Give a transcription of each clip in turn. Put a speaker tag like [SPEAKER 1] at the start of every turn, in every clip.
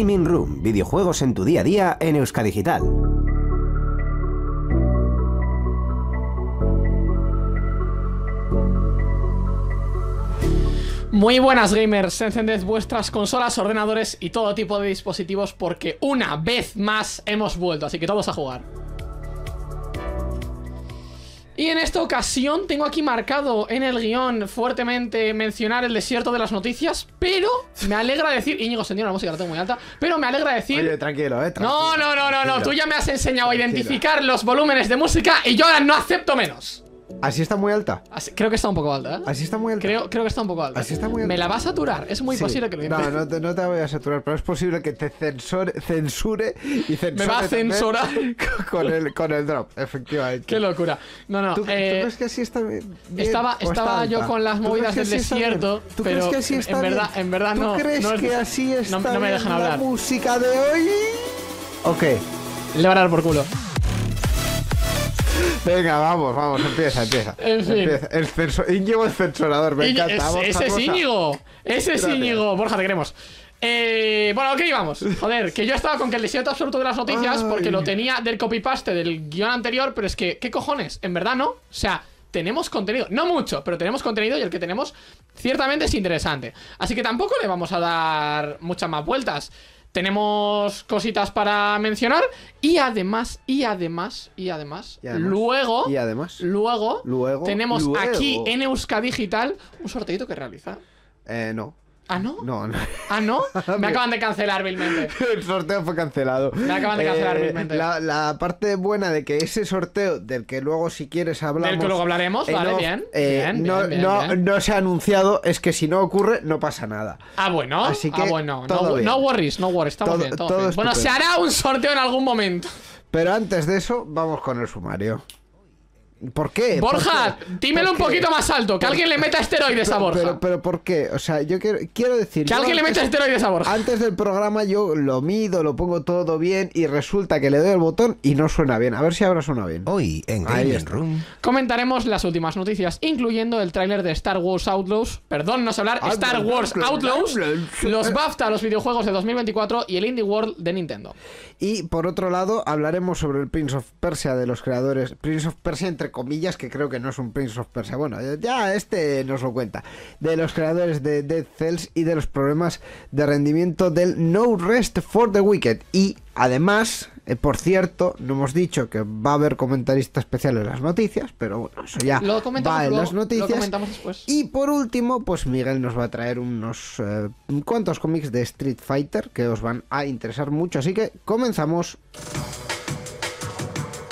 [SPEAKER 1] Gaming Room, videojuegos en tu día a día en Euska
[SPEAKER 2] Digital. Muy buenas gamers, encended vuestras consolas, ordenadores y todo tipo de dispositivos porque una vez más hemos vuelto, así que todos a jugar. Y en esta ocasión tengo aquí marcado en el guión fuertemente mencionar el desierto de las noticias, pero me alegra decir. Íñigo Sendino, la música la tengo muy alta. Pero me alegra decir. Oye, tranquilo, eh. Tranquilo, no, no, no, no, no. Tú ya me has enseñado a identificar los volúmenes de música y yo ahora no acepto menos. Así está muy alta. creo que está un poco alta, ¿eh? Así está muy alta. Creo, creo que está un poco alta. Así está muy alta. Me la va a saturar. Es muy posible que lo No, no
[SPEAKER 1] te, no te, voy a saturar, pero es posible que te censore, censure y censure. Me va a censurar. Con el, con el drop, efectivamente.
[SPEAKER 2] Qué locura. No, no. ¿Tú, eh, crees que así
[SPEAKER 1] está bien, Estaba, estaba yo con las movidas del desierto, ¿Tú pero crees que así está en, verdad, en verdad ¿Tú crees que así está no, me dejan bien hablar. la música de hoy? Ok. Le van a dar por culo. Venga, vamos, vamos, empieza, empieza. En fin. El Íñigo el censurador, me encanta. ese es Íñigo. Ese es Íñigo.
[SPEAKER 2] Borja, te queremos. Eh, bueno, ok, vamos. Joder, que yo estaba con que el desierto absoluto de las noticias porque lo tenía del copy copypaste del guión anterior, pero es que, ¿qué cojones? En verdad no. O sea, tenemos contenido. No mucho, pero tenemos contenido y el que tenemos ciertamente es interesante. Así que tampoco le vamos a dar muchas más vueltas tenemos cositas para mencionar y además y además y además, luego y
[SPEAKER 1] además luego luego tenemos aquí en
[SPEAKER 2] Euska Digital un sorteito que realiza Eh, no. ¿Ah, no? No, ¿Ah, no? Me acaban de cancelar vilmente.
[SPEAKER 1] El sorteo fue cancelado. Me acaban de cancelar eh, vilmente. La, parte buena de que ese sorteo, del que luego si quieres hablamos... Del que luego hablaremos, vale, eh, bien, no, se ha anunciado, es que si no ocurre, no pasa nada.
[SPEAKER 2] Ah, bueno. Así ah, que ah, bueno. no, worries, no worries, estamos bien, bien. Bueno, se hará un sorteo en algún
[SPEAKER 1] momento. Pero antes de eso, vamos con el sumario. ¿Por qué? Borja, dímelo un poquito más alto. Que alguien le meta esteroides a Borja. Pero, pero, ¿por qué? O sea, yo quiero, decir. Que alguien le meta esteroides a Borja. Antes del programa yo lo mido, lo pongo todo bien y resulta que le doy el botón y no suena bien. A ver si ahora suena bien. Hoy en Gaming Room.
[SPEAKER 2] Comentaremos las últimas noticias, incluyendo el tráiler de Star Wars Outlaws. Perdón, no sé hablar. Star Wars Outlaws. Outlaws los BAFTA, los videojuegos de 2024 y el Indie World de Nintendo.
[SPEAKER 1] Y por otro lado, hablaremos sobre el Prince of Persia de los creadores. Prince of Persia, entre comillas, que creo que no es un Prince of Persia. Bueno, eh, ya este nos lo cuenta. De los creadores de Dead Cells y de los problemas de rendimiento del No Rest for the Wicked. Y además, eh, por cierto, no hemos dicho que va a haber comentarista especial en las noticias, pero bueno, eso ya va en las noticias. y por último, pues Miguel nos va a traer unos eh, cuantos cómics de Street Fighter que os van a interesar mucho, así que comenzamos.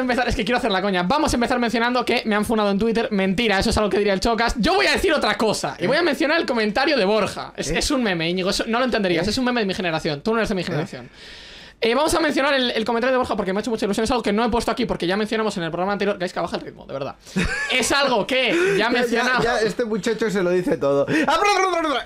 [SPEAKER 2] empezar, es que quiero hacer la coña Vamos a empezar mencionando que me han funado en Twitter Mentira, eso es algo que diría el Chocas Yo voy a decir otra cosa, y voy a mencionar el comentario de Borja Es, ¿Eh? un meme, Íñigo, no lo entenderías ¿Eh? Es un meme de mi generación, tú no eres de mi ¿Eh? generación eh, vamos a mencionar el, comentario de Borja porque me ha hecho mucha ilusión. Es algo que no he puesto aquí porque ya mencionamos en el programa anterior. Guys, que baja el ritmo, de verdad. Es algo que ya mencionamos. este
[SPEAKER 1] muchacho se lo dice todo.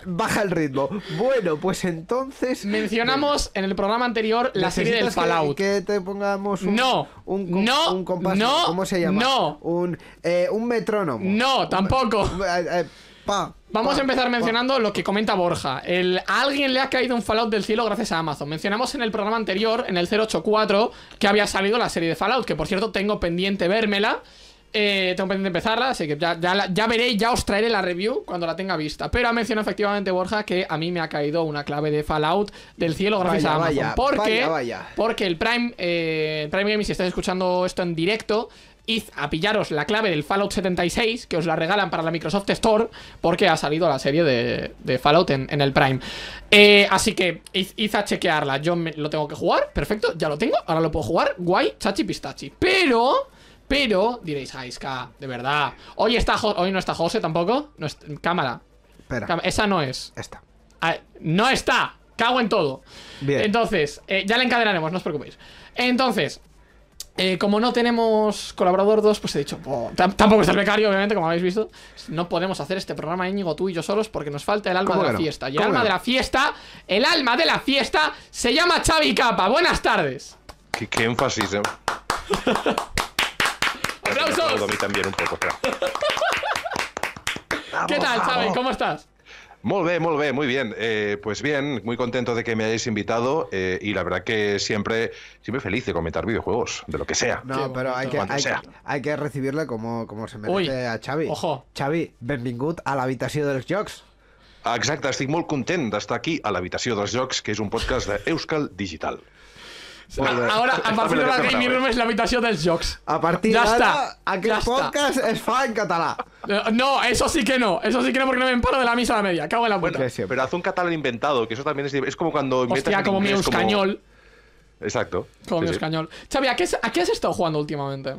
[SPEAKER 1] Baja el ritmo. Bueno, pues entonces.
[SPEAKER 2] Mencionamos en el programa anterior la serie del Fallout. Que, que te
[SPEAKER 1] pongamos un. No. Un, un, no. compás, ¿Cómo se llama? No. Un, eh, metrónomo. No, tampoco. Eh, Vamos a empezar mencionando
[SPEAKER 2] lo que comenta Borja. alguien le ha caído un Fallout del cielo gracias a Amazon. Mencionamos en el programa anterior, en el 084, que había salido la serie de Fallout, que por cierto tengo pendiente vérmela. Eh, tengo pendiente empezarla, así que ya, ya, veréis, ya os traeré la review cuando la tenga vista. Pero ha mencionado efectivamente Borja que a mí me ha caído una clave de Fallout del cielo gracias a Amazon. porque, porque el Prime, eh, Prime Gaming, si estáis escuchando esto en directo, a pillaros la clave del Fallout 76, que os la regalan para la Microsoft Store, porque ha salido la serie de, Fallout en, el Prime. Eh, así que id, a chequearla. Yo lo tengo que jugar, perfecto, ya lo tengo, ahora lo puedo jugar, guay, chachi pistachi. Pero... Pero diréis, Jaisca, de verdad. Hoy está hoy no está José tampoco. No cámara. Espera. esa no es. Esta. Ah, no está. Cago en todo. Bien. Entonces, eh, ya la encadenaremos, no os preocupéis. Entonces, eh, como no tenemos colaborador 2, pues he dicho, pues, tampoco es el becario, obviamente, como habéis visto. No podemos hacer este programa, Íñigo, tú y yo solos, porque nos falta el alma de la fiesta. Y el alma de la fiesta, el alma de la fiesta se llama Xavi Capa. Buenas tardes.
[SPEAKER 3] Qué, énfasis, ¿eh? ¡Aplausos! A mí también un poco,
[SPEAKER 2] ¿Qué tal, Xavi? ¿Cómo
[SPEAKER 4] estás?
[SPEAKER 3] Muy bien, muy bien, muy bien. Eh, pues bien, muy contento de que me hayáis invitado eh, y la verdad que siempre, siempre feliz de comentar videojuegos, de lo que sea. No, pero hay que, hay, sea.
[SPEAKER 1] hay que recibirle como, como se merece Uy, a Xavi. Ojo. Xavi, benvingut a l'habitació dels jocs.
[SPEAKER 3] Exacte, estic molt content d'estar aquí a l'habitació dels jocs, que és un podcast d'Euskal Digital. Ahora, a partir de la Gaming Room
[SPEAKER 2] eh. la habitación del jocks. A partir de ahora,
[SPEAKER 1] aquí podcast es fan en
[SPEAKER 3] eh, No, eso sí que no. Eso sí que no, porque no me emparo de la misa a la media. Cago en la puerta. pero haz un catalán inventado, que eso también es... Es como cuando... Hostia, como mi español. Exacto. Como mi
[SPEAKER 2] escañol. Xavi, ¿a qué, has estado jugando últimamente?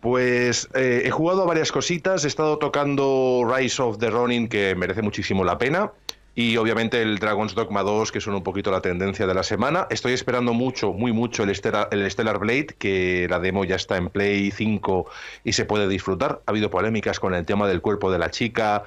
[SPEAKER 3] Pues eh, he jugado a varias cositas. He estado tocando Rise of the Ronin, que merece muchísimo la pena y obviamente el Dragon's Dogma 2, que son un poquito la tendencia de la semana. Estoy esperando mucho, muy mucho, el Stellar, el Stellar Blade, que la demo ya está en Play 5 y se puede disfrutar. Ha habido polémicas con el tema del cuerpo de la chica,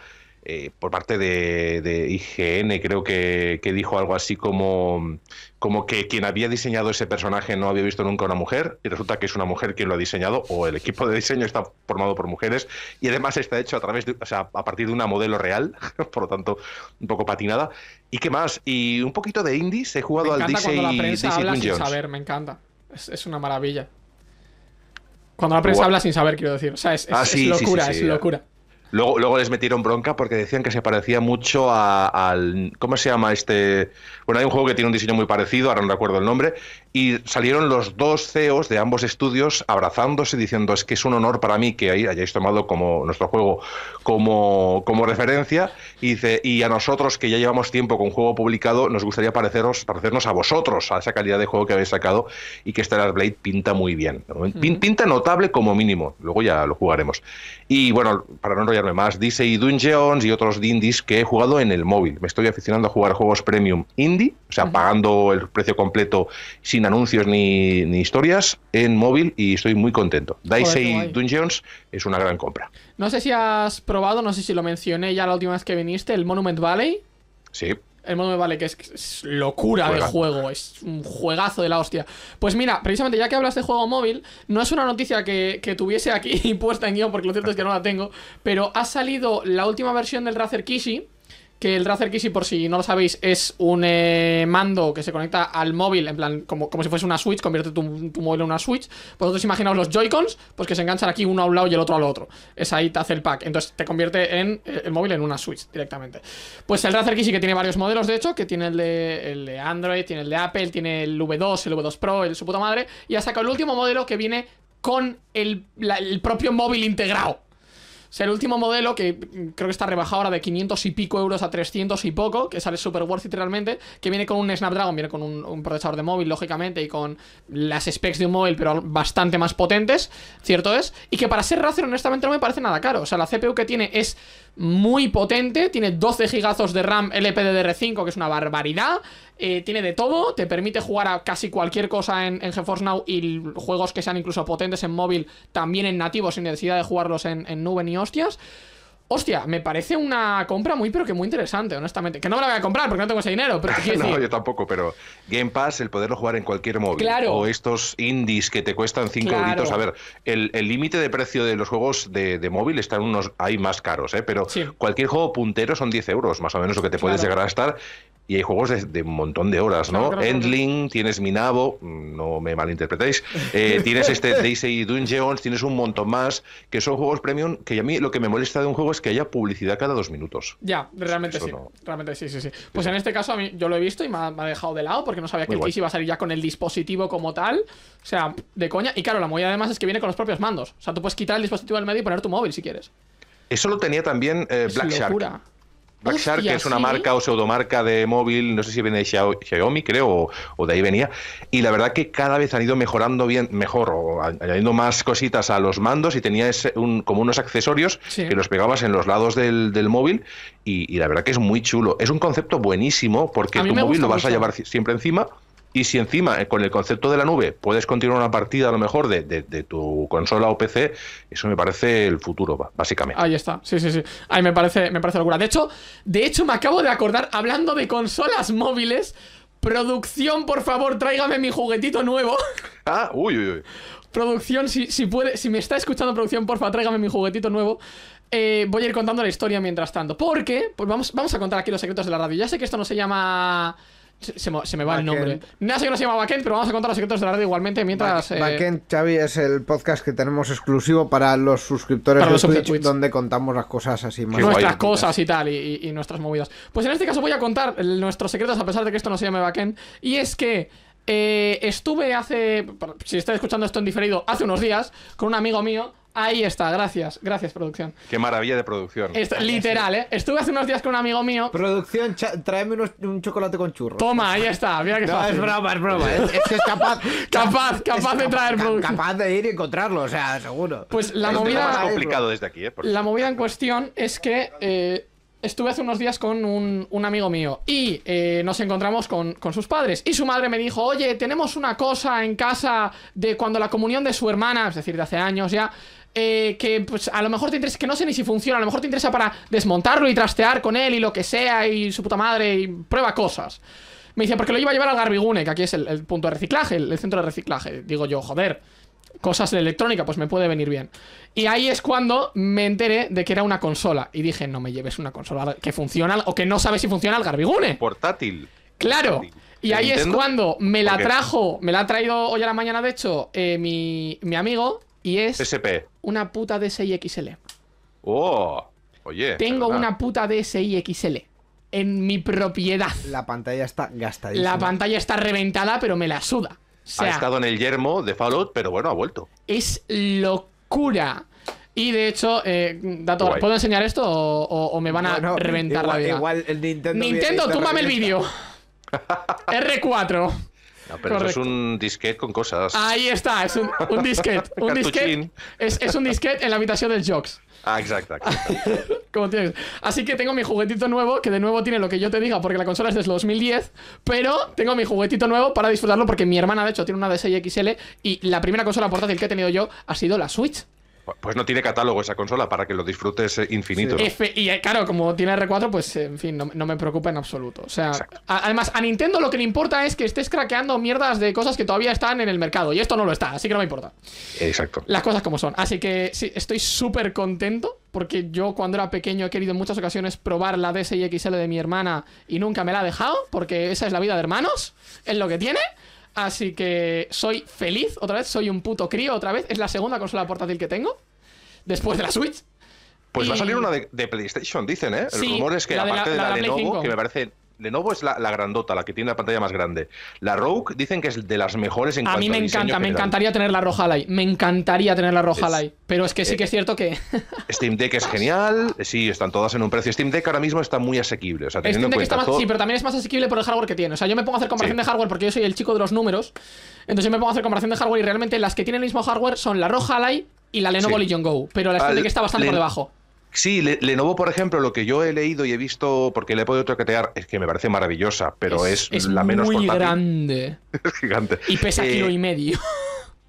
[SPEAKER 3] eh, por parte de, IGN, creo que, dijo algo así como, como que quien había diseñado ese personaje no había visto nunca una mujer, y resulta que es una mujer quien lo ha diseñado, o el equipo de diseño está formado por mujeres, y además está hecho a través de, a partir de una modelo real, por lo tanto, un poco patinada. ¿Y qué más? Y un poquito de indies, he jugado al DC la prensa habla sin saber,
[SPEAKER 2] me encanta. Es, una maravilla. Cuando la prensa habla sin saber, quiero decir. O sea, es, ah, locura, es locura.
[SPEAKER 3] Luego, luego les metieron bronca porque decían que se parecía mucho al... ¿Cómo se llama este? Bueno, hay un juego que tiene un diseño muy parecido, ahora no recuerdo el nombre, y salieron los dos CEOs de ambos estudios abrazándose diciendo es que es un honor para mí que hayáis tomado como nuestro juego como, como referencia y, dice, y a nosotros que ya llevamos tiempo con un juego publicado nos gustaría pareceros, parecernos a vosotros, a esa calidad de juego que habéis sacado y que Stellar Blade pinta muy bien. Pinta notable como mínimo, luego ya lo jugaremos. Y bueno, para no enrollar Además, Dicey Dungeons y otros indies que he jugado en el móvil. Me estoy aficionando a jugar juegos premium indie, o sea, pagando el precio completo sin anuncios ni, historias en móvil y estoy muy contento. Dicey Dungeons es una gran compra.
[SPEAKER 2] No sé si has probado, no sé si lo mencioné ya la última vez que viniste, el Monument Valley. Sí. El modo me vale, que es,
[SPEAKER 3] locura de juego,
[SPEAKER 2] es un juegazo de la hostia. Pues mira, precisamente ya que hablas de juego móvil, no es una noticia que, que tuviese aquí puesta en guión, porque lo cierto es que no la tengo, pero ha salido la última versión del Razer Kishi que el Razer Kishi, por si no lo sabéis, es un eh, mando que se conecta al móvil, en plan, como, como si fuese una Switch, convierte tu, tu móvil en una Switch. Vosotros imaginaos los Joy-Cons, pues que se enganchan aquí uno a un lado y el otro al otro. Es ahí te hace el pack. Entonces te convierte en eh, el móvil en una Switch directamente. Pues el Razer Kishi que tiene varios modelos, de hecho, que tiene el de, el de Android, tiene el de Apple, tiene el V2, el V2 Pro, el su puta madre, y ha sacado el último modelo que viene con el propio móvil integrado sea, el último modelo, que mm, creo que está rebajado ahora de 500 y pico euros a 300 y poco, que sale super worth it realmente, que viene con un Snapdragon, viene con un, procesador de móvil, lógicamente, y con las specs de un móvil, pero bastante más potentes, cierto es, y que para ser Razer, honestamente, no me parece nada caro. O sea, la CPU que tiene es muy potente, tiene 12 gigazos de RAM LPDDR5, que es una barbaridad, eh, tiene de todo, te permite jugar a casi cualquier cosa en, en, GeForce Now y juegos que sean incluso potentes en móvil, también en nativo, sin necesidad de jugarlos en, en nube ni hostias. Hostia, me parece una compra muy, pero que muy interesante, honestamente. Que no me la voy a comprar porque no tengo ese dinero, pero No,
[SPEAKER 3] yo tampoco, pero Game Pass, el poderlo jugar en cualquier móvil. Claro. O estos indies que te cuestan 5 A ver, el límite de precio de los juegos de, de, móvil están unos hay más caros, ¿eh? Pero cualquier juego puntero son 10 euros, más o menos, lo que te puedes llegar a estar y hay juegos de, un montón de horas, ¿no? Endling, tienes Minabo, no me malinterpretéis, eh, tienes este Daisy Dungeons, tienes un montón más, que son juegos premium, que a mí lo que me molesta de un juego es que haya publicidad cada dos minutos.
[SPEAKER 2] Ya, realmente sí, realmente sí, sí, sí. Pues en este caso a mí, yo lo he visto y me ha, dejado de lado porque no sabía que el iba a salir ya con el dispositivo como tal, o sea, de coña. Y claro, la movida además es que viene con los propios mandos, o sea, tú puedes quitar el dispositivo del medio y poner tu móvil si quieres.
[SPEAKER 3] Eso lo tenía también eh, Black Shark. Black que es una marca o pseudomarca de móvil, no sé si viene de Xiaomi, creo, o, de ahí venía. Y la verdad que cada vez han ido mejorando bien, mejor, o añadiendo más cositas a los mandos y tenía como unos accesorios que los pegabas en los lados del, móvil. Y, la verdad que es muy chulo. Es un concepto buenísimo porque tu móvil lo vas a llevar siempre encima y si encima eh, con el concepto de la nube puedes continuar una partida a lo mejor de, tu consola o PC, eso me parece el futuro, básicamente.
[SPEAKER 2] Ahí está, sí, sí, sí. Ahí me parece, me parece locura. De hecho, de hecho, me acabo de acordar, hablando de consolas móviles, producción, por favor, tráigame mi juguetito nuevo.
[SPEAKER 3] Ah, uy, uy, uy.
[SPEAKER 2] Producción, si, puede, si me está escuchando producción, favor, tráigame mi juguetito nuevo. Eh, voy a ir contando la historia mientras tanto. Porque, pues vamos, vamos a contar aquí los secretos de la radio. Ya sé que esto no se llama se, me va el nombre. No sé que no se llama Backend, pero vamos a contar los secretos de la radio igualmente mientras... Eh,
[SPEAKER 1] Xavi, es el podcast que tenemos exclusivo para los suscriptores de Twitch, donde contamos las cosas así más... Nuestras cosas
[SPEAKER 2] y tal, y, nuestras movidas. Pues en este caso voy a contar nuestros secretos a pesar de que esto no se llame Backend. Y es que... Eh, estuve hace, si estáis escuchando esto en diferido, hace unos días con un amigo mío Ahí está, gracias, gracias producción.
[SPEAKER 3] Qué maravilla de producción.
[SPEAKER 2] literal, ¿eh? Estuve hace unos días con un amigo mío.
[SPEAKER 1] Producción, tráeme un chocolate con churros. Toma, ahí está, mira que es broma, es broma. ¿eh? Es, capaz. Capaz, capaz de traer Capaz de ir y encontrarlo, o sea, seguro. Pues la
[SPEAKER 2] movida, complicado
[SPEAKER 3] desde aquí, ¿eh? la
[SPEAKER 2] movida en cuestión es que eh, estuve hace unos días con un, amigo mío y eh, nos encontramos con sus padres. Y su madre me dijo, oye, tenemos una cosa en casa de cuando la comunión de su hermana, es decir, de hace años ya, eh, que pues a lo mejor te interesa, que no sé ni si funciona, a lo mejor te interesa para desmontarlo y trastear con él y lo que sea y su puta madre y prueba cosas. Me dice, porque lo iba a llevar al Garbigune, que aquí es el, punto de reciclaje, el, centro de reciclaje. Digo yo, joder, cosas de electrónica, pues me puede venir bien. Y ahí es cuando me enteré de que era una consola. Y dije, no me lleves una consola que funciona o que no sabe si funciona el Garbigune. Portátil. Claro. Y ahí es cuando me la trajo, me la ha traído hoy a la mañana, de hecho, eh, mi, mi amigo, y es una puta DSi XL.
[SPEAKER 3] Oh, oye. Tengo una
[SPEAKER 2] puta DSi XL en mi propiedad. La pantalla está gastadísima. La pantalla está reventada, pero me la suda. ha estado
[SPEAKER 3] en el yermo de Fallout, pero bueno, ha vuelto.
[SPEAKER 2] Es locura. Y de hecho, eh, dato, ¿puedo enseñar esto o, me van a reventar la vida? Igual el Nintendo. Nintendo, túmame el vídeo. R4
[SPEAKER 3] pero es un disquete con cosas. Ahí
[SPEAKER 2] está, es un, disquete. es, un disquete en la habitación del Jocks. Ah, exacto. Así que tengo mi juguetito nuevo, que de nuevo tiene lo que yo te diga, porque la consola es desde 2010, pero tengo mi juguetito nuevo para disfrutarlo, porque mi hermana, de hecho, tiene una de xl y la primera consola portátil que he tenido yo ha sido la Switch
[SPEAKER 3] pues no tiene catálogo esa consola para que lo disfrutes eh, infinito.
[SPEAKER 2] Y eh, claro, como tiene R4, pues eh, en fin, no, me preocupa en absoluto. O sea, además, a Nintendo lo que le importa es que estés craqueando mierdas de cosas que todavía están en el mercado. Y esto no lo está, así que no me importa. Exacto. Las cosas como son. Así que sí, estoy súper contento porque yo cuando era pequeño he querido en muchas ocasiones probar la DSi XL de mi hermana y nunca me la ha dejado, porque esa es la vida de hermanos, es lo que tiene. Así que soy feliz otra vez, soy un puto crío otra vez. Es la segunda consola portátil que tengo,
[SPEAKER 3] después de la Switch. Pues va a salir una de, PlayStation, dicen, ¿eh? El rumor es que, la aparte de la, que me parece Lenovo es la, grandota, la que tiene la pantalla más grande. La Rogue dicen que es de las mejores en A mí me encanta, me encantaría
[SPEAKER 2] tener la Roja Light. Me encantaría tener la Roja Light. Pero es que sí eh, que es cierto que. Eh,
[SPEAKER 3] Steam Deck es genial. Sí, están todas en un precio. Steam Deck ahora mismo está muy asequible. Sí, pero
[SPEAKER 2] también es más asequible por el hardware que tiene. O sea, yo me pongo a hacer comparación de hardware porque yo soy el chico de los números. Entonces yo me pongo a hacer comparación de hardware y realmente las que tienen el mismo hardware son la Roja Light y la Lenovo Legion Go.
[SPEAKER 3] Pero la Steam Deck está bastante por debajo. Sí, Lenovo, por ejemplo, lo que yo he leído y he visto, porque le he podido toquetear, es que me parece maravillosa, pero es, es, la menos muy grande. es gigante. Y pesa eh, kilo y medio.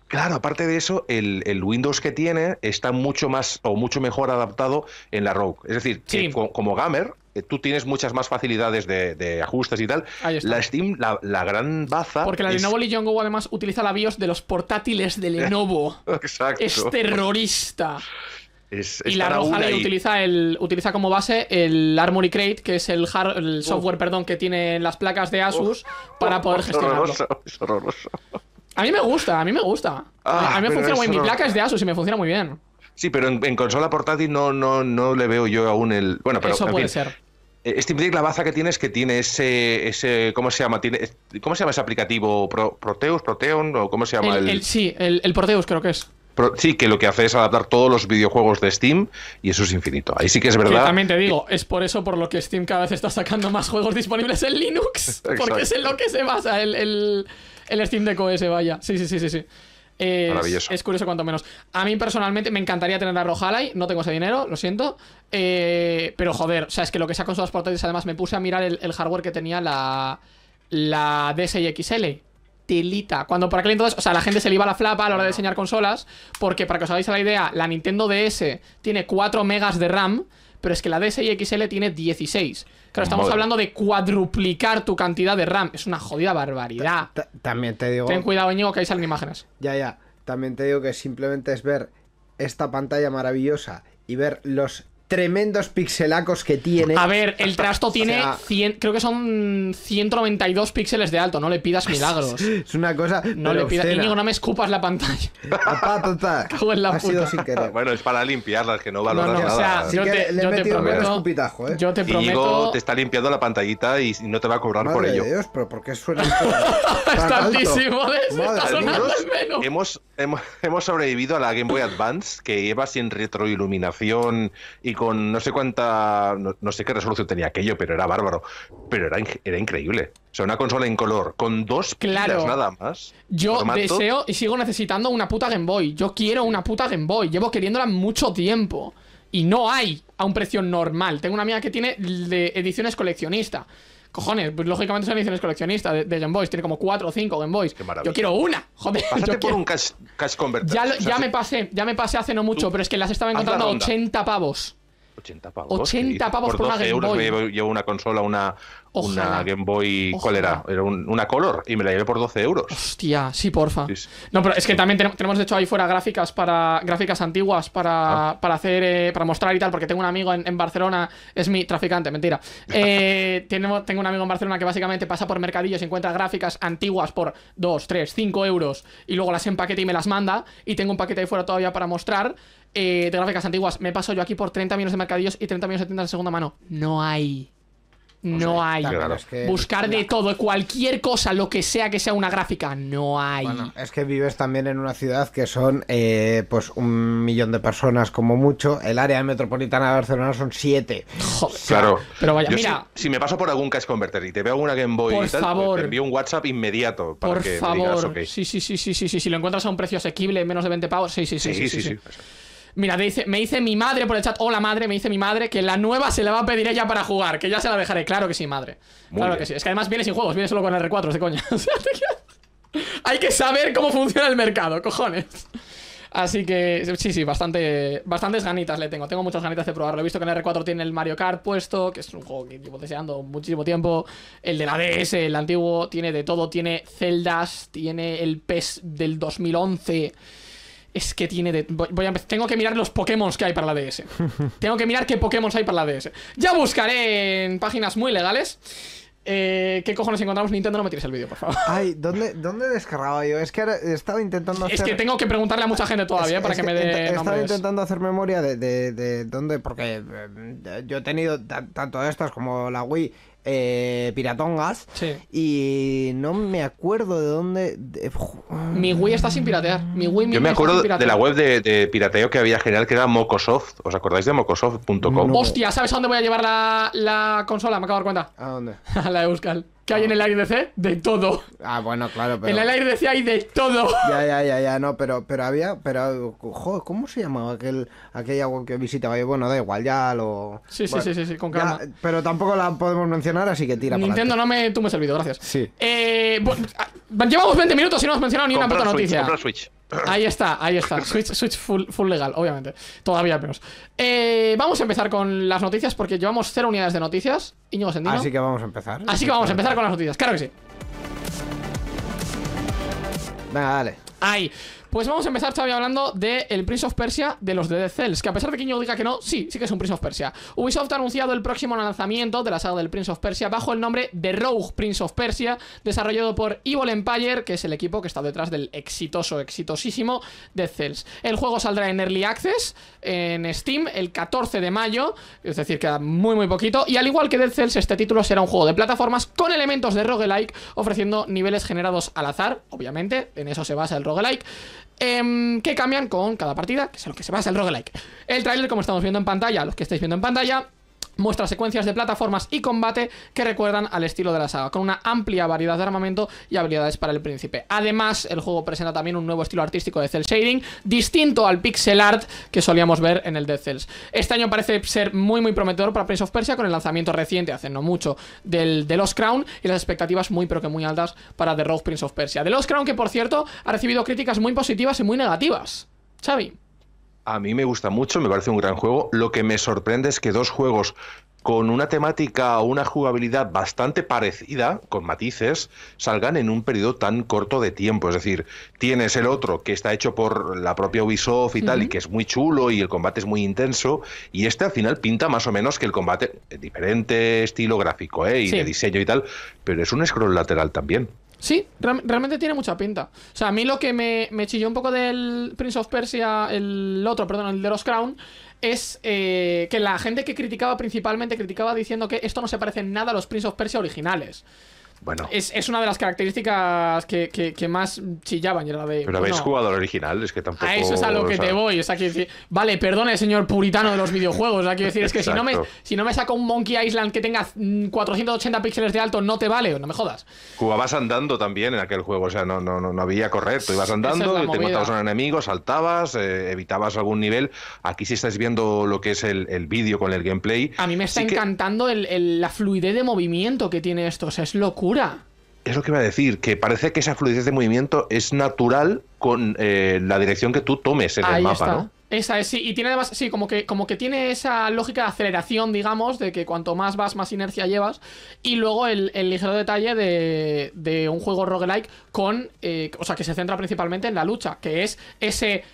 [SPEAKER 3] Claro, aparte de eso, el, Windows que tiene está mucho más o mucho mejor adaptado en la Rogue. Es decir, como gamer, eh, tú tienes muchas más facilidades de, ajustes y tal. La Steam, la, gran baza. Porque la Lenovo
[SPEAKER 2] Legion además utiliza la BIOS de los portátiles de Lenovo.
[SPEAKER 3] Exacto. Es
[SPEAKER 2] terrorista
[SPEAKER 3] y la roja utiliza,
[SPEAKER 2] el, utiliza como base el Armory Crate, que es el, software perdón, que tiene las placas de Asus para poder es gestionarlo.
[SPEAKER 3] es horroroso.
[SPEAKER 2] A mí me gusta, a mí me gusta. a mí me ah, funciona muy bien. Mi placa es de Asus y me funciona muy bien.
[SPEAKER 3] Sí, pero en, consola portátil no, no, no le veo yo aún el. Bueno, pero. Eso puede ser. Eh, Steam Deck, la baza que tienes es que tiene ese, ese ¿cómo se llama? ¿Cómo se llama ese aplicativo? ¿Proteus? ¿Proteon? ¿O cómo se llama? El,
[SPEAKER 2] sí, el, Proteus creo que es
[SPEAKER 3] sí, que lo que hace es adaptar todos los videojuegos de Steam y eso es infinito. Ahí sí que es verdad.
[SPEAKER 2] digo, es por eso por lo que Steam cada vez está sacando más juegos disponibles en Linux, porque es en lo que se basa el, Steam de OS, vaya. Sí, sí, sí, sí, sí. Es, curioso cuanto menos. A mí personalmente me encantaría tener la rojalay no tengo ese dinero, lo siento. Eh, pero joder, o sea, es que lo que saco con sus portátiles, además me puse a mirar el, hardware que tenía la, la DSI XL, telita. Cuando por aquel entonces, o sea, la gente se le iba la flapa a la hora de diseñar consolas, porque para que os hagáis la idea, la Nintendo DS tiene 4 megas de RAM, pero es que la y XL tiene 16. Claro, estamos hablando de cuadruplicar tu cantidad de RAM. Es una jodida barbaridad.
[SPEAKER 1] también te digo. Ten
[SPEAKER 2] cuidado, Ñigo, que ahí salen imágenes.
[SPEAKER 1] Ya, ya. También te digo que simplemente es ver esta pantalla maravillosa y ver los tremendos pixelacos que tiene. A ver, el trasto tiene,
[SPEAKER 2] 100, creo que son 192 píxeles de alto, no le pidas milagros. Es una cosa. No le pidas. Íñigo, no me escupas la pantalla. Papá, papá. Cago en la ha Sido sin querer.
[SPEAKER 3] Bueno, es para limpiarlas, que no valoras no, no, nada. O sea, yo te, prometo.
[SPEAKER 2] ¿eh? Yo te prometo. te
[SPEAKER 3] está limpiando la pantallita y no te va a cobrar por ello. De
[SPEAKER 1] Dios, pero ¿por qué suena? Está altísimo. Madre
[SPEAKER 5] está Dios,
[SPEAKER 3] hemos, hemos, sobrevivido a la Game Boy Advance, que lleva sin retroiluminación y con no sé cuánta. No, sé qué resolución tenía aquello, pero era bárbaro. Pero era, era increíble. O sea, una consola en color con dos pilas nada más. Yo deseo
[SPEAKER 2] y sigo necesitando una puta Game Boy. Yo quiero una puta Game Boy. Llevo queriéndola mucho tiempo. Y no hay a un precio normal. Tengo una amiga que tiene de ediciones coleccionista. Cojones, pues lógicamente son ediciones coleccionistas de, de Game Boys. Tiene como 4 o 5 Game Boys. Yo quiero una. Joder. Pásate yo por quiero... un
[SPEAKER 3] cash, cash converter. Ya, ya me
[SPEAKER 2] pasé, ya me pasé hace no mucho, pero es que las estaba encontrando 80 pavos.
[SPEAKER 3] 80 pavos.
[SPEAKER 2] 80 pavos por, una Game Boy. Me
[SPEAKER 3] llevo, una consola, una, una Game Boy, ¿cuál era? Era una color y me la llevé por 12 euros. Hostia, sí, porfa.
[SPEAKER 2] No, pero es que también tenemos, de hecho ahí fuera gráficas para gráficas antiguas para, ah. hacer, eh, para mostrar y tal, porque tengo un amigo en, Barcelona, es mi traficante, mentira. Eh, tengo, un amigo en Barcelona que básicamente pasa por mercadillos y encuentra gráficas antiguas por 2, 3, 5 euros y luego las empaqueta y me las manda. Y tengo un paquete ahí fuera todavía para mostrar. Eh, de gráficas antiguas, me paso yo aquí por 30 millones de mercadillos y 30 millones de tiendas de segunda mano. No hay no hay. Buscar de todo, cualquier cosa, lo que sea que sea una gráfica, no hay.
[SPEAKER 1] es que vives también en una ciudad que son eh, pues un millón de personas como mucho. El área metropolitana de Barcelona son siete.
[SPEAKER 3] Claro. Pero vaya, mira. Si, me paso por algún cash converter y te veo una Game Boy pues te envío un WhatsApp inmediato para por favor.
[SPEAKER 2] sí, sí, sí, sí, sí, sí. Si lo encuentras a un precio asequible, menos de 20 pavos, sí, sí, sí. sí, sí, sí Mira, me dice mi madre por el chat. Hola, madre. Me dice mi madre que la nueva se la va a pedir ella para jugar. Que ya se la dejaré. Claro que sí, madre. claro que sí. Es que además viene sin juegos. Viene solo con R4, de coña. Hay que saber cómo funciona el mercado, cojones. Así que sí, sí, bastante, bastantes ganitas le tengo. Tengo muchas ganitas de probarlo. He visto que en R4 tiene el Mario Kart puesto, que es un juego que llevo deseando muchísimo tiempo. El de la DS, el antiguo, tiene de todo. Tiene celdas, tiene el PES del 2011. Es que tiene de... Tengo que mirar los Pokémon que hay para la DS. Tengo que mirar qué Pokémon hay para la DS. Ya buscaré en páginas muy legales. Eh, ¿Qué cojones encontramos? Nintendo, no me tires el vídeo, por favor.
[SPEAKER 1] Ay, ¿dónde, ¿dónde descargaba yo? Es que he estado intentando hacer... Es que tengo que preguntarle a mucha gente todavía para que, me dé He estado intentando hacer memoria de, de dónde... Porque eh, yo he tenido tanto estas como la Wii eh, piratongas. Sí. Y no me acuerdo de dónde. Eh,
[SPEAKER 3] ah.
[SPEAKER 2] Mi Wii está sin piratear. Mi Wii, Yo me acuerdo de la web
[SPEAKER 3] de, pirateo que había general que era Mocosoft. ¿Os acordáis de mocosoft.com? Hostia,
[SPEAKER 2] ¿sabes a dónde voy a llevar la, la consola? Me acabo de dar cuenta. ¿A dónde? a la de Euskal que hay en el DC? De todo.
[SPEAKER 3] Ah, bueno, claro, pero... En
[SPEAKER 2] el DC
[SPEAKER 1] hay de todo. Ya, ya, ya, ya, no, pero, pero había... Pero, joder ¿cómo se llamaba aquel, aquel que visitaba? Bueno, da igual, ya lo... Sí, sí, sí, sí, sí, con calma. pero tampoco la podemos mencionar, así que tira Nintendo,
[SPEAKER 2] no me me has servido, gracias. Sí. Eh, ah, llevamos 20 minutos y no has mencionado ni una puta noticia. Switch, Switch. Ahí está, ahí está. Switch, full, legal, obviamente. Todavía menos. Eh, vamos a empezar con las noticias porque llevamos cero unidades de noticias. nos Sendino. Así que vamos
[SPEAKER 1] a empezar. Así
[SPEAKER 2] que vamos a empezar con las noticias, claro que sí. Venga, dale. Ay, pues vamos a empezar, Xavi, hablando del Prince of Persia de los de Death Cells, que a pesar de que yo diga que no, sí, sí que es un Prince of Persia. Ubisoft ha anunciado el próximo lanzamiento de la saga del Prince of Persia bajo el nombre de Rogue Prince of Persia, desarrollado por Evil Empire, que es el equipo que está detrás del exitoso, exitosísimo Dead Cells. El juego saldrá en Early Access, en Steam, el 14 de mayo, es decir, queda muy muy poquito, y al igual que Dead Cells, este título será un juego de plataformas con elementos de roguelike, ofreciendo niveles generados al azar, obviamente, en eso se basa el roguelike, Em, que cambian con cada partida, que es lo que se basa el roguelike. El tráiler, como estamos viendo en pantalla, los que estáis viendo en pantalla, muestra secuencias de plataformas y combate que recuerdan al estilo de la saga, con una amplia variedad de armamento y habilidades para el príncipe. Además, el juego presenta también un nuevo estilo artístico de cel shading, distinto al pixel art que solíamos ver en el Dead Cells. Este año parece ser muy muy prometedor para Prince of Persia con el lanzamiento reciente, hace no mucho, del The Lost Crown y las expectativas muy pero que muy altas para The Rogue Prince of Persia. The Lost Crown que, por cierto, ha recibido críticas muy positivas y muy negativas. Xavi
[SPEAKER 3] a mí me gusta mucho, me parece un gran juego. Lo que me sorprende es que dos juegos con una temática o una jugabilidad bastante parecida, con matices, salgan en un periodo tan corto de tiempo. Es decir, tienes el otro que está hecho por la propia Ubisoft y tal, y que es muy chulo y el combate es muy intenso, y este al final pinta más o menos que el combate, eh, diferente estilo gráfico ¿eh? y de diseño y tal, pero es un scroll lateral también.
[SPEAKER 2] Sí, realmente tiene mucha pinta. O sea, a mí lo que me, chilló un poco del Prince of Persia, el otro, perdón, el de los Crown, es eh, que la gente que criticaba principalmente criticaba diciendo que esto no se parece en nada a los Prince of Persia originales. Es, es una de las características que, que, más chillaban. era de, Pero habéis jugado
[SPEAKER 3] al original, es que tampoco. A eso es a lo que te voy.
[SPEAKER 2] O sea, vale, perdone, señor puritano de los videojuegos. O decir, es que si no, me, si no me saco un Monkey Island que tenga 480 píxeles de alto, no te vale, no me jodas.
[SPEAKER 3] Jugabas andando también en aquel juego, o sea, no, no, no, había correr. Tú ibas andando, te matabas a un enemigo, saltabas, eh, evitabas algún nivel. Aquí, si estáis viendo lo que es el, el vídeo con el gameplay.
[SPEAKER 2] A mí me está encantando el, la fluidez de movimiento que tiene esto, o sea, es locura.
[SPEAKER 3] Es lo que iba a decir, que parece que esa fluidez de movimiento es natural con eh, la dirección que tú tomes en el mapa, ¿no?
[SPEAKER 2] Esa es, sí, y tiene además, sí, como que, como que tiene esa lógica de aceleración, digamos, de que cuanto más vas, más inercia llevas. Y luego el, ligero detalle de, un juego roguelike con, eh, o sea, que se centra principalmente en la lucha, que es ese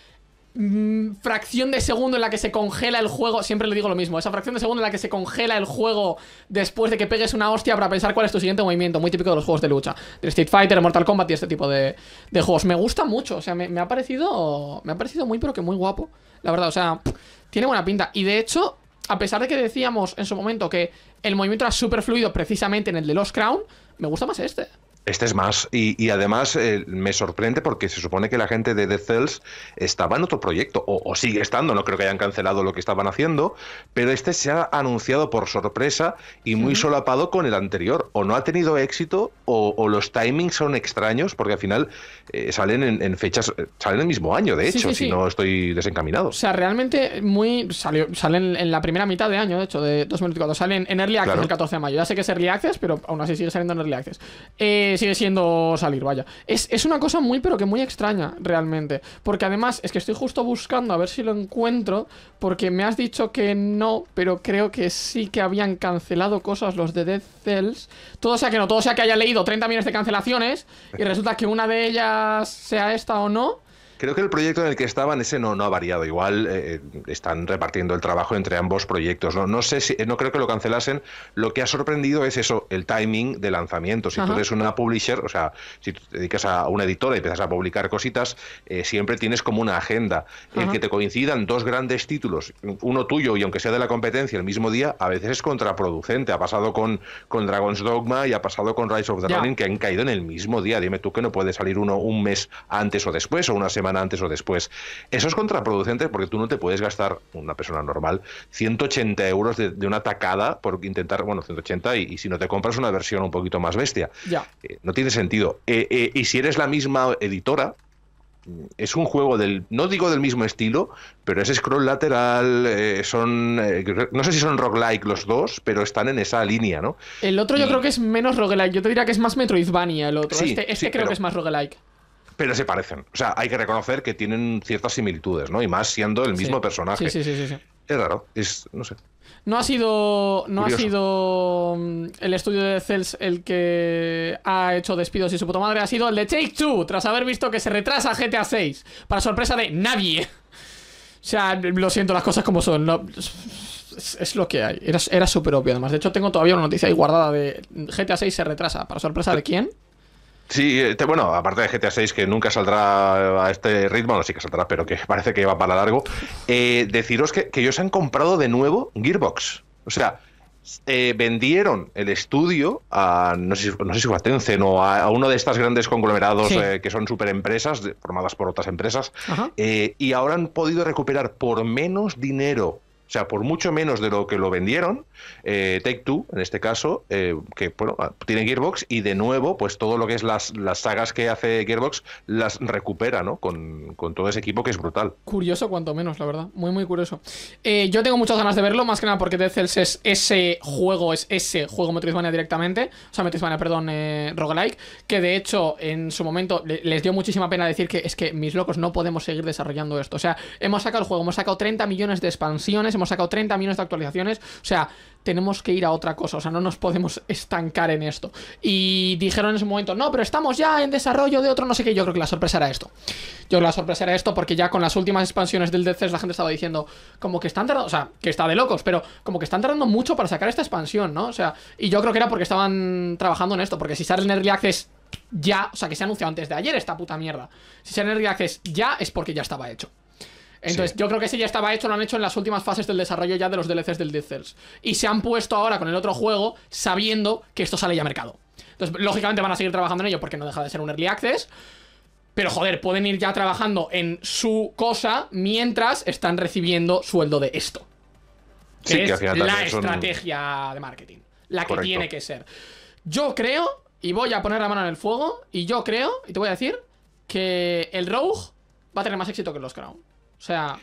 [SPEAKER 2] Mm, fracción de segundo en la que se congela el juego, siempre le digo lo mismo, esa fracción de segundo en la que se congela el juego después de que pegues una hostia para pensar cuál es tu siguiente movimiento, muy típico de los juegos de lucha, de Street Fighter, Mortal Kombat y este tipo de, juegos. Me gusta mucho, o sea, me, ha parecido me ha parecido muy pero que muy guapo, la verdad, o sea, tiene buena pinta y de hecho, a pesar de que decíamos en su momento que el movimiento era súper fluido precisamente en el de Lost Crown, me gusta más este.
[SPEAKER 3] Este es más. Y, además eh, me sorprende porque se supone que la gente de The Cells estaba en otro proyecto, o, sigue estando, no creo que hayan cancelado lo que estaban haciendo, pero este se ha anunciado por sorpresa y muy solapado con el anterior. O no ha tenido éxito, o, o, los timings son extraños, porque al final eh, salen en, fechas, eh, salen el mismo año, de hecho, si no estoy desencaminado.
[SPEAKER 2] O sea, realmente muy salen en la primera mitad de año, de hecho, de 2024. Salen en Early Access el 14 de mayo. Ya sé que es Early Access, pero aún así sigue saliendo en Early Access. Eh, sigue siendo salir, vaya. Es, es, una cosa muy, pero que muy extraña, realmente. Porque además es que estoy justo buscando a ver si lo encuentro, porque me has dicho que no, pero creo que sí que habían cancelado cosas los de Dead Cells. Todo sea que no, todo sea que haya leído 30 millones de cancelaciones y resulta que una de ellas sea esta o no,
[SPEAKER 3] Creo que el proyecto en el que estaban, ese no, no ha variado. Igual eh, eh, están repartiendo el trabajo entre ambos proyectos. ¿no? no sé si, eh, no creo que lo cancelasen. Lo que ha sorprendido es eso, el timing de lanzamiento. Si tú eres una publisher, o sea, si te dedicas a una editora y empiezas a publicar cositas, siempre tienes como una agenda. El que te coincidan dos grandes títulos, uno tuyo y aunque sea de la competencia el mismo día, a veces es contraproducente. Ha pasado con, con Dragon's Dogma y ha pasado con Rise of the Running que han caído en el mismo día. Dime tú que no puede salir uno un mes antes o después o una semana antes o después. Eso es contraproducente porque tú no te puedes gastar, una persona normal, 180 euros de, una tacada por intentar, bueno, 180 y, si no te compras una versión un poquito más bestia. Ya. Eh, no tiene sentido. Eh, eh, y si eres la misma editora, mm, es un juego del, no digo del mismo estilo, pero es scroll lateral, son, no sé si son roguelike los dos, pero están en esa línea, ¿no?
[SPEAKER 2] El otro yo creo que es menos roguelike, yo te diría que es más Metroidvania el otro, este, este creo que es más roguelike
[SPEAKER 3] pero se parecen. O sea, hay que reconocer que tienen ciertas similitudes, ¿no? Y más siendo el mismo personaje. Sí, sí, sí, sí, Es raro, no sé.
[SPEAKER 2] No ha sido. No ha sido mm, el estudio de Cells el que ha hecho despidos y su puta madre. Ha sido el de Take Two, tras haber visto que se retrasa GTA VI Para sorpresa de nadie. O sea, lo siento, las cosas como son. es, lo que hay. Era, súper obvio, además. De hecho, tengo todavía una noticia ahí guardada de GTA VI se retrasa. ¿Para sorpresa de quién?
[SPEAKER 3] Sí, eh, bueno, aparte de GTA 6 que nunca saldrá a este ritmo, no sí que saldrá, pero que parece que va para largo, eh, deciros que, ellos han comprado de nuevo Gearbox. O sea, eh, vendieron el estudio a, no sé, si fue a Tencent o a, uno de estos grandes conglomerados que son superempresas, formadas por otras empresas, y ahora han podido recuperar por menos dinero o sea, por mucho menos de lo que lo vendieron, eh, Take Two, en este caso, eh, que bueno, ah, tiene Gearbox y de nuevo, pues todo lo que es las, las sagas que hace Gearbox las recupera, ¿no? Con, todo ese equipo que es brutal.
[SPEAKER 2] Curioso, cuanto menos, la verdad. Muy, muy curioso. Eh, yo tengo muchas ganas de verlo, más que nada porque The Cells es ese juego, es ese juego Metroidvania directamente. O sea, Metroidvania, perdón, roguelike. Que de hecho, en su momento les dio muchísima pena decir que es que mis locos no podemos seguir desarrollando esto. O sea, hemos sacado el juego, hemos sacado 30 millones de expansiones, hemos sacado 30 millones de actualizaciones. O sea, tenemos que ir a otra cosa, o sea, no nos podemos estancar en esto. Y dijeron en ese momento, no, pero estamos ya en desarrollo de otro, no sé qué, yo creo que la sorpresa era esto. Yo creo que la sorpresa era esto porque ya con las últimas expansiones del DC la gente estaba diciendo, como que están tardando, o sea, que está de locos, pero como que están tardando mucho para sacar esta expansión, ¿no? O sea, y yo creo que era porque estaban trabajando en esto, porque si sale en Early Access ya, o sea, que se anunció antes de ayer esta puta mierda. Si sale en Early Access ya es porque ya estaba hecho. Entonces, yo creo que ese ya estaba hecho, lo han hecho en las últimas fases del desarrollo ya de los DLCs del Dead Y se han puesto ahora con el otro juego sabiendo que esto sale ya a mercado. Entonces, lógicamente van a seguir trabajando en ello porque no deja de ser un early access. Pero joder, pueden ir ya trabajando en su cosa mientras están recibiendo sueldo de esto. Que es la estrategia de marketing. La que tiene que ser. Yo creo, y voy a poner la mano en el fuego, y yo creo, y te voy a decir, que el Rogue va a tener más éxito que los Crown. O sea,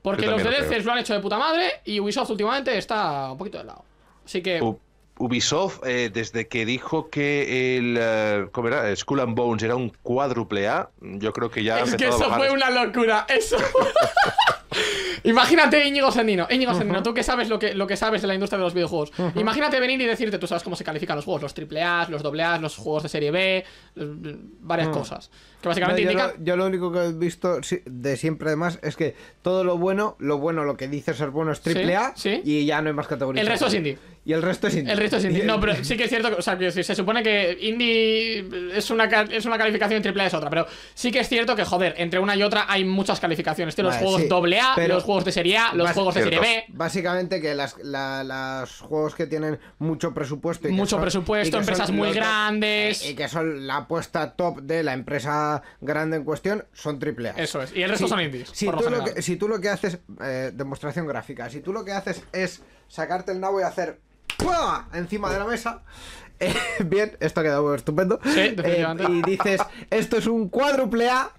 [SPEAKER 2] porque los DLCs lo, han hecho de puta madre y Ubisoft últimamente está un poquito de lado. Así que...
[SPEAKER 3] Ubisoft, eh, desde que dijo que el eh, ¿cómo era? Skull and Bones era un cuádruple A, yo creo que ya... Es que eso fue
[SPEAKER 2] una locura, eso... Imagínate Íñigo Sendino. Íñigo Sendino, tú que sabes lo que, lo que sabes de la industria de los videojuegos. Imagínate venir y decirte, tú sabes cómo se califican los juegos, los A los A los juegos de serie B, eh, varias cosas. Que básicamente indica
[SPEAKER 1] yo, lo, único que he visto de siempre además es que todo lo bueno, lo bueno, lo que dice ser bueno es AAA y ya no hay más categorías. El resto es indie. Y el resto es indie. El resto es indie. No, pero sí
[SPEAKER 2] que es cierto, que, o sea, que se supone que indie es una, es una calificación y AAA es otra, pero sí que es cierto que, joder, entre una y otra hay muchas calificaciones. Tiene los juegos pero los juegos de serie A, los juegos de serie B.
[SPEAKER 1] Básicamente que las, juegos que tienen mucho presupuesto. mucho presupuesto, empresas muy grandes. Eh, y que son la apuesta top de la empresa grande en cuestión, son triple A. Eso es. Y el resto son indies. Si, tú lo que, haces, eh, demostración gráfica, si tú lo que haces es sacarte el nabo y hacer encima de la mesa. Eh, bien, esto ha quedado estupendo. y dices, esto es un cuádruple
[SPEAKER 2] A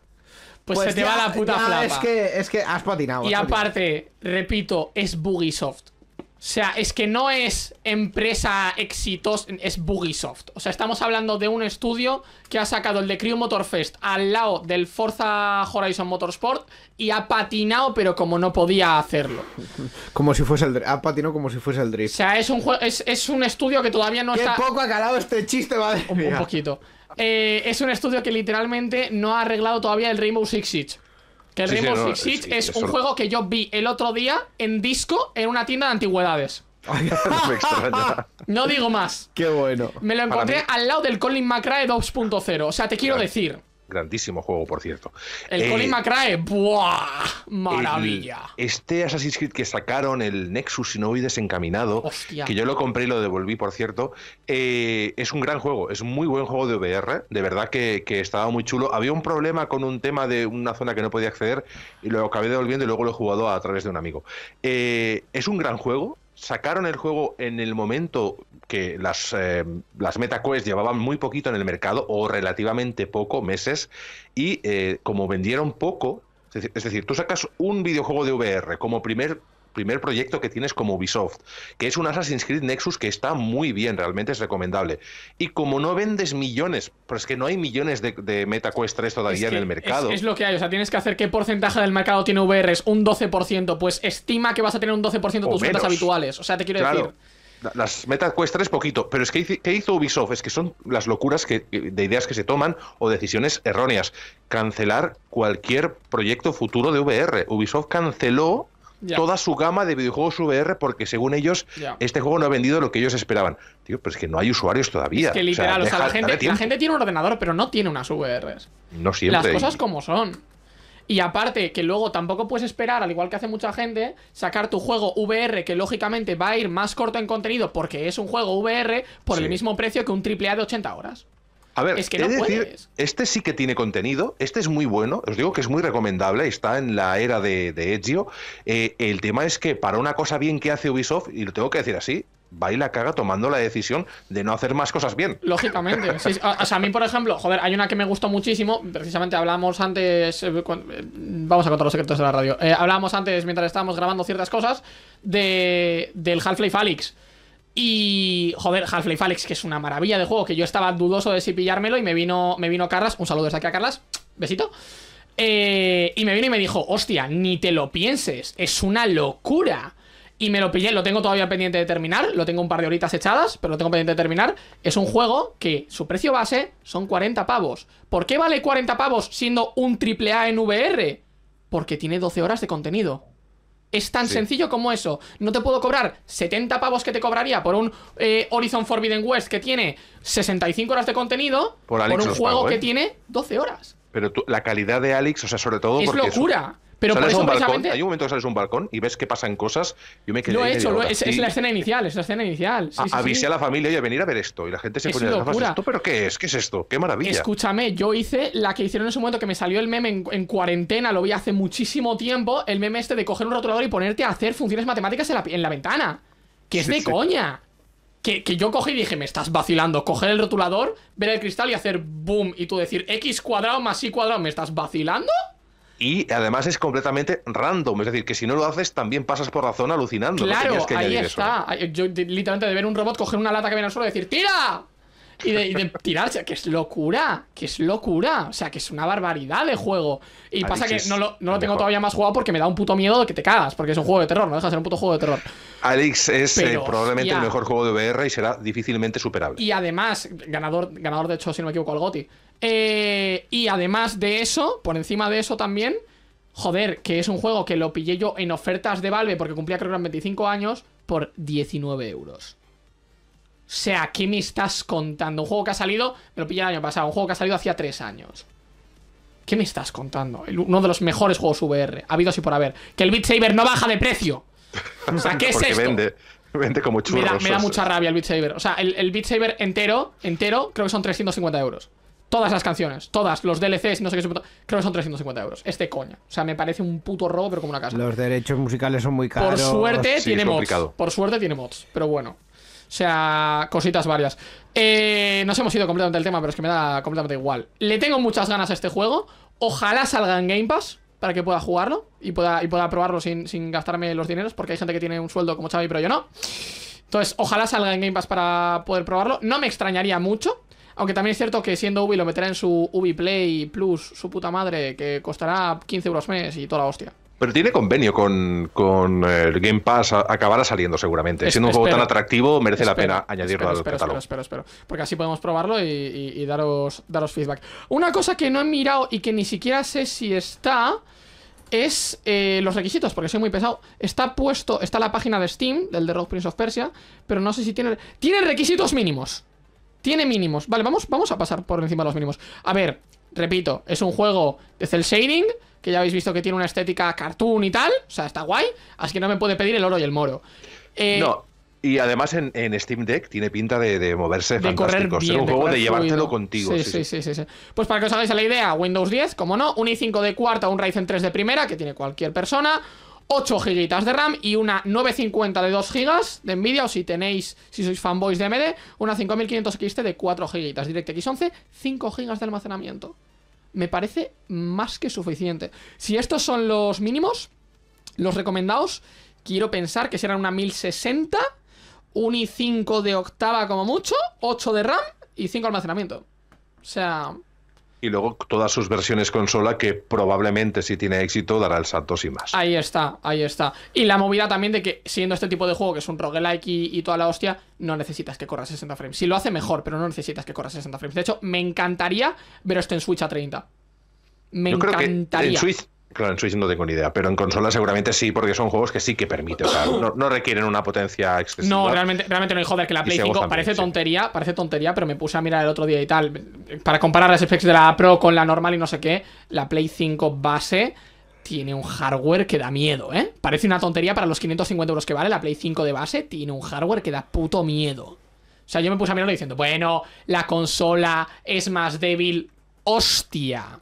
[SPEAKER 2] pues, pues, se te va la puta flapa. Es que,
[SPEAKER 1] es que has patinado. Y
[SPEAKER 2] aparte, repito, es Bugisoft. O sea, es que no es empresa exitosa, es Bugisoft. O sea, estamos hablando de un estudio que ha sacado el de Crew Motorfest al lado del Forza Horizon Motorsport y ha patinado, pero como no podía hacerlo.
[SPEAKER 1] Como si fuese el Ha patinado como si fuese el drift. O
[SPEAKER 2] sea, es un, es, es un estudio que todavía no Qué está. poco ha calado este chiste, madre. Mía. un poquito. Eh, es un estudio que literalmente no ha arreglado todavía el Rainbow Six Siege. Que el Rainbow Six Siege es un juego que yo vi el otro día en disco en una tienda de antigüedades. no digo más.
[SPEAKER 3] Qué bueno. Me
[SPEAKER 2] lo encontré al lado del Colin McRae 2.0. O sea, te quiero decir
[SPEAKER 3] grandísimo juego, por cierto. El eh, Colin McRae,
[SPEAKER 2] ¡buah! ¡Maravilla!
[SPEAKER 3] este Assassin's Creed que sacaron, el Nexus no voy desencaminado, que yo lo compré y lo devolví, por cierto, eh, es un gran juego, es muy buen juego de VR, de verdad que, estaba muy chulo. Había un problema con un tema de una zona que no podía acceder y lo acabé devolviendo y luego lo he jugado a, través de un amigo. Eh, es un gran juego, sacaron el juego en el momento que eh, las, MetaQuest llevaban muy poquito en el mercado o relativamente poco, meses, y eh, como vendieron poco, es decir, tú sacas un videojuego de VR como primer primer proyecto que tienes como Ubisoft, que es un Assassin's Creed Nexus que está muy bien, realmente es recomendable. Y como no vendes millones, pero es que no hay millones de, MetaQuest 3 todavía en el mercado. Es, lo
[SPEAKER 2] que hay, o sea, tienes que hacer qué porcentaje del mercado tiene VR, es un 12%, pues estima que vas a tener un 12% de tus ventas habituales, o sea, te quiero decir...
[SPEAKER 3] Las metas quest poquito, pero es que hizo, ¿qué hizo Ubisoft? Es que son las locuras que, de ideas que se toman o decisiones erróneas. Cancelar cualquier proyecto futuro de VR. Ubisoft canceló toda su gama de videojuegos VR porque según ellos este juego no ha vendido lo que ellos esperaban. Tío, pero es que no hay usuarios todavía. que literal, o sea, la, gente, la gente
[SPEAKER 2] tiene un ordenador pero no tiene unas VR
[SPEAKER 3] No siempre. Las cosas
[SPEAKER 2] como son. Y aparte, que luego tampoco puedes esperar, al igual que hace mucha gente, sacar tu juego VR, que lógicamente va a ir más corto en contenido porque es un juego VR, por el mismo precio que un AAA de 80 horas.
[SPEAKER 3] A ver, es que no este sí que tiene contenido, este es muy bueno, os digo que es muy recomendable, está en la era de, de Ezio. Eh, el tema es que para una cosa bien que hace Ubisoft, y lo tengo que decir así, va la caga tomando la decisión de no hacer más cosas bien. Lógicamente. o sea,
[SPEAKER 2] a mí, por ejemplo, joder, hay una que me gustó muchísimo. Precisamente hablamos antes. Eh, eh, vamos a contar los secretos de la radio. Eh, hablábamos antes, mientras estábamos grabando ciertas cosas, de, del Half-Life Alyx. Y, joder, Half-Life Alyx, que es una maravilla de juego, que yo estaba dudoso de si pillármelo y me vino, me vino Carlas. Un saludo desde aquí a Carlas. Besito. Eh, y me vino y me dijo, hostia, ni te lo pienses, es una locura y me lo pillé, lo tengo todavía pendiente de terminar, lo tengo un par de horitas echadas, pero lo tengo pendiente de terminar. Es un juego que su precio base son 40 pavos. ¿Por qué vale 40 pavos siendo un AAA en VR? Porque tiene 12 horas de contenido. Es tan sencillo como eso. No te puedo cobrar 70 pavos que te cobraría por un eh, Horizon Forbidden West que tiene 65 horas de contenido por, un juego que ¿eh? tiene 12 horas.
[SPEAKER 3] Pero la calidad de Alex, o sea, sobre todo... Es locura. Pero un hay un momento que sales un balcón y ves que pasan cosas. Yo me quedé Lo he hecho, es, la
[SPEAKER 2] escena inicial, es la escena inicial. Sí, a, avisé a
[SPEAKER 3] la familia y a venir a ver esto. Y la gente se pone ponía las ¿Pero qué es? ¿Qué es esto? ¡Qué maravilla!
[SPEAKER 2] Escúchame, yo hice la que hicieron en ese momento que me salió el meme en, cuarentena, lo vi hace muchísimo tiempo. El meme este de coger un rotulador y ponerte a hacer funciones matemáticas en la, ventana. Que es de coña. Que, que, yo cogí y dije, me estás vacilando. Coger el rotulador, ver el cristal y hacer boom. Y tú decir, x cuadrado más y cuadrado, ¿me estás vacilando?
[SPEAKER 3] y además es completamente random, es decir, que si no lo haces también pasas por la zona alucinando. Claro, ahí está.
[SPEAKER 2] Yo literalmente de ver un robot coger una lata que viene al suelo y decir ¡Tira! y de, tirarse, que es locura, que es locura, o sea, que es una barbaridad de juego. Y ah, pasa que no lo, tengo todavía más jugado porque me da un puto miedo de que te cagas, porque es un juego de terror, no
[SPEAKER 3] deja de ser un puto juego de terror. Alex es eh, probablemente el mejor juego de VR y será difícilmente superable.
[SPEAKER 2] Y además, ganador, ganador de hecho, si no me equivoco, al GOTI. Eh, y además de eso, por encima de eso también, joder, que es un juego que lo pillé yo en ofertas de Valve porque cumplía creo que eran 25 años por 19 euros. O sea, ¿qué me estás contando? Un juego que ha salido, me lo pillé el año pasado, un juego que ha salido hacía tres años. ¿Qué me estás contando? Uno de los mejores juegos VR, ha habido así por haber. Que el Beat Saber no baja de precio. ¿qué es esto?
[SPEAKER 3] Vende. como Me da, mucha
[SPEAKER 2] rabia el Beat Saber. O sea, el, Beat Saber entero, entero, creo que son 350 euros. Todas las canciones, todas, los DLCs, no sé qué. Creo que son 350 euros. Este coño O sea, me parece un puto robo, pero como una casa.
[SPEAKER 1] Los derechos musicales son muy caros. Por suerte tiene mods.
[SPEAKER 2] Por suerte tiene mods, pero bueno. O sea, cositas varias. Eh, nos hemos ido completamente del tema, pero es que me da completamente igual. Le tengo muchas ganas a este juego. Ojalá salga en Game Pass para que pueda jugarlo y pueda, y pueda probarlo sin, gastarme los dineros, porque hay gente que tiene un sueldo como Xavi, pero yo no. Entonces, ojalá salga en Game Pass para poder probarlo. No me extrañaría mucho. Aunque también es cierto que siendo Ubi lo meterá en su Ubi Play Plus, su puta madre, que costará 15 euros mes y toda la hostia.
[SPEAKER 3] Pero tiene convenio con, el Game Pass, acabará saliendo seguramente. Siendo un juego tan atractivo, merece la pena añadirlo espero, al catálogo.
[SPEAKER 2] Espero, espero, porque así podemos probarlo y, daros, daros feedback. Una cosa que no he mirado y que ni siquiera sé si está es eh, los requisitos, porque soy muy pesado. Está puesto, está la página de Steam, del The Rogue Prince of Persia, pero no sé si tiene... Tiene requisitos mínimos. Tiene mínimos. Vale, vamos, vamos a pasar por encima de los mínimos. A ver, repito, es un juego de cel shading que ya habéis visto que tiene una estética cartoon y tal, o sea, está guay, así que no me puede pedir el oro y el moro. Eh, no.
[SPEAKER 3] Y además en, Steam Deck tiene pinta de, moverse de fantástico. Correr un juego de llevártelo contigo. Sí sí
[SPEAKER 2] sí, sí Pues para que os hagáis la idea, Windows 10, como no, un i5 de cuarta, un Ryzen 3 de primera, que tiene cualquier persona, 8 GB de RAM y una 950 de 2 gigas de Nvidia, o si tenéis, si sois fanboys de AMD, una 5500 XT de 4 GB, DirectX 11, 5 gigas de almacenamiento me parece más que suficiente. Si estos son los mínimos, los recomendados, quiero pensar que serán una 1060, un i5 de octava como mucho, 8 de RAM y 5 de almacenamiento. O sea,
[SPEAKER 3] y luego todas sus versiones consola que probablemente si tiene éxito dará el salto y más.
[SPEAKER 2] Ahí está, ahí está. Y la movida también de que siendo este tipo de juego que es un roguelike y, toda la hostia, no necesitas que corra 60 frames. Si lo hace mejor, pero no necesitas que corra 60 frames. De hecho, me encantaría ver esto en Switch a 30. Me encantaría.
[SPEAKER 3] Claro, en Switch no tengo ni idea, pero en consola seguramente sí, porque son juegos que sí que permite, o sea, no, requieren una potencia excesiva. No, realmente,
[SPEAKER 2] realmente no hay joder que la Play 5 parece tontería, parece tontería, pero me puse a mirar el otro día y tal, para comparar las specs de la Pro con la normal y no sé qué, la Play 5 base tiene un hardware que da miedo, ¿eh? Parece una tontería para los 550 euros que vale la Play 5 de base, tiene un hardware que da puto miedo. O sea, yo me puse a mirarlo diciendo, bueno, la consola es más débil, hostia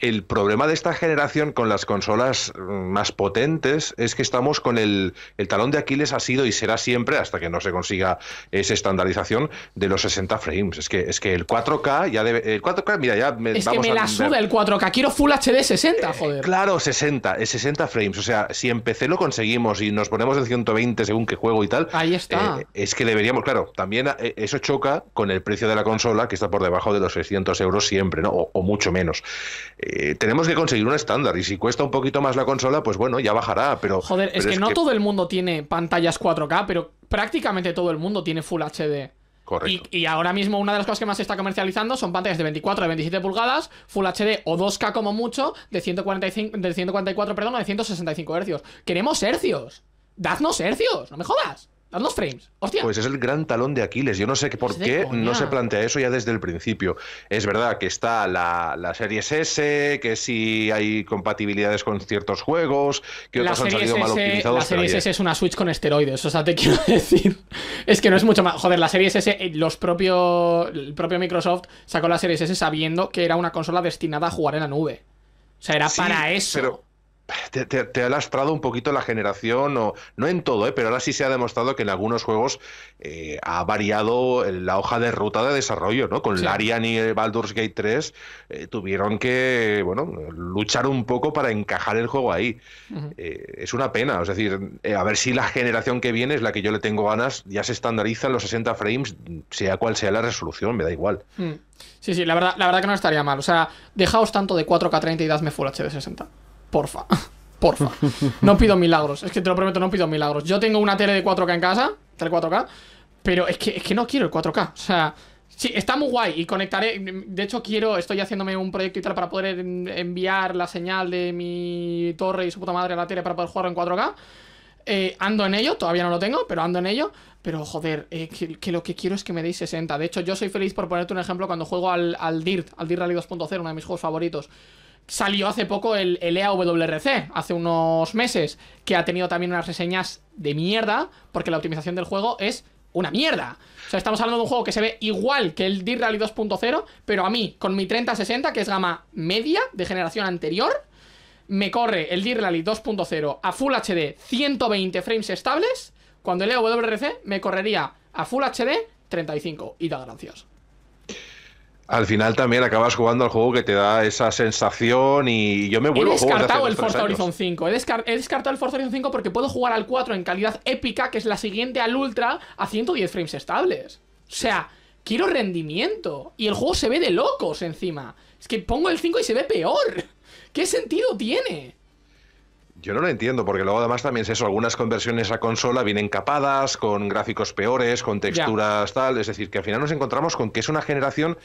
[SPEAKER 3] el problema de esta generación con las consolas mm, más potentes es que estamos con el, talón de Aquiles ha sido y será siempre, hasta que no se consiga esa estandarización, de los 60 frames. Es que, es que el 4K ya debe... El 4K, mira, ya me, es que me la suda el
[SPEAKER 2] 4K, quiero Full HD 60, eh, joder.
[SPEAKER 3] claro, 60, 60 frames. O sea, si en PC lo conseguimos y nos ponemos en 120 según qué juego y tal... Ahí está. Eh, es que deberíamos, claro, también eh, eso choca con el precio de la consola, que está por debajo de los 600 euros siempre, ¿no? o mucho menos eh, tenemos que conseguir un estándar y si cuesta un poquito más la consola, pues bueno, ya bajará, pero... Joder, es que no todo el
[SPEAKER 2] mundo tiene pantallas 4K, pero prácticamente todo el mundo tiene Full HD. Correcto. Y, ahora mismo una de las cosas que más se está comercializando son pantallas de 24 de 27 pulgadas, Full HD o 2K como mucho, de, 145, de 144 perdón, de 165 hercios. Queremos hercios. Dadnos hercios, no me jodas los frames. Pues
[SPEAKER 3] es el gran talón de Aquiles. Yo no sé por qué no se plantea eso ya desde el principio. Es verdad que está la, serie S, que si hay compatibilidades con ciertos juegos, que otros han salido mal optimizados. La serie S
[SPEAKER 2] es una Switch con esteroides. O sea, te quiero decir. Es que no es mucho más. Joder, la serie S, eh, los el propio Microsoft sacó la serie S sabiendo que era una consola destinada a jugar en la nube.
[SPEAKER 3] O sea, era para eso te, ha lastrado un poquito la generación, o, no en todo, ¿eh? pero ahora sí se ha demostrado que en algunos juegos eh, ha variado la hoja de ruta de desarrollo, ¿no? Con Larian y Baldur's Gate 3 eh, tuvieron que, bueno, luchar un poco para encajar el juego ahí. es una pena, es decir, a ver si la generación que viene es la que yo le tengo ganas, ya se estandarizan los 60 frames, sea cual sea la resolución, me da igual.
[SPEAKER 2] Mm. Sí, sí, la verdad, la verdad que no estaría mal. O sea, dejaos tanto de 4K 30 y dadme Full HD 60. Porfa. Porfa. No pido milagros. Es que te lo prometo, no pido milagros. Yo tengo una tele de 4K en casa, tele 4K, pero es que, no quiero el 4K. O sea, sí, está muy guay y conectaré. De hecho, quiero, estoy haciéndome un proyecto y tal para poder enviar la señal de mi torre y su puta madre a la tele para poder jugar en 4K. Eh, ando en ello, todavía no lo tengo, pero ando en ello. Pero joder, eh, que, lo que quiero es que me deis 60. De hecho, yo soy feliz por ponerte un ejemplo cuando juego al, al DIRT, al DIRT Rally 2.0, uno de mis juegos favoritos salió hace poco el, EAWRC, e hace unos meses, que ha tenido también unas reseñas de mierda, porque la optimización del juego es una mierda. O sea, estamos hablando de un juego que se ve igual que el Dirt Rally 2.0, pero a mí, con mi 3060, que es gama media de generación anterior, me corre el Dirt Rally 2.0 a Full HD 120 frames estables, cuando el EAWRC me correría a Full HD 35. Y da ganancias
[SPEAKER 3] al final también acabas jugando al juego que te da esa sensación y yo me vuelvo a He descartado el Forza Horizon
[SPEAKER 2] 5. He, descartado el Forza Horizon 5 porque puedo jugar al 4 en calidad épica, que es la siguiente al Ultra, a 110 frames estables. O sea, quiero rendimiento. Y el juego se ve de locos encima. Es que pongo el 5 y se ve peor. ¿Qué sentido tiene?
[SPEAKER 3] Yo no lo entiendo, porque luego además también es eso, algunas conversiones a consola vienen capadas, con gráficos peores, con texturas tal, es decir, que al final nos encontramos con que es una generación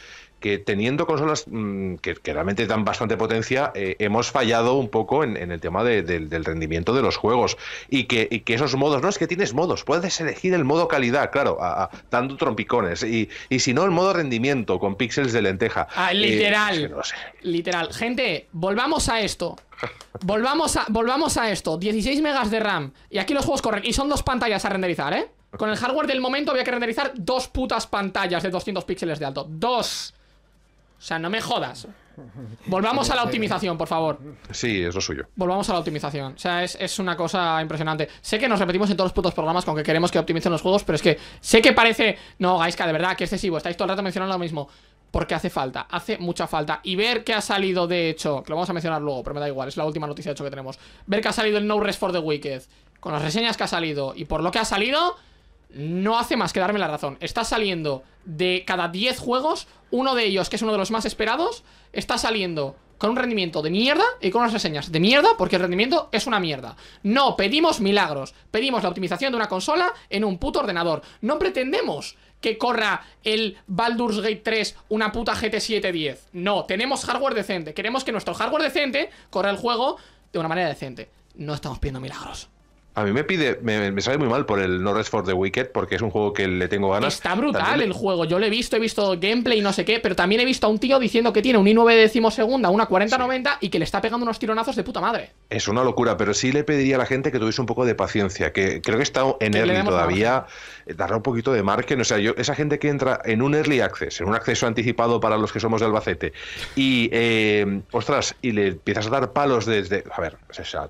[SPEAKER 3] que teniendo consolas mm, que, realmente dan bastante potencia, eh, hemos fallado un poco en, el tema del rendimiento de los juegos. Y que, esos modos, no es que tienes modos, puedes elegir el modo calidad, claro, dando trompicones. Y, si no, el modo rendimiento con píxeles de lenteja. Ah, eh, literal.
[SPEAKER 2] Literal. Gente, volvamos a esto. Volvamos a, volvamos a esto. 16 megas de RAM. Y aquí los juegos corren. Y son dos pantallas a renderizar, ¿eh? Con el hardware del momento había que renderizar dos putas pantallas de 200 píxeles de alto. Dos. O sea, no me jodas. Volvamos a la optimización, por favor.
[SPEAKER 3] Sí, es lo suyo.
[SPEAKER 2] Volvamos a la optimización. O sea, es, una cosa impresionante. Sé que nos repetimos en todos los putos programas con que queremos que optimicen los juegos, pero es que sé que parece. No, Gaiska, de verdad, que excesivo. Estáis todo el rato mencionando lo mismo. Porque hace falta, hace mucha falta. Y ver que ha salido, de hecho, que lo vamos a mencionar luego, pero me da igual, es la última noticia de hecho que tenemos. Ver que ha salido el No Rest for the Wicked, con las reseñas que ha salido y por lo que ha salido, no hace más que darme la razón. Está saliendo de cada 10 juegos, uno de ellos, que es uno de los más esperados, está saliendo con un rendimiento de mierda y con unas reseñas de mierda, porque el rendimiento es una mierda. No pedimos milagros, pedimos la optimización de una consola en un puto ordenador. No pretendemos que corra el Baldur's Gate 3 una puta GT710. No, tenemos hardware decente. Queremos que nuestro hardware decente corra el juego de una manera decente. No estamos pidiendo milagros.
[SPEAKER 3] A mí me pide, me, sale muy mal por el No Rest for the Wicked porque es un juego que le tengo ganas. Está brutal el
[SPEAKER 2] juego, yo lo he visto, he visto gameplay y no sé qué, pero también he visto a un tío diciendo que tiene un i9 de una 40-90 y que le está pegando unos tironazos de puta madre.
[SPEAKER 3] Es una locura, pero sí le pediría a la gente que tuviese un poco de paciencia, que creo que está en early todavía, eh, Darle un poquito de margen, o sea, yo, esa gente que entra en un early access, en un acceso anticipado para los que somos de Albacete, y, eh, ostras, y le empiezas a dar palos desde, a ver,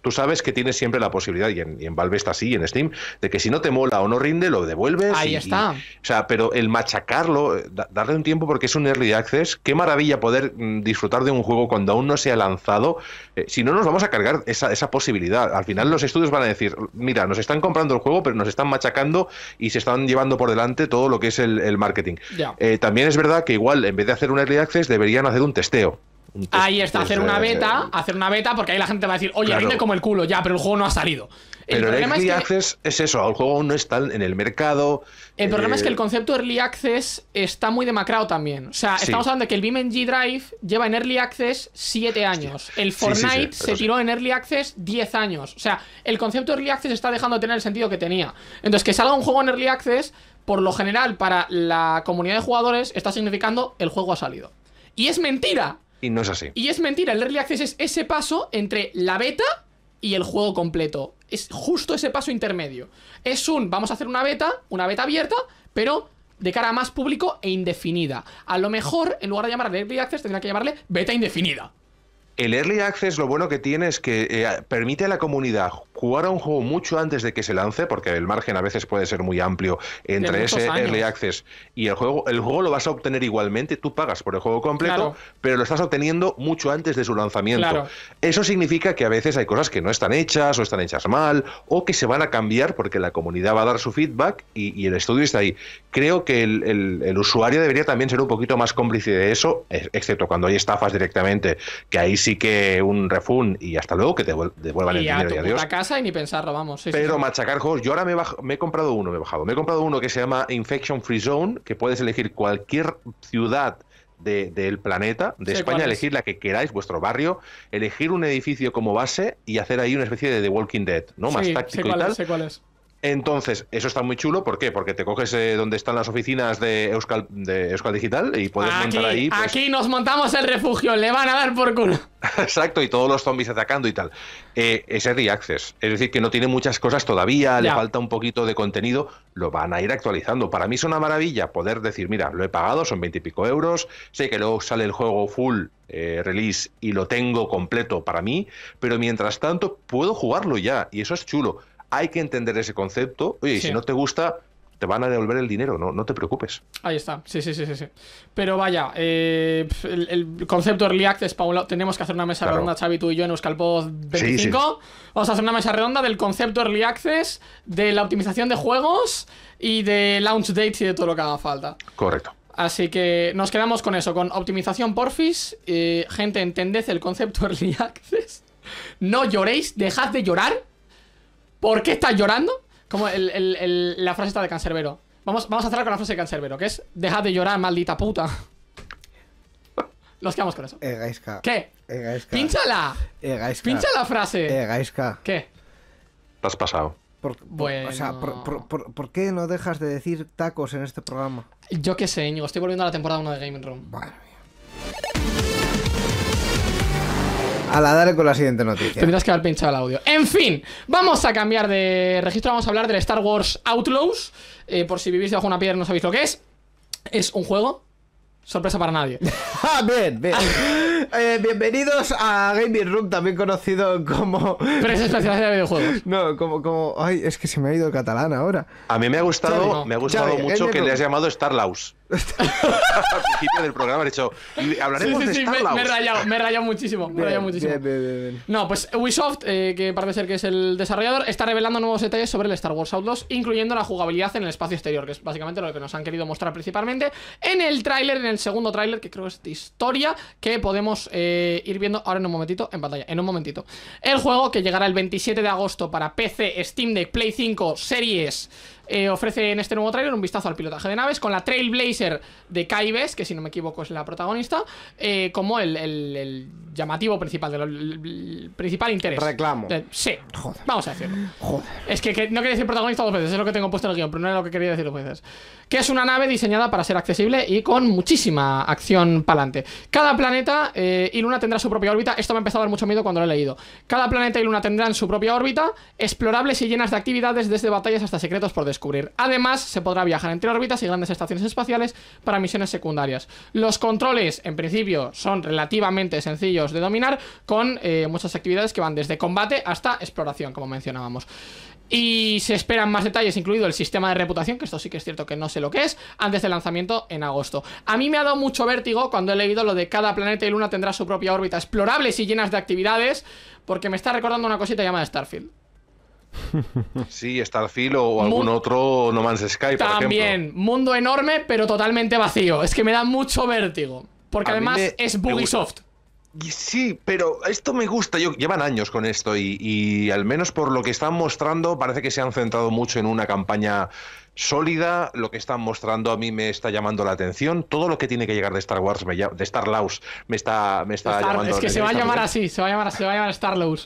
[SPEAKER 3] tú sabes que tienes siempre la posibilidad y en Valve está así, en Steam, de que si no te mola o no rinde, lo devuelves. Ahí está. o sea, pero el machacarlo, eh, darle un tiempo porque es un early access, qué maravilla poder mm, disfrutar de un juego cuando aún no se ha lanzado. Eh, si no, nos vamos a cargar esa, esa posibilidad. Al final los estudios van a decir, mira, nos están comprando el juego, pero nos están machacando y se están llevando por delante todo lo que es el, marketing. Eh, también es verdad que igual, en vez de hacer un early access, deberían hacer un testeo
[SPEAKER 2] ahí está, hacer una beta, hacer una beta, porque ahí la gente va a decir, oye, viene como el culo, ya, pero el juego no ha salido. El problema el Early es que,
[SPEAKER 3] Access es eso, el juego no está en el mercado. El problema eh, es que el
[SPEAKER 2] concepto Early Access está muy demacrado también. O sea, estamos hablando de que el G Drive lleva en Early Access 7 años. El Fortnite se tiró en Early Access 10 años. O sea, el concepto Early Access está dejando de tener el sentido que tenía. Entonces, que salga un juego en Early Access, por lo general, para la comunidad de jugadores, está significando el juego ha salido. Y es mentira,
[SPEAKER 1] y no es así. Y
[SPEAKER 2] es mentira, el Early Access es ese paso entre la beta y el juego completo. Es justo ese paso intermedio. Es un, vamos a hacer una beta, una beta abierta, pero de cara a más público e indefinida. A lo mejor, en lugar de llamarle Early Access, tendría que llamarle beta indefinida.
[SPEAKER 3] El Early Access lo bueno que tiene es que eh, permite a la comunidad jugar a un juego mucho antes de que se lance, porque el margen a veces puede ser muy amplio entre ese early access y el juego, el juego lo vas a obtener igualmente, tú pagas por el juego completo, pero lo estás obteniendo mucho antes de su lanzamiento. Eso significa que a veces hay cosas que no están hechas o están hechas mal o que se van a cambiar porque la comunidad va a dar su feedback y, el estudio está ahí. Creo que el, usuario debería también ser un poquito más cómplice de eso, excepto cuando hay estafas directamente, que ahí sí que un refund y hasta luego que te devuelvan el dinero y adiós.
[SPEAKER 2] No ni pensarlo, vamos. pero
[SPEAKER 3] machacar Yo ahora me, he comprado uno, me he bajado. Me he comprado uno que se llama Infection Free Zone, que puedes elegir cualquier ciudad del planeta, de España, elegir la que queráis, vuestro barrio, elegir un edificio como base y hacer ahí una especie de The Walking Dead, ¿no? Más táctico y tal. sé cuál entonces, eso está muy chulo. ¿Por qué? Porque te coges eh, donde están las oficinas de Euskal, Digital y puedes montar ahí. Pues
[SPEAKER 2] aquí nos montamos el refugio, le van a dar por culo.
[SPEAKER 3] Exacto, y todos los zombies atacando y tal. Eh, ese Reaccess, Access. Es decir, que no tiene muchas cosas todavía, le falta un poquito de contenido, lo van a ir actualizando. Para mí es una maravilla poder decir, mira, lo he pagado, son veintipico euros, sé que luego sale el juego full eh, release y lo tengo completo para mí, pero mientras tanto puedo jugarlo ya, y eso es chulo hay que entender ese concepto. Oye, y si no te gusta, te van a devolver el dinero, no, no te preocupes.
[SPEAKER 2] Ahí está, sí, sí, sí, sí. Pero vaya, eh, el, concepto Early Access, Paula, tenemos que hacer una mesa redonda, Xavi, tú y yo en Euskalpod 25. Vamos a hacer una mesa redonda del concepto Early Access, de la optimización de juegos y de launch dates y de todo lo que haga falta. Correcto. Así que nos quedamos con eso, con optimización porfis. Eh, gente, entended el concepto Early Access. No lloréis, dejad de llorar ¿Por qué estás llorando? Como la frase está de Cancerbero. Vamos, vamos a cerrar con la frase de Cancerbero, que es deja de llorar, maldita puta. Nos quedamos con eso. Eh, ¿Qué? Egaisca. Eh, ¡Pínchala!
[SPEAKER 3] Eh, ¡Pincha la
[SPEAKER 2] frase! Egaiska. ¿Qué? Te has pasado. Por, o
[SPEAKER 1] sea, por, qué no dejas de decir tacos en este programa?
[SPEAKER 2] Yo qué sé, Ñigo. Estoy volviendo a la temporada 1 de Gaming Room. Madre mía
[SPEAKER 1] a la daré con la siguiente noticia. tendrás que
[SPEAKER 2] haber pinchado el audio. En fin, vamos a cambiar de registro. Vamos a hablar del Star Wars Outlaws. Eh, por si vivís debajo de una piedra y no sabéis lo que es. Es un juego. Sorpresa para nadie.
[SPEAKER 1] Ah, bien, bien. Eh, bienvenidos a Gaming Room,
[SPEAKER 3] también conocido como. Pero es especialidad de videojuegos.
[SPEAKER 1] No, como, como. Ay, es que se me ha ido el catalán ahora.
[SPEAKER 3] A mí me ha gustado, me ha gustado mucho que le has llamado Starlaus. del programa hablaremos de Star sí, me, he rayado, me
[SPEAKER 2] rayado muchísimo. rayado muchísimo. no, pues Ubisoft, eh, que parece ser que es el desarrollador, está revelando nuevos detalles sobre el Star Wars Outlaws, incluyendo la jugabilidad en el espacio exterior, que es básicamente lo que nos han querido mostrar principalmente en el tráiler, en el segundo tráiler, que creo que es de historia, que podemos eh, ir viendo ahora en un momentito en pantalla. En un momentito. El juego que llegará el 27 de agosto para PC, Steam Deck, Play 5, series. Eh, ofrece en este nuevo tráiler un vistazo al pilotaje de naves con la Trailblazer de Kaibes que si no me equivoco es la protagonista, eh, como el, llamativo principal, del principal interés. Reclamo. sí. Vamos a decirlo. Es que, no quería decir protagonista dos veces, es lo que tengo puesto en el guión, pero no era lo que quería decir dos veces. Que es una nave diseñada para ser accesible y con muchísima acción para adelante. Cada planeta eh, y luna tendrá su propia órbita. Esto me ha empezado a dar mucho miedo cuando lo he leído. Cada planeta y luna tendrán su propia órbita, explorables y llenas de actividades desde batallas hasta secretos por descubrir. Además, se podrá viajar entre órbitas y grandes estaciones espaciales para misiones secundarias. Los controles, en principio, son relativamente sencillos de dominar, con eh, muchas actividades que van desde combate hasta exploración, como mencionábamos. Y se esperan más detalles, incluido el sistema de reputación, que esto sí que es cierto que no sé lo que es, antes del lanzamiento en agosto. A mí me ha dado mucho vértigo cuando he leído lo de cada planeta y luna tendrá su propia órbita explorables y llenas de actividades, porque me está recordando una cosita llamada Starfield.
[SPEAKER 3] Sí, Starfield o algún otro No Man's Sky, También,
[SPEAKER 2] mundo enorme, pero totalmente vacío. Es que me da mucho vértigo. Porque además es es Bugisoft.
[SPEAKER 3] Sí, pero esto me gusta. Yo, llevan años con esto y, al menos por lo que están mostrando parece que se han centrado mucho en una campaña sólida, lo que están mostrando a mí me está llamando la atención, todo lo que tiene que llegar de Star Wars, de Star me está, me está llamando Es que se va a llamar así,
[SPEAKER 2] se va a llamar, se va a llamar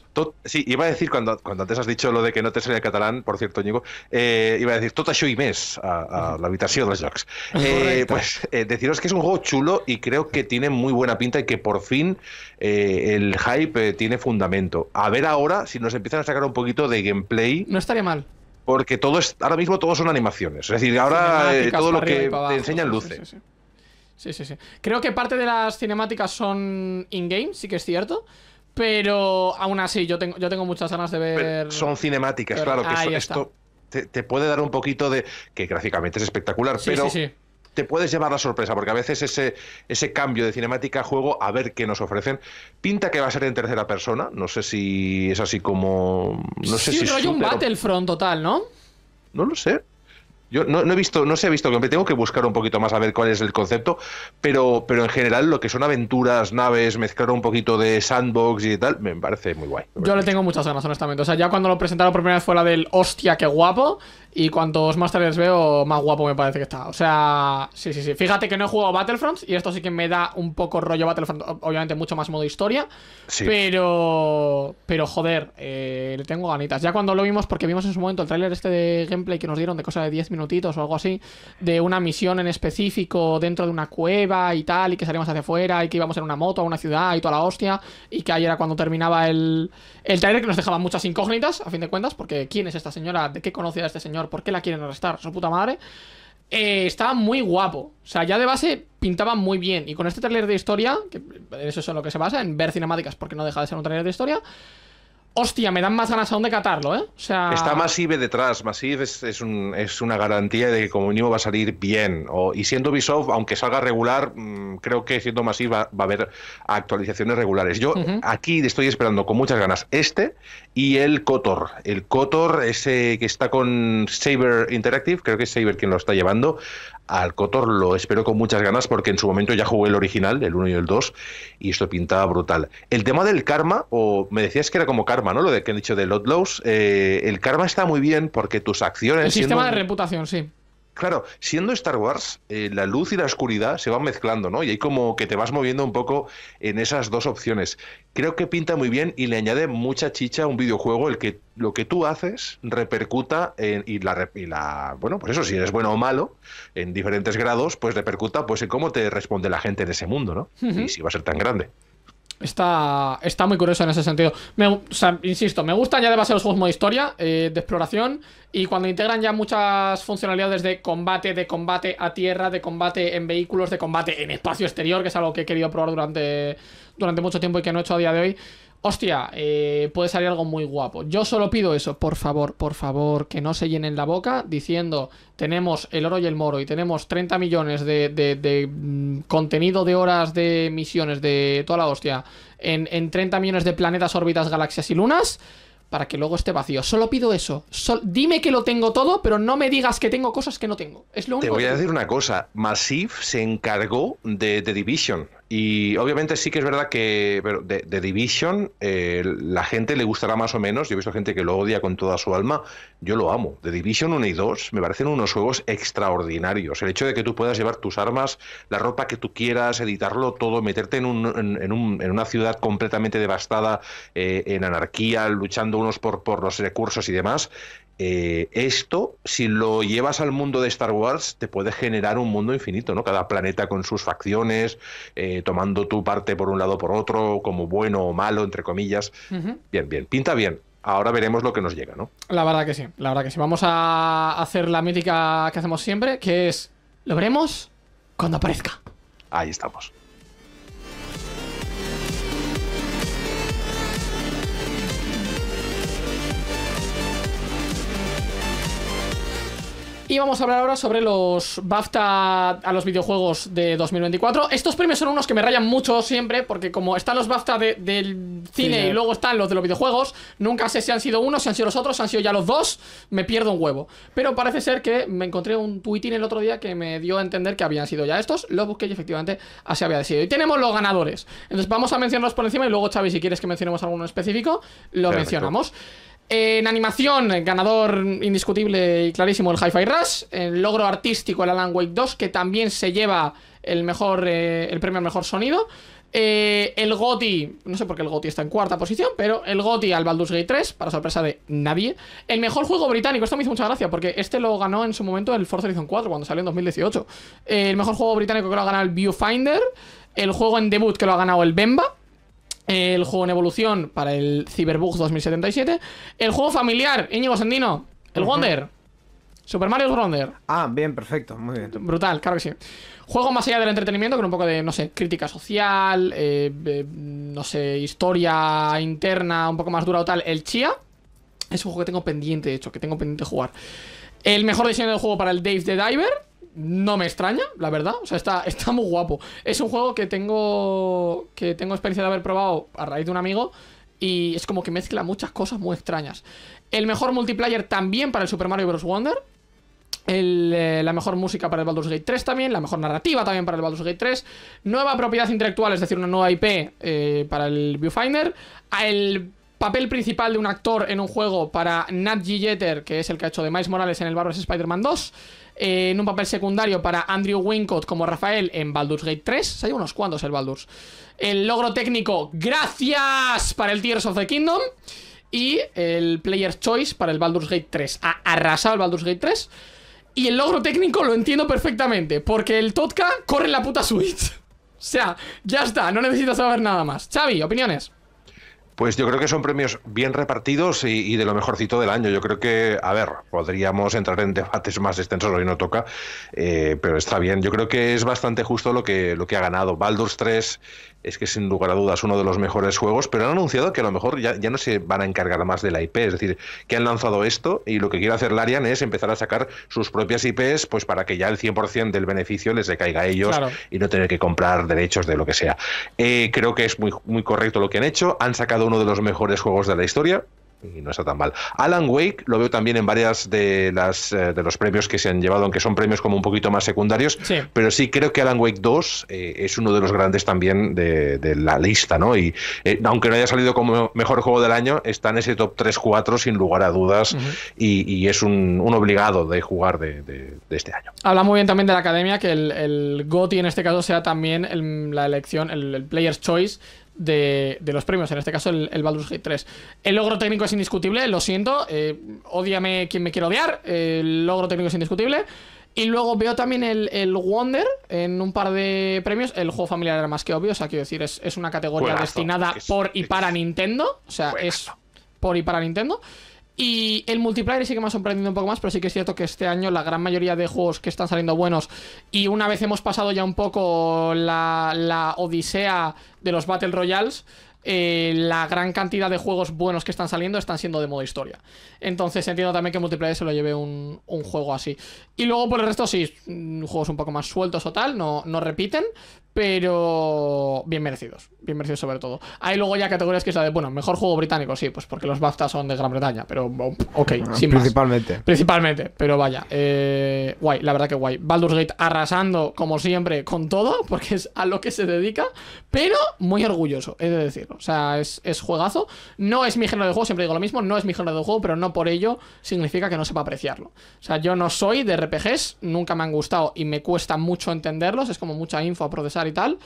[SPEAKER 3] Sí, iba a decir, cuando, antes has dicho lo de que no te sale catalán, por cierto, Ñigo, eh, iba a decir tota això mes a, la habitación de los jocks. Eh, pues eh, deciros que es un juego chulo y creo que tiene muy buena pinta y que por fin el hype tiene fundamento. A ver ahora si nos empiezan a sacar un poquito de gameplay. No estaría mal porque todo es, ahora mismo todo son animaciones. Es decir, ahora eh, todo lo que te enseñan luce.
[SPEAKER 2] Sí sí, sí Creo que parte de las cinemáticas son in-game, sí que es cierto. Pero aún así, yo tengo, yo tengo muchas ganas de ver. son
[SPEAKER 3] cinemáticas, claro, que esto, te, puede dar un poquito de. que gráficamente es espectacular, pero. sí te puedes llevar la sorpresa, porque a veces ese, ese cambio de cinemática a juego, a ver qué nos ofrecen, pinta que va a ser en tercera persona. No sé si es así como. No sé sí, si. hay un
[SPEAKER 2] Battlefront total, ¿no?
[SPEAKER 3] No lo sé. Yo no, he visto, no se ha visto, que tengo que buscar un poquito más a ver cuál es el concepto, pero, pero en general lo que son aventuras, naves, mezclar un poquito de sandbox y tal, me parece muy guay.
[SPEAKER 2] Yo le tengo muchas ganas, honestamente. O sea, ya cuando lo presentaron por primera vez fue la del hostia, qué guapo, y cuantos más trailers veo, más guapo me parece que está. O sea, sí, sí, sí. Fíjate que no he jugado Battlefront y esto sí que me da un poco rollo Battlefront. Obviamente mucho más modo historia. Pero, pero joder, eh, le tengo ganitas. Ya cuando lo vimos, porque vimos en su momento el tráiler este de gameplay que nos dieron de cosa de 10 minutitos o algo así, de una misión en específico dentro de una cueva y tal, y que salíamos hacia afuera y que íbamos en una moto a una ciudad y toda la hostia, y que ahí era cuando terminaba el, el tráiler que nos dejaba muchas incógnitas, a fin de cuentas, porque ¿quién es esta señora? ¿De qué conocía este señor? ¿Por qué la quieren arrestar? Su puta madre. Eh, estaba muy guapo. O sea, ya de base pintaba muy bien. Y con este trailer de historia, que eso es lo que se basa, en ver cinemáticas porque no deja de ser un trailer de historia, Hostia, me dan más ganas aún de catarlo, ¿eh? O sea... Está
[SPEAKER 3] Massive detrás. Massive es, es, una garantía de que como mínimo va a salir bien. y siendo Ubisoft, aunque salga regular, mm, creo que siendo Massive va, a haber actualizaciones regulares. Yo aquí estoy esperando con muchas ganas este y el Cotor. El Cotor ese que está con Saber Interactive, creo que es Saber quien lo está llevando al Cotor lo espero con muchas ganas porque en su momento ya jugué el original, el 1 y el 2, y esto pintaba brutal. El tema del karma, o me decías que era como karma, ¿no? Lo de que han dicho de Lotlows, eh, el karma está muy bien porque tus acciones... El sistema de
[SPEAKER 2] reputación, sí.
[SPEAKER 3] Claro, siendo Star Wars, eh, la luz y la oscuridad se van mezclando, ¿no? Y hay como que te vas moviendo un poco en esas dos opciones. Creo que pinta muy bien y le añade mucha chicha a un videojuego el que lo que tú haces repercuta en, y, la, y la bueno, pues eso, si eres bueno o malo, en diferentes grados, pues repercuta pues en cómo te responde la gente en ese mundo, ¿no? Y si va a ser tan grande.
[SPEAKER 2] Está, está muy curioso en ese sentido. Me, insisto, me gustan ya de base los juegos modo historia, eh, de exploración, y cuando integran ya muchas funcionalidades de combate, de combate a tierra, de combate en vehículos, de combate en espacio exterior, que es algo que he querido probar durante, durante mucho tiempo y que no he hecho a día de hoy, hostia, eh, puede salir algo muy guapo. Yo solo pido eso, por favor, por favor, que no se llenen la boca diciendo, tenemos el oro y el moro y tenemos 30 millones de, mm, contenido de horas de misiones de toda la hostia en, 30 millones de planetas, órbitas, galaxias y lunas para que luego esté vacío. Solo pido eso. dime que lo tengo todo, pero no me digas que tengo cosas que no tengo. Te voy a
[SPEAKER 3] decir una cosa. Massive se encargó de The Division. Y obviamente sí que es verdad que pero de, Division eh, la gente le gustará más o menos. Yo he visto gente que lo odia con toda su alma. Yo lo amo. The Division 1 y 2 me parecen unos juegos extraordinarios. El hecho de que tú puedas llevar tus armas, la ropa que tú quieras, editarlo todo, meterte en, un, en, un, en una ciudad completamente devastada, eh, en anarquía, luchando unos por, por los recursos y demás, eh, esto, si lo llevas al mundo de Star Wars, te puede generar un mundo infinito, ¿no? Cada planeta con sus facciones, eh, tomando tu parte por un lado o por otro, como bueno o malo, entre comillas. Bien, bien, pinta bien. Ahora veremos lo que nos llega, ¿no?
[SPEAKER 2] La verdad que sí, la verdad que sí. Vamos a hacer la mítica que hacemos siempre, que es, lo veremos cuando aparezca. Ahí estamos. Y vamos a hablar ahora sobre los BAFTA a los videojuegos de 2024. Estos premios son unos que me rayan mucho siempre, porque como están los BAFTA del cine y luego están los de los videojuegos, nunca sé si han sido unos, si han sido los otros, si han sido ya los dos, me pierdo un huevo. Pero parece ser que me encontré un tweeting el otro día que me dio a entender que habían sido ya estos, lo busqué y efectivamente así había sido Y tenemos los ganadores. Entonces vamos a mencionarlos por encima y luego, Xavi, si quieres que mencionemos alguno específico, lo mencionamos. En animación, ganador indiscutible y clarísimo el Hi-Fi Rush. En logro artístico, el Alan Wake 2, que también se lleva el, mejor, eh, el premio al mejor sonido. Eh, el GOTI, no sé por qué el GOTI está en cuarta posición, pero el GOTI al Baldur's Gate 3, para sorpresa de nadie. El mejor juego británico, esto me hizo mucha gracia, porque este lo ganó en su momento el Forza Horizon 4, cuando salió en 2018. Eh, el mejor juego británico que lo ha ganado el Viewfinder. El juego en debut que lo ha ganado el Bemba el juego en evolución para el Cyberbug 2077, el juego familiar, Íñigo Sendino, el Wonder, Super Mario Wonder. Ah, bien, perfecto, muy bien. Brutal, claro que sí. Juego más allá del entretenimiento, con un poco de, no sé, crítica social, eh, eh, no sé, historia interna, un poco más dura o tal. El Chia es un juego que tengo pendiente, de hecho, que tengo pendiente de jugar. El mejor diseño del juego para el Dave the Diver no me extraña, la verdad. O sea, está, está muy guapo. Es un juego que tengo, que tengo experiencia de haber probado a raíz de un amigo. Y es como que mezcla muchas cosas muy extrañas. El mejor multiplayer también para el Super Mario Bros. Wonder. Eh, la mejor música para el Baldur's Gate 3 también, la mejor narrativa también para el Baldur's Gate 3, nueva propiedad intelectual, es decir, una nueva IP eh, para el Viewfinder, el papel principal de un actor en un juego para Nat G. Jeter, que es el que ha hecho de Miles Morales en el Barbers Spider-Man 2, eh, en un papel secundario para Andrew Wincott como Rafael en Baldur's Gate 3. Se unos cuantos el Baldur's. El logro técnico, gracias para el Tears of the Kingdom. Y el player Choice para el Baldur's Gate 3. Ha arrasado el Baldur's Gate 3. Y el logro técnico lo entiendo perfectamente, porque el Totka corre en la puta Switch. o sea, ya está, no necesito saber nada más. Xavi, opiniones.
[SPEAKER 3] Pues yo creo que son premios bien repartidos y, de lo mejorcito del año. Yo creo que, a ver, podríamos entrar en debates más extensos, hoy no toca, eh, pero está bien. Yo creo que es bastante justo lo que, lo que ha ganado. Baldur's 3 es que sin lugar a dudas uno de los mejores juegos, pero han anunciado que a lo mejor ya, no se van a encargar más de la IP, es decir, que han lanzado esto y lo que quiere hacer Larian es empezar a sacar sus propias IPs pues para que ya el 100% del beneficio les decaiga a ellos y no tener que comprar derechos de lo que sea. Eh, creo que es muy, muy correcto lo que han hecho, han sacado uno de los mejores juegos de la historia, y no está tan mal. Alan Wake lo veo también en varias de las eh, de los premios que se han llevado, aunque son premios como un poquito más secundarios, pero sí creo que Alan Wake 2 eh, es uno de los grandes también de, la lista, ¿no? Y eh, aunque no haya salido como mejor juego del año, está en ese top 3-4 sin lugar a dudas y, es un, obligado de jugar de, este año.
[SPEAKER 2] Habla muy bien también de la academia, que el, el GOTI en este caso sea también la elección, el Player's Choice de, los premios, en este caso el, Baldur's Gate 3. El logro técnico es indiscutible, lo siento, eh, odiame quien me quiera odiar, eh, el logro técnico es indiscutible. Y luego veo también el, Wonder en un par de premios. El juego familiar era más que obvio, o sea, quiero decir, es, una categoría destinada por y para Nintendo, o sea, es por y para Nintendo. Y el multiplayer sí que me ha sorprendido un poco más, pero sí que es cierto que este año la gran mayoría de juegos que están saliendo buenos, y una vez hemos pasado ya un poco la, la odisea de los Battle Royales, eh, la gran cantidad de juegos buenos que están saliendo están siendo de modo historia. Entonces entiendo también que multiplayer se lo lleve un, juego así. Y luego por el resto sí, mm, juegos un poco más sueltos o tal, no, no repiten, pero bien merecidos, bien merecidos sobre todo. Hay luego ya categorías que es la de, bueno, mejor juego británico, sí, pues porque los BAFTA son de Gran Bretaña, pero oh, ok, ah, sin
[SPEAKER 1] Principalmente.
[SPEAKER 2] Principalmente, pero vaya, eh, guay, la verdad que guay. Baldur's Gate arrasando, como siempre, con todo, porque es a lo que se dedica, pero muy orgulloso, he de decirlo. O sea, es, juegazo. No es mi género de juego, siempre digo lo mismo, no es mi género de juego, pero no por ello significa que no sepa apreciarlo. O sea, yo no soy de RPGs, nunca me han gustado y me cuesta mucho entenderlos, es como mucha info a procesar y tal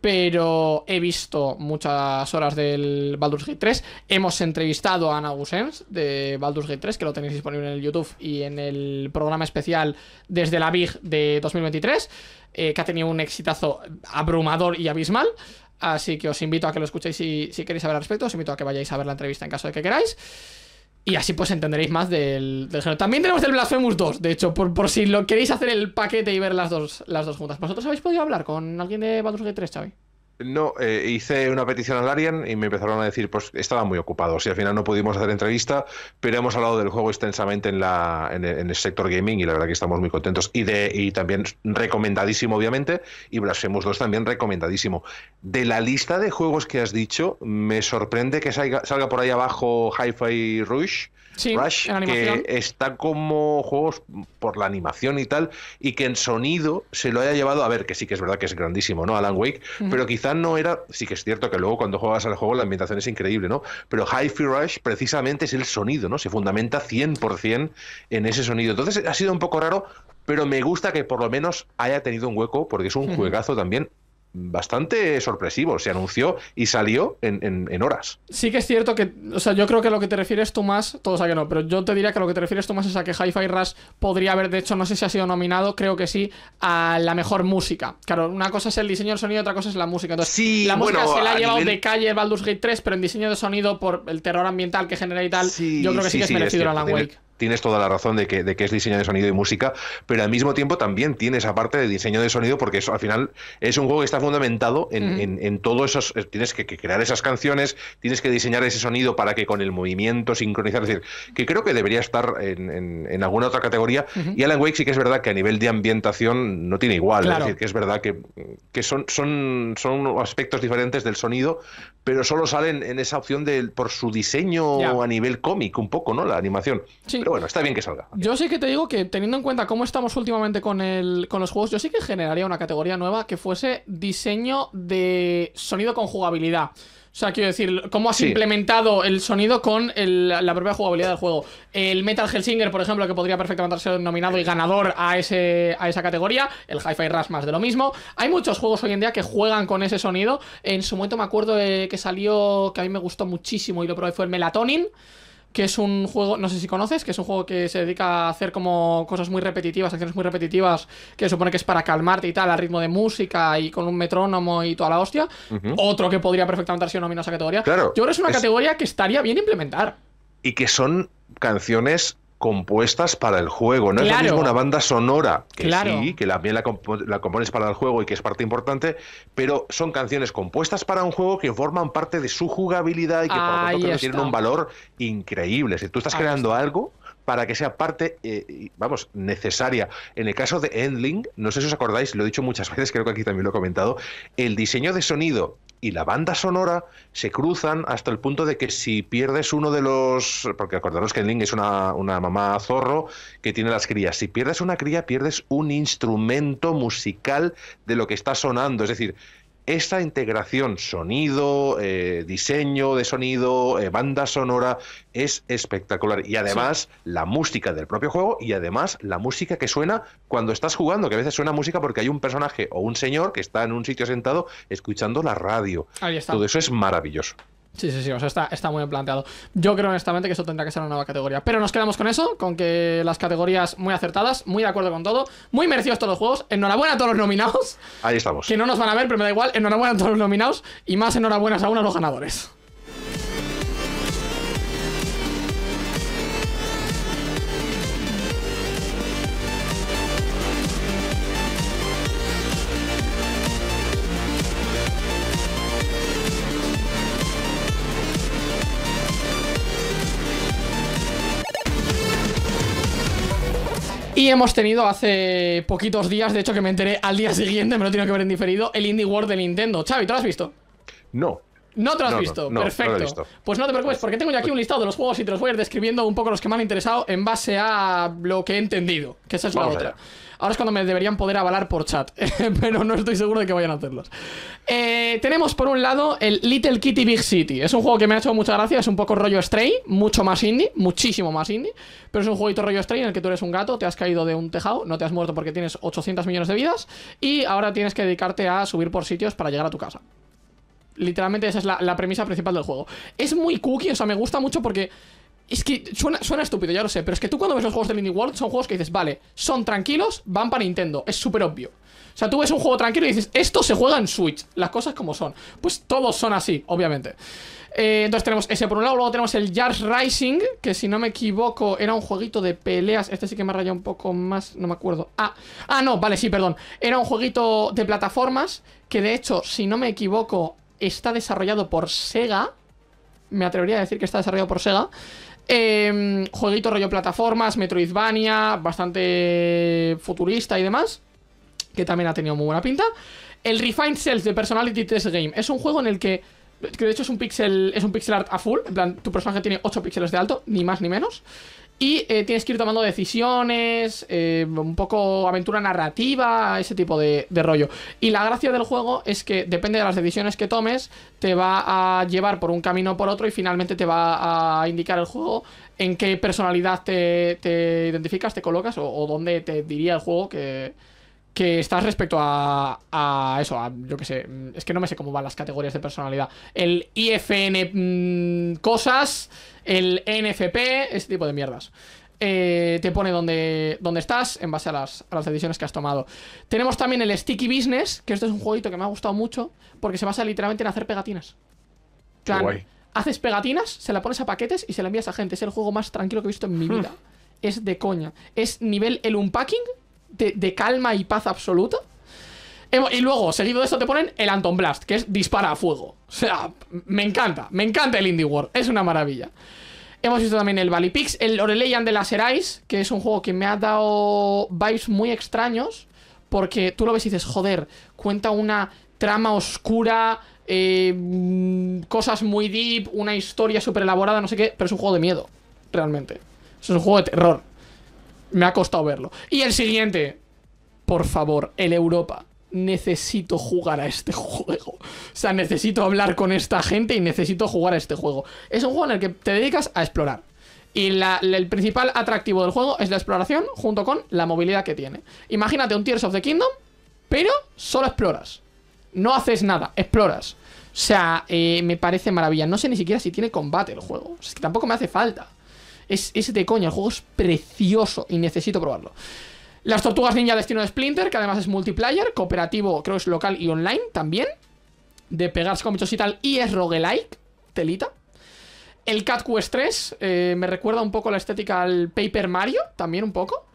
[SPEAKER 2] pero he visto muchas horas del Baldur's Gate 3. Hemos entrevistado a Ana Gusens de Baldur's Gate 3, que lo tenéis disponible en el YouTube y en el programa especial desde la Big de 2023, eh, que ha tenido un exitazo abrumador y abismal. Así que os invito a que lo escuchéis si, si, queréis saber al respecto, os invito a que vayáis a ver la entrevista en caso de que queráis. Y así pues entenderéis más del, género. También tenemos el Blasphemous 2, de hecho, por, por si lo queréis hacer el paquete y ver las dos, las dos juntas. ¿Vosotros habéis podido hablar con alguien de Baldur's Gate 3, Chavi?
[SPEAKER 3] No, eh, hice una petición al Arian y me empezaron a decir, pues estaba muy ocupado y al final no pudimos hacer entrevista, pero hemos hablado del juego extensamente en, la, en, el, sector gaming y la verdad que estamos muy contentos. Y, de, y también recomendadísimo, obviamente, y Blasphemous 2 también recomendadísimo. De la lista de juegos que has dicho, me sorprende que salga, por ahí abajo Hi-Fi Rush, que está como juegos por la animación y tal, y que en sonido se lo haya llevado, a ver, que sí que es verdad que es grandísimo, ¿no? Alan Wake, pero quizá no era. Sí, que es cierto que luego cuando juegas al juego la ambientación es increíble, ¿no? Pero High Free Rush precisamente es el sonido, ¿no? Se fundamenta 100% en ese sonido. Entonces ha sido un poco raro, pero me gusta que por lo menos haya tenido un hueco, porque es un juegazo también bastante sorpresivo. Se anunció y salió en, horas. Sí que es
[SPEAKER 2] cierto que, o sea, yo creo que lo que te refieres tú más, todos a que no, pero yo te diría que lo que te refieres tú más es a que Hi-Fi Rush podría haber, de hecho, no sé si ha sido nominado, creo que sí, a la mejor música. Claro, una cosa es el diseño del sonido, otra cosa es la música. Entonces, sí, la música se la ha llevado de calle Baldur's Gate 3, pero en diseño de sonido, por el terror ambiental que genera y tal, yo creo que sí, que es merecido Wake
[SPEAKER 3] tienes toda la razón de que, es diseño de sonido y música, pero al mismo tiempo también tiene esa parte de diseño de sonido porque eso, al final es un juego que está fundamentado en, todo en, eh, tienes que, crear esas canciones, tienes que diseñar ese sonido para que con el movimiento sincronizar, es decir, que creo que debería estar en, alguna otra categoría y Alan Wake sí que es verdad que a nivel de ambientación no tiene igual, es decir, que es verdad que, que son, son, son aspectos diferentes del sonido, pero solo salen en esa opción de, por su diseño a nivel cómic un poco, ¿no? La animación. Sí bueno, está bien que salga.
[SPEAKER 2] Yo sí que te digo que teniendo en cuenta cómo estamos últimamente con, el, con los juegos, yo sí que generaría una categoría nueva que fuese diseño de sonido con jugabilidad. O sea, quiero decir, cómo has implementado el sonido con la propia jugabilidad del juego. El Metal Hellsinger, por ejemplo, que podría perfectamente ser nominado y ganador a, ese, a esa categoría. El Hi-Fi Rush más de lo mismo. Hay muchos juegos hoy en día que juegan con ese sonido. En su momento me acuerdo de que salió, que a mí me gustó muchísimo y lo probé, fue el Melatonin que es un juego, no sé si conoces, que es un juego que se dedica a hacer como cosas muy repetitivas, acciones muy repetitivas, que se supone que es para calmarte y tal, al ritmo de música y con un metrónomo y toda la hostia. Otro que podría perfectamente haber sido nominado a esa categoría. Claro, Yo creo que es una categoría que estaría bien implementar.
[SPEAKER 3] Y que son canciones compuestas para el juego. No es lo mismo una banda sonora, que claro. sí, que la, la, compones para el juego y que es parte importante, pero son canciones compuestas para un juego que forman parte de su jugabilidad y que por lo tanto tienen un valor increíble. Si tú estás creando algo para que sea parte, eh, vamos, necesaria. En el caso de Endling, no sé si os acordáis, lo he dicho muchas veces, creo que aquí también lo he comentado, el diseño de sonido y la banda sonora se cruzan hasta el punto de que si pierdes uno de los. Porque acordaros que Link es una, una mamá zorro que tiene las crías. Si pierdes una cría, pierdes un instrumento musical de lo que está sonando. Es decir, esa integración sonido, eh, diseño de sonido, eh, banda sonora, es espectacular. Y además, la música del propio juego y además la música que suena cuando estás jugando, que a veces suena música porque hay un personaje o un señor que está en un sitio sentado escuchando la radio. Ahí está. Todo eso es maravilloso.
[SPEAKER 2] Sí, sí, sí, o sea, está, está muy bien planteado. Yo creo honestamente que eso tendrá que ser una nueva categoría. Pero nos quedamos con eso, con que las categorías muy acertadas, muy de acuerdo con todo, muy merecidos todos los juegos. Enhorabuena a todos los nominados. Ahí estamos. Que no nos van a ver, pero me da igual. Enhorabuena a todos los nominados y más enhorabuenas aún a los ganadores. Y hemos tenido hace poquitos días, de hecho que me enteré al día siguiente, me lo tiene que ver en diferido, el Indie World de Nintendo. Xavi, ¿te lo has visto? No. No te lo has visto, perfecto. Pues no te preocupes, porque tengo ya aquí un listado de los juegos y te los voy a ir describiendo un poco los que me han interesado en base a lo que he entendido, que esa es la otra. Ahora es cuando me deberían poder avalar por chat, pero no estoy seguro de que vayan a hacerlos. Eh, tenemos por un lado el Little Kitty Big City. Es un juego que me ha hecho mucha gracia, es un poco rollo Stray, mucho más indie, muchísimo más indie, pero es un jueguito rollo Stray en el que tú eres un gato, te has caído de un tejado, no te has muerto porque tienes 800 millones de vidas y ahora tienes que dedicarte a subir por sitios para llegar a tu casa. Literalmente esa es la, la premisa principal del juego. Es muy cookie, o sea, me gusta mucho porque es que suena, estúpido, ya lo sé, pero es que tú cuando ves los juegos de Indie World son juegos que dices, vale, son tranquilos, van para Nintendo, es súper obvio. O sea, tú ves un juego tranquilo y dices, esto se juega en Switch, las cosas como son. Pues todos son así, obviamente. Eh, entonces tenemos ese por un lado, luego tenemos el Jars Rising, que si no me equivoco era un jueguito de peleas. Este sí que me ha rayado un poco más, no me acuerdo. Ah, ah, no, vale, sí, perdón. Era un jueguito de plataformas que de hecho, si no me equivoco, está desarrollado por Sega. Me atrevería a decir que está desarrollado por Sega. Em, jueguito rollo plataformas, Metroidvania, bastante futurista y demás. Que también ha tenido muy buena pinta. El Refined Cells de Personality Test Game es un juego en el que. Que de hecho es un pixel. Es un pixel art a full. En plan, tu personaje tiene 8 píxeles de alto, ni más ni menos. Y eh, tienes que ir tomando decisiones, eh, un poco aventura narrativa, ese tipo de, rollo. Y la gracia del juego es que depende de las decisiones que tomes, te va a llevar por un camino o por otro y finalmente te va a indicar el juego en qué personalidad te, identificas, te colocas o, o dónde te diría el juego que, que estás respecto a, a eso, a, yo que sé, mm, es que no me sé cómo van las categorías de personalidad. El IFN mm, cosas, el NFP, este tipo de mierdas. Eh, te pone donde, donde estás en base a las, a decisiones que has tomado. Tenemos también el Sticky Business, que este es un jueguito que me ha gustado mucho, porque se basa literalmente en hacer pegatinas. claro haces pegatinas, se la pones a paquetes y se la envías a gente. Es el juego más tranquilo que he visto en mi vida. Es de coña. Es nivel el unpacking, de, calma y paz absoluta. Y luego, seguido de esto te ponen el Anton Blast, que es dispara a fuego. O sea, me encanta, me encanta el Indie War, es una maravilla. Hemos visto también el Valipix, el Oreleyan de las Eyes que es un juego que me ha dado vibes muy extraños, porque tú lo ves y dices, joder, cuenta una trama oscura, eh, cosas muy deep, una historia súper elaborada, no sé qué, pero es un juego de miedo, realmente. Es un juego de terror. Me ha costado verlo. Y el siguiente. Por favor, el Europa. Necesito jugar a este juego. O sea, necesito hablar con esta gente y necesito jugar a este juego. Es un juego en el que te dedicas a explorar. Y el principal atractivo del juego es la exploración junto con la movilidad que tiene. Imagínate un Tears of the Kingdom, pero solo exploras. No haces nada, exploras. O sea, eh, me parece maravilla. No sé ni siquiera si tiene combate el juego. es que tampoco me hace falta. Es, de coña, el juego es precioso y necesito probarlo. Las Tortugas Ninja Destino de Splinter, que además es multiplayer, cooperativo, creo que es local y online también. De pegarse con bichos y tal, y es roguelike, telita. El Cat Quest 3, eh, me recuerda un poco la estética al Paper Mario, también un poco.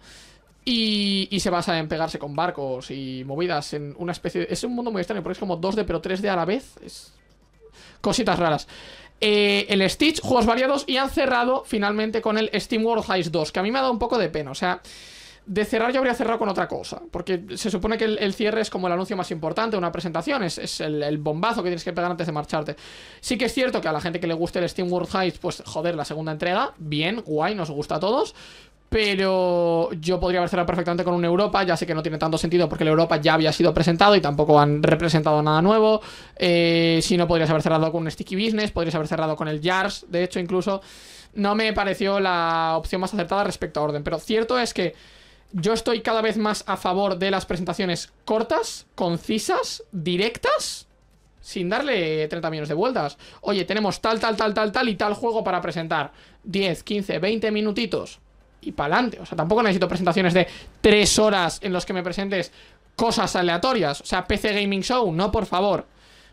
[SPEAKER 2] Y, se basa en pegarse con barcos y movidas en una especie de... Es un mundo muy extraño porque es como 2D pero 3D a la vez. Cositas raras. Eh, el Stitch, juegos variados, y han cerrado finalmente con el Steam World Heist 2, que a mí me ha dado un poco de pena. O sea, de cerrar yo habría cerrado con otra cosa, porque se supone que el, cierre es como el anuncio más importante, una presentación, es, el, bombazo que tienes que pegar antes de marcharte. Sí que es cierto que a la gente que le guste el Steam World Heights, pues joder, la segunda entrega, bien, guay, nos gusta a todos, pero yo podría haber cerrado perfectamente con un Europa, ya sé que no tiene tanto sentido porque el Europa ya había sido presentado y tampoco han representado nada nuevo, eh, si no podrías haber cerrado con un Sticky Business, podrías haber cerrado con el Jars, de hecho incluso, no me pareció la opción más acertada respecto a orden, pero cierto es que yo estoy cada vez más a favor de las presentaciones cortas, concisas, directas, sin darle 30 millones de vueltas. Oye, tenemos tal, tal, tal, tal, tal y tal juego para presentar. 10, 15, 20 minutitos y pa'lante. O sea, tampoco necesito presentaciones de 3 horas en los que me presentes cosas aleatorias. O sea, PC Gaming Show, no, por favor.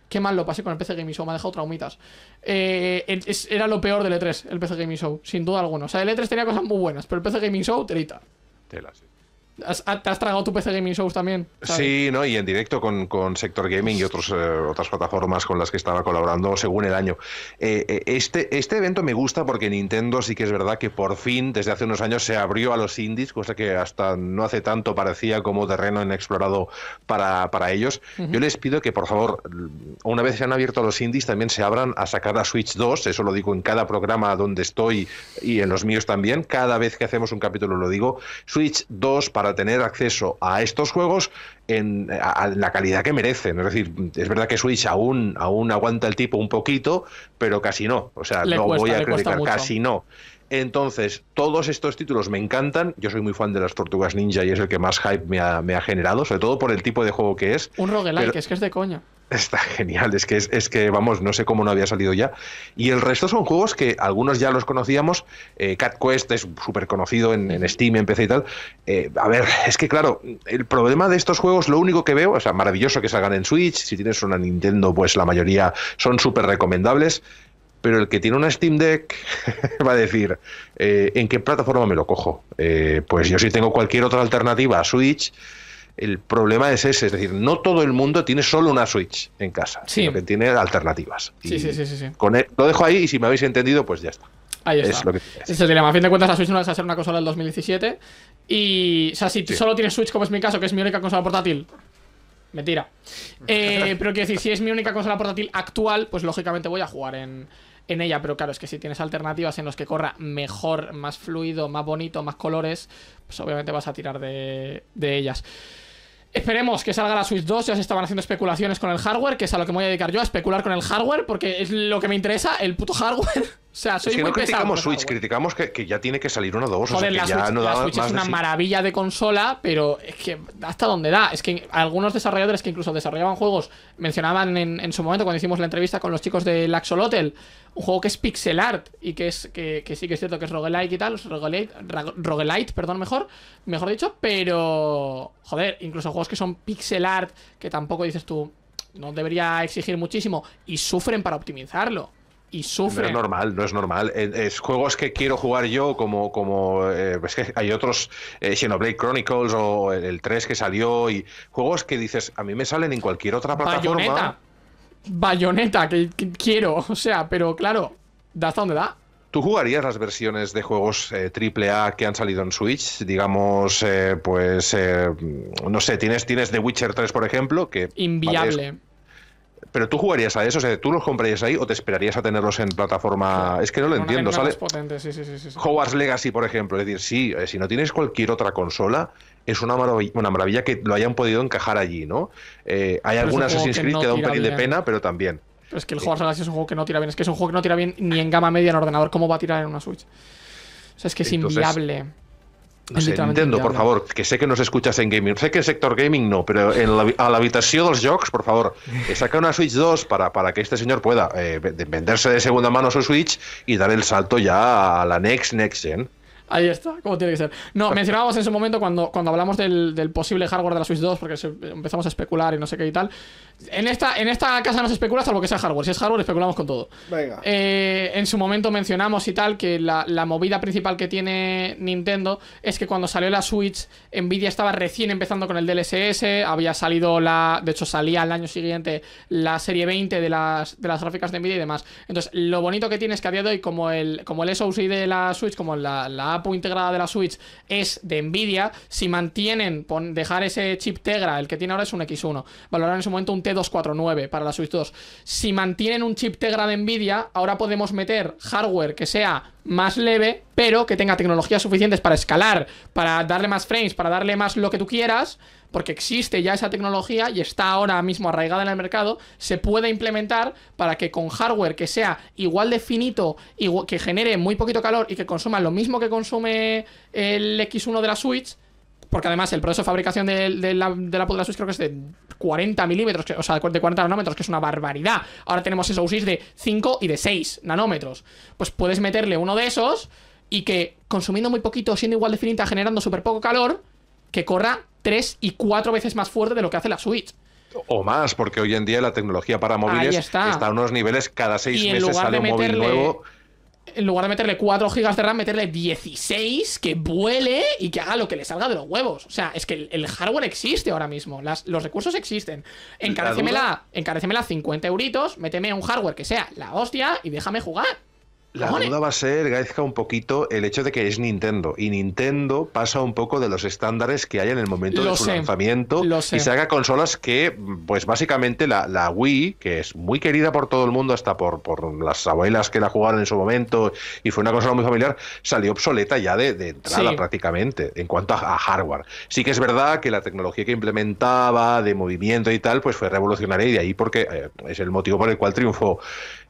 [SPEAKER 2] Qué mal lo pasé con el PC Gaming Show, me ha dejado traumitas. Eh, era lo peor del E3, el PC Gaming Show, sin duda alguna. O sea, el E3 tenía cosas muy buenas, pero el PC Gaming Show, telita. Tela, sí. ¿Te has tragado tu PC Gaming Shows también?
[SPEAKER 3] Sí, ¿no? y en directo con, con Sector Gaming y otros, eh, otras plataformas con las que estaba colaborando según el año. Eh, eh, este, este evento me gusta porque Nintendo sí que es verdad que por fin, desde hace unos años, se abrió a los indies, cosa que hasta no hace tanto parecía como terreno inexplorado para, para ellos. Yo les pido que, por favor, una vez se han abierto los indies, también se abran a sacar a Switch 2. Eso lo digo en cada programa donde estoy y en los míos también. Cada vez que hacemos un capítulo lo digo. Switch 2 para tener acceso a estos juegos en, la calidad que merecen. Es decir, es verdad que Switch aún, aún aguanta el tipo un poquito, pero casi no. O sea, no voy a criticar, casi no. Entonces, todos estos títulos me encantan. Yo soy muy fan de las Tortugas Ninja y es el que más hype me ha, generado, sobre todo por el tipo de juego que es.
[SPEAKER 2] Un roguelike, es que es de
[SPEAKER 3] coño. Está genial, es que, es, que, vamos, no sé cómo no había salido ya. Y el resto son juegos que algunos ya los conocíamos. Eh, Cat Quest es súper conocido en, Steam, en PC y tal. Eh, a ver, es que claro, el problema de estos juegos, lo único que veo, o sea, maravilloso que salgan en Switch, si tienes una Nintendo, pues la mayoría son súper recomendables pero el que tiene una Steam Deck va a decir, eh, ¿en qué plataforma me lo cojo? Eh, pues yo si tengo cualquier otra alternativa a Switch, el problema es ese, es decir, no todo el mundo tiene solo una Switch en casa, sí. sino que tiene alternativas. Sí, sí, sí, sí, e, lo dejo ahí y si me habéis entendido, pues ya está. Ahí está. Es,
[SPEAKER 2] es el dilema. A fin de cuentas, la Switch no va a ser una consola del 2017. Y, o sea, si solo tienes Switch, como es mi caso, que es mi única consola portátil, mentira. Eh, pero quiero decir, si es mi única consola portátil actual, pues lógicamente voy a jugar en, en ella, pero claro, es que si tienes alternativas en los que corra mejor, más fluido, más bonito, más colores, pues obviamente vas a tirar de, de ellas. Esperemos que salga la Switch 2, ya se estaban haciendo especulaciones con el hardware, que es a lo que me voy a dedicar yo, a especular con el hardware, porque es lo que me interesa, el puto hardware. O sea, soy criticamos
[SPEAKER 3] Switch, criticamos que, ya tiene que salir uno dos Joder, o sea, la Switch, es una maravilla
[SPEAKER 2] de consola, pero es que hasta donde da. Es que algunos desarrolladores que incluso desarrollaban juegos mencionaban en, su momento cuando hicimos la entrevista con los chicos de Laxolotel, un juego que es pixel art y que es que, sí que es cierto que es Roguelite y tal, roguelite, roguelite, perdón, mejor, mejor dicho, pero joder, incluso juegos que son pixel art que tampoco dices tú no debería exigir muchísimo y sufren para optimizarlo y sufre. No es
[SPEAKER 3] normal, no es normal. Eh, es, juegos que quiero jugar yo, como, como eh, es que hay otros, eh, Xenoblade Chronicles o el, 3 que salió, y juegos que dices, a mí me salen en cualquier otra plataforma. Bayoneta,
[SPEAKER 2] Bayoneta que, quiero, o sea, pero claro, da hasta donde da.
[SPEAKER 3] ¿Tú jugarías las versiones de juegos AAA eh, que han salido en Switch? Digamos, pues, no sé, tienes, tienes The Witcher 3, por ejemplo, que... Inviable. Pero tú jugarías a eso, o sea, tú los comprarías ahí o te esperarías a tenerlos en plataforma. Es que no lo entiendo, ¿sabes?
[SPEAKER 2] Más potente, sí, sí, sí,
[SPEAKER 3] Hogwarts Legacy, por ejemplo, es decir, sí, eh, si no tienes cualquier otra consola, es una maravilla, que lo hayan podido encajar allí, ¿no? Eh, hay algunas Assassin's Creed que, da un pelín de pena, pero también.
[SPEAKER 2] es que el Hogwarts Legacy es un juego que no tira bien, es que es un juego que no tira bien ni en gama media en ordenador, ¿cómo va a tirar en una Switch? O sea, es que es inviable.
[SPEAKER 3] No Nintendo, por favor, que sé que nos escuchas en gaming. Sé que en sector gaming no, pero en la, habitación la los los por favor, saca una Switch 2 para, para que este señor pueda eh, venderse de segunda mano su Switch y dar el salto ya a la next, next gen.
[SPEAKER 2] Ahí está, como tiene que ser. No, mencionábamos en su momento cuando, cuando hablamos del, posible hardware de la Switch 2, porque empezamos a especular y no sé qué y tal. En esta, en esta casa no se especula salvo que sea hardware. Si es hardware, especulamos con todo. Venga. Eh, en su momento mencionamos y tal que la, movida principal que tiene Nintendo es que cuando salió la Switch, Nvidia estaba recién empezando con el DLSS, había salido la. De hecho, salía el año siguiente la serie 20 de las, de las gráficas de Nvidia y demás. Entonces, lo bonito que tiene es que a día de hoy, como el, como el SOC de la Switch, como la, la integrada de la Switch es de Nvidia, si mantienen dejar ese chip Tegra, el que tiene ahora es un X1, valorar en su momento un T249 para la Switch 2. Si mantienen un chip Tegra de Nvidia, ahora podemos meter hardware que sea más leve, pero que tenga tecnologías suficientes para escalar, para darle más frames, para darle más lo que tú quieras porque existe ya esa tecnología y está ahora mismo arraigada en el mercado, se puede implementar para que con hardware que sea igual de finito, igual, que genere muy poquito calor y que consuma lo mismo que consume el X1 de la Switch, porque además el proceso de fabricación de, la, de la Switch creo que es de 40 milímetros, o sea, de 40 nanómetros, que es una barbaridad. Ahora tenemos esos de 5 y de 6 nanómetros. Pues puedes meterle uno de esos y que consumiendo muy poquito, siendo igual de finita, generando súper poco calor, que corra tres y cuatro veces más fuerte de lo que hace la Switch.
[SPEAKER 3] O más, porque hoy en día la tecnología para móviles está. a unos niveles cada seis meses sale un móvil nuevo
[SPEAKER 2] en lugar de meterle 4 GB de RAM, meterle 16, que vuele y que haga lo que le salga de los huevos. O sea, es que el, hardware existe ahora mismo, los recursos existen. Encarecemela, encarecemela 50 euritos, méteme un hardware que sea la hostia y déjame jugar. La
[SPEAKER 3] duda va a ser, Gaezca, un poquito el hecho de que es Nintendo. Y Nintendo pasa un poco de los estándares que hay en el momento de su lanzamiento. Y se haga consolas que, pues básicamente la, la, Wii, que es muy querida por todo el mundo, hasta por, por las abuelas que la jugaron en su momento, y fue una consola muy familiar, salió obsoleta ya de, entrada prácticamente, en cuanto a, hardware. Sí que es verdad que la tecnología que implementaba, de movimiento y tal, pues fue revolucionaria y de ahí porque eh, es el motivo por el cual triunfó.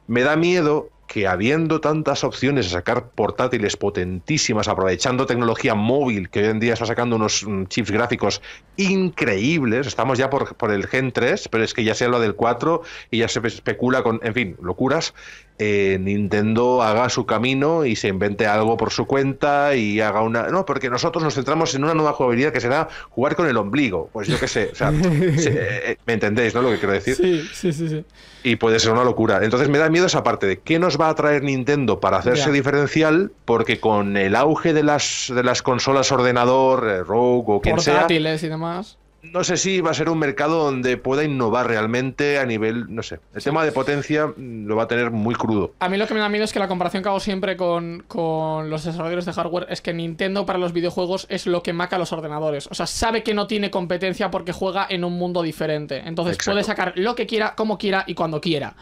[SPEAKER 3] Me da miedo que habiendo tantas opciones de sacar portátiles potentísimas, aprovechando tecnología móvil, que hoy en día está sacando unos mm, chips gráficos increíbles, estamos ya por, por el Gen 3, pero es que ya se habla del 4 y ya se especula con, en fin, locuras, eh, Nintendo haga su camino y se invente algo por su cuenta y haga una... No, porque nosotros nos centramos en una nueva jugabilidad que será jugar con el ombligo. Pues yo qué sé, o sea, eh, eh, ¿me entendéis, no? Lo que quiero decir. Sí, sí, sí, Y puede ser una locura. Entonces me da miedo esa parte de qué nos va a traer Nintendo para hacerse diferencial, porque con el auge de las, de las consolas ordenador, Rogue o quien sea... Portátiles y demás no sé si va a ser un mercado donde pueda innovar realmente a nivel, no sé, el tema de potencia mm, lo va a tener muy crudo.
[SPEAKER 2] A mí lo que me da miedo es que la comparación que hago siempre con, con los desarrolladores de hardware es que Nintendo para los videojuegos es lo que maca a los ordenadores. O sea, sabe que no tiene competencia porque juega en un mundo diferente. Entonces puede sacar lo que quiera, como quiera y cuando quiera.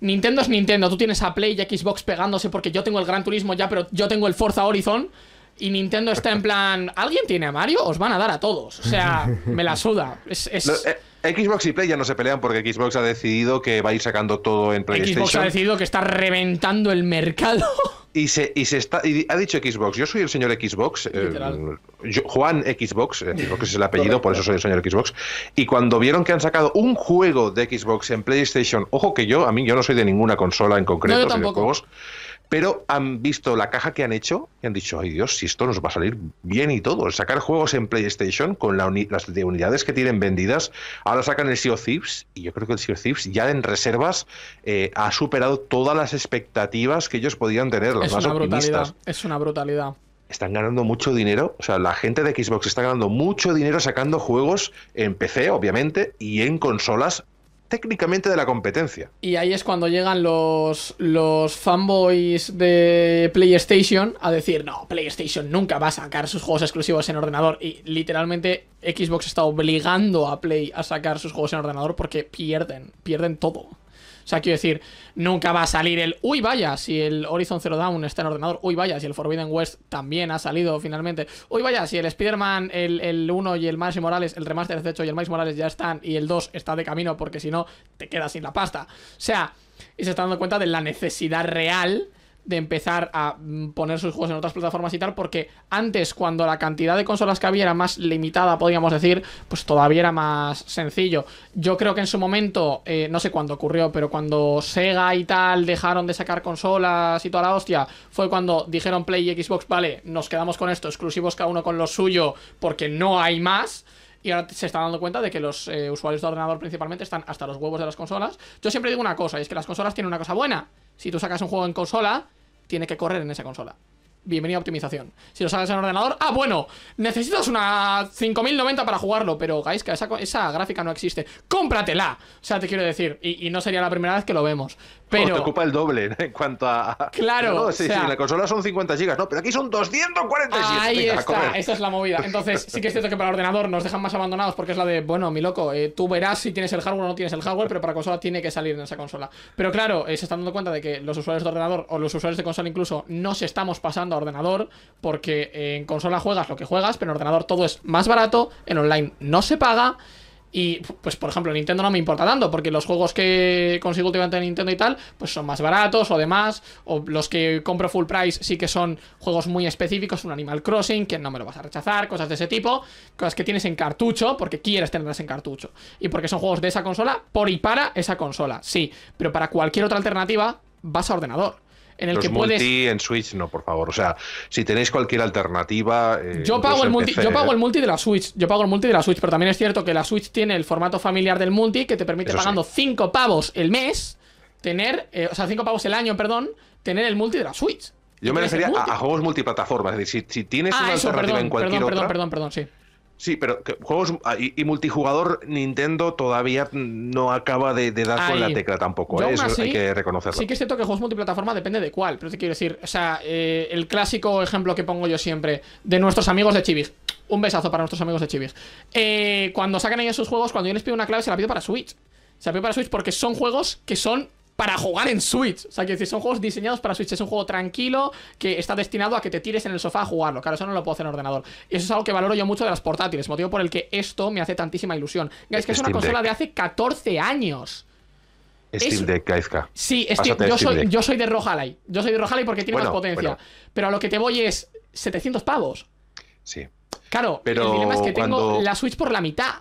[SPEAKER 2] Nintendo es Nintendo, tú tienes a Play y Xbox pegándose porque yo tengo el Gran Turismo ya, pero yo tengo el Forza Horizon. Y Nintendo está en plan, ¿alguien tiene a Mario? Os van a dar a todos. O sea, me la suda. Eh,
[SPEAKER 3] Xbox y Play ya no se pelean porque Xbox ha decidido que va a ir sacando todo en PlayStation. Xbox ha decidido
[SPEAKER 2] que está reventando el mercado.
[SPEAKER 3] Y se, y se está ha dicho Xbox, yo soy el señor Xbox, eh, Juan Xbox, eh, Xbox es el apellido, por eso soy el señor Xbox. Y cuando vieron que han sacado un juego de Xbox en PlayStation, ojo que yo, a mí yo no soy de ninguna consola en concreto, De juegos, pero han visto la caja que han hecho y han dicho, ay Dios, si esto nos va a salir bien y todo. Sacar juegos en PlayStation con las unidades que tienen vendidas, ahora sacan el Sea of Thieves y yo creo que el Sea of Thieves ya en reservas eh, ha superado todas las expectativas que ellos podían tener, es una Brutalidad,
[SPEAKER 2] es una brutalidad
[SPEAKER 3] están ganando mucho dinero, o sea, la gente de Xbox está ganando mucho dinero sacando juegos en PC, obviamente, y en consolas técnicamente de la competencia.
[SPEAKER 2] Y ahí es cuando llegan los, los fanboys de PlayStation a decir, no, PlayStation nunca va a sacar sus juegos exclusivos en ordenador. Y literalmente Xbox está obligando a Play a sacar sus juegos en ordenador porque pierden, pierden todo. O sea, quiero decir, nunca va a salir el, uy, vaya, si el Horizon Zero Dawn está en ordenador, uy, vaya, si el Forbidden West también ha salido finalmente, uy, vaya, si el Spider-Man, el, 1 y el Miles Morales, el remaster de hecho y el Miles Morales ya están y el 2 está de camino porque si no te quedas sin la pasta. O sea, y se está dando cuenta de la necesidad real de empezar a mm, poner sus juegos en otras plataformas y tal, porque antes, cuando la cantidad de consolas que había era más limitada, podríamos decir, pues todavía era más sencillo. Yo creo que en su momento, eh, no sé cuándo ocurrió, pero cuando Sega y tal dejaron de sacar consolas y toda la hostia, fue cuando dijeron Play y Xbox, vale, nos quedamos con esto, exclusivos cada uno con lo suyo, porque no hay más. Y ahora se están dando cuenta de que los eh, usuarios de ordenador principalmente están hasta los huevos de las consolas. Yo siempre digo una cosa, y es que las consolas tienen una cosa buena. Si tú sacas un juego en consola, tiene que correr en esa consola. Bienvenida a optimización. Si lo sabes en ordenador... ¡Ah, bueno! Necesitas una 5090 para jugarlo, pero, Gaiska, esa, gráfica no existe. ¡Cómpratela! O sea, te quiero decir, y, no sería la primera vez que lo vemos. Pero, te ocupa
[SPEAKER 3] el doble en cuanto a. Claro. sí, o sea, sí, en la consola son 50 GB, no, pero aquí son 240 GB. Ahí está, esa
[SPEAKER 2] es la movida. Entonces, sí que es cierto que para ordenador nos dejan más abandonados porque es la de, bueno, mi loco, eh, tú verás si tienes el hardware o no tienes el hardware, pero para consola tiene que salir en esa consola. Pero claro, eh, se están dando cuenta de que los usuarios de ordenador o los usuarios de consola incluso no nos estamos pasando a ordenador porque eh, en consola juegas lo que juegas, pero en ordenador todo es más barato, en online no se paga. Y pues por ejemplo Nintendo no me importa tanto porque los juegos que consigo últimamente en Nintendo y tal pues son más baratos o demás o los que compro full price sí que son juegos muy específicos, un Animal Crossing que no me lo vas a rechazar, cosas de ese tipo, cosas que tienes en cartucho porque quieres tenerlas en cartucho y porque son juegos de esa consola por y para esa consola, sí, pero para cualquier otra alternativa vas a ordenador. En el que multi
[SPEAKER 3] en Switch no, por favor. O sea, si tenéis cualquier alternativa. Eh, yo, pago el multi, yo pago el
[SPEAKER 2] multi de la Switch. Yo pago el multi de la Switch, pero también es cierto que la Switch tiene el formato familiar del multi que te permite pagando 5 pavos el mes, tener. Eh, o sea, 5 pavos el año, perdón, tener el multi de la Switch.
[SPEAKER 3] Yo me refería a, juegos multiplataformas. Es decir, si, tienes ah, una alternativa en cualquier perdón, perdón, perdón, perdón, sí. Sí, pero juegos ah, y, multijugador Nintendo todavía no acaba de, dar con la tecla tampoco, ¿eh? eso hay que reconocerlo. Sí que es
[SPEAKER 2] cierto que juegos multiplataforma depende de cuál, pero te quiero decir, o sea, eh, el clásico ejemplo que pongo yo siempre de nuestros amigos de Chibig, un besazo para nuestros amigos de Chibig, eh, cuando sacan ellos sus juegos, cuando yo les pido una clave se la pido para Switch, se la pido para Switch porque son juegos que son para jugar en Switch. O sea, que son juegos diseñados para Switch. Es un juego tranquilo que está destinado a que te tires en el sofá a jugarlo. Claro, eso no lo puedo hacer en ordenador. Y eso es algo que valoro yo mucho de las portátiles, motivo por el que esto me hace tantísima ilusión. Guys, que es una consola de hace 14 años. Steam Deck,
[SPEAKER 3] Kaiska. Sí, yo, soy,
[SPEAKER 2] de Rojalay. Yo soy de Rojalay porque tiene más potencia. Pero a lo que te voy es 700 pavos.
[SPEAKER 3] Sí. Claro, pero el dilema es que tengo la
[SPEAKER 2] Switch por la mitad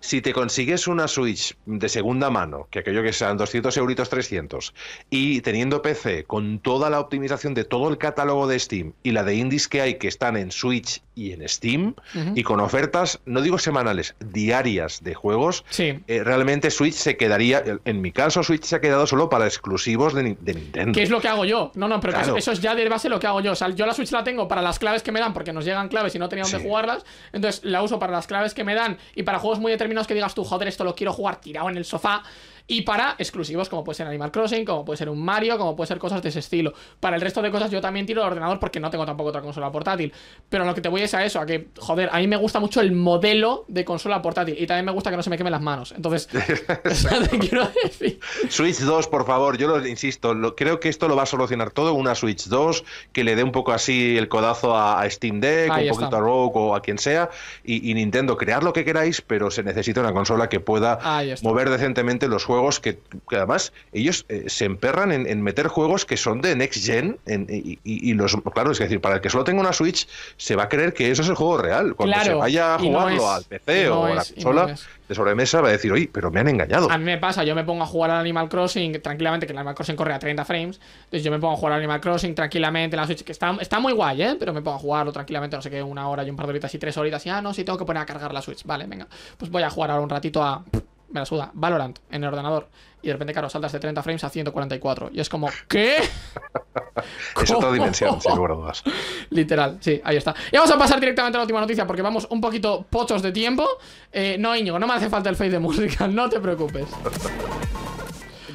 [SPEAKER 3] si te consigues una Switch de segunda mano, que aquello que sean 200 euros 300, y teniendo PC con toda la optimización de todo el catálogo de Steam y la de indies que hay que están en Switch y en Steam, y con ofertas, no digo semanales, diarias de juegos, eh, realmente Switch se quedaría, en mi caso, Switch se ha quedado solo para exclusivos de, Nintendo. ¿Qué es lo
[SPEAKER 2] que hago yo? No, no, pero eso, es ya de base lo que hago yo. O yo la Switch la tengo para las claves que me dan, porque nos llegan claves y no tenía dónde jugarlas, entonces la uso para las claves que me dan y para juegos muy determinados menos que digas tú, joder, esto lo quiero jugar tirado en el sofá, y para exclusivos como puede ser Animal Crossing, como puede ser un Mario, como puede ser cosas de ese estilo. Para el resto de cosas yo también tiro el ordenador porque no tengo tampoco otra consola portátil. Pero lo que te voy es a eso, a que, joder, a mí me gusta mucho el modelo de consola portátil y también me gusta que no se me quemen las manos. Entonces, te
[SPEAKER 3] quiero decir. Switch 2, por favor, yo lo insisto, creo que esto lo va a solucionar todo, una Switch 2 que le dé un poco así el codazo a, Steam Deck, un poquito a Rogue o a quien sea, y, y Nintendo, crear lo que queráis, pero se necesita una consola que pueda mover decentemente los juegos juegos que, además ellos eh, se emperran en, meter juegos que son de next gen y, los claro es decir para el que solo tenga una Switch se va a creer que eso es el juego real cuando se vaya a jugarlo al PC o a la consola de sobremesa va a decir oye pero me han engañado a
[SPEAKER 2] mí me pasa yo me pongo a jugar al Animal Crossing tranquilamente que el Animal Crossing corre a 30 frames entonces yo me pongo a jugar al Animal Crossing tranquilamente en la Switch que está, está muy guay eh pero me pongo a jugarlo tranquilamente no sé qué una hora y un par de horitas y tres horitas y ah no si sí, tengo que poner a cargar la Switch vale venga pues voy a jugar ahora un ratito a me la suda, Valorant en el ordenador. Y de repente, claro, saltas de 30 frames a 144. Y es como, ¿qué? es otra dimensión, sin lugar a dudas. Literal, sí, ahí está. Y vamos a pasar directamente a la última noticia porque vamos un poquito pochos de tiempo. Eh, no, Íñigo, no me hace falta el face de musical no te preocupes.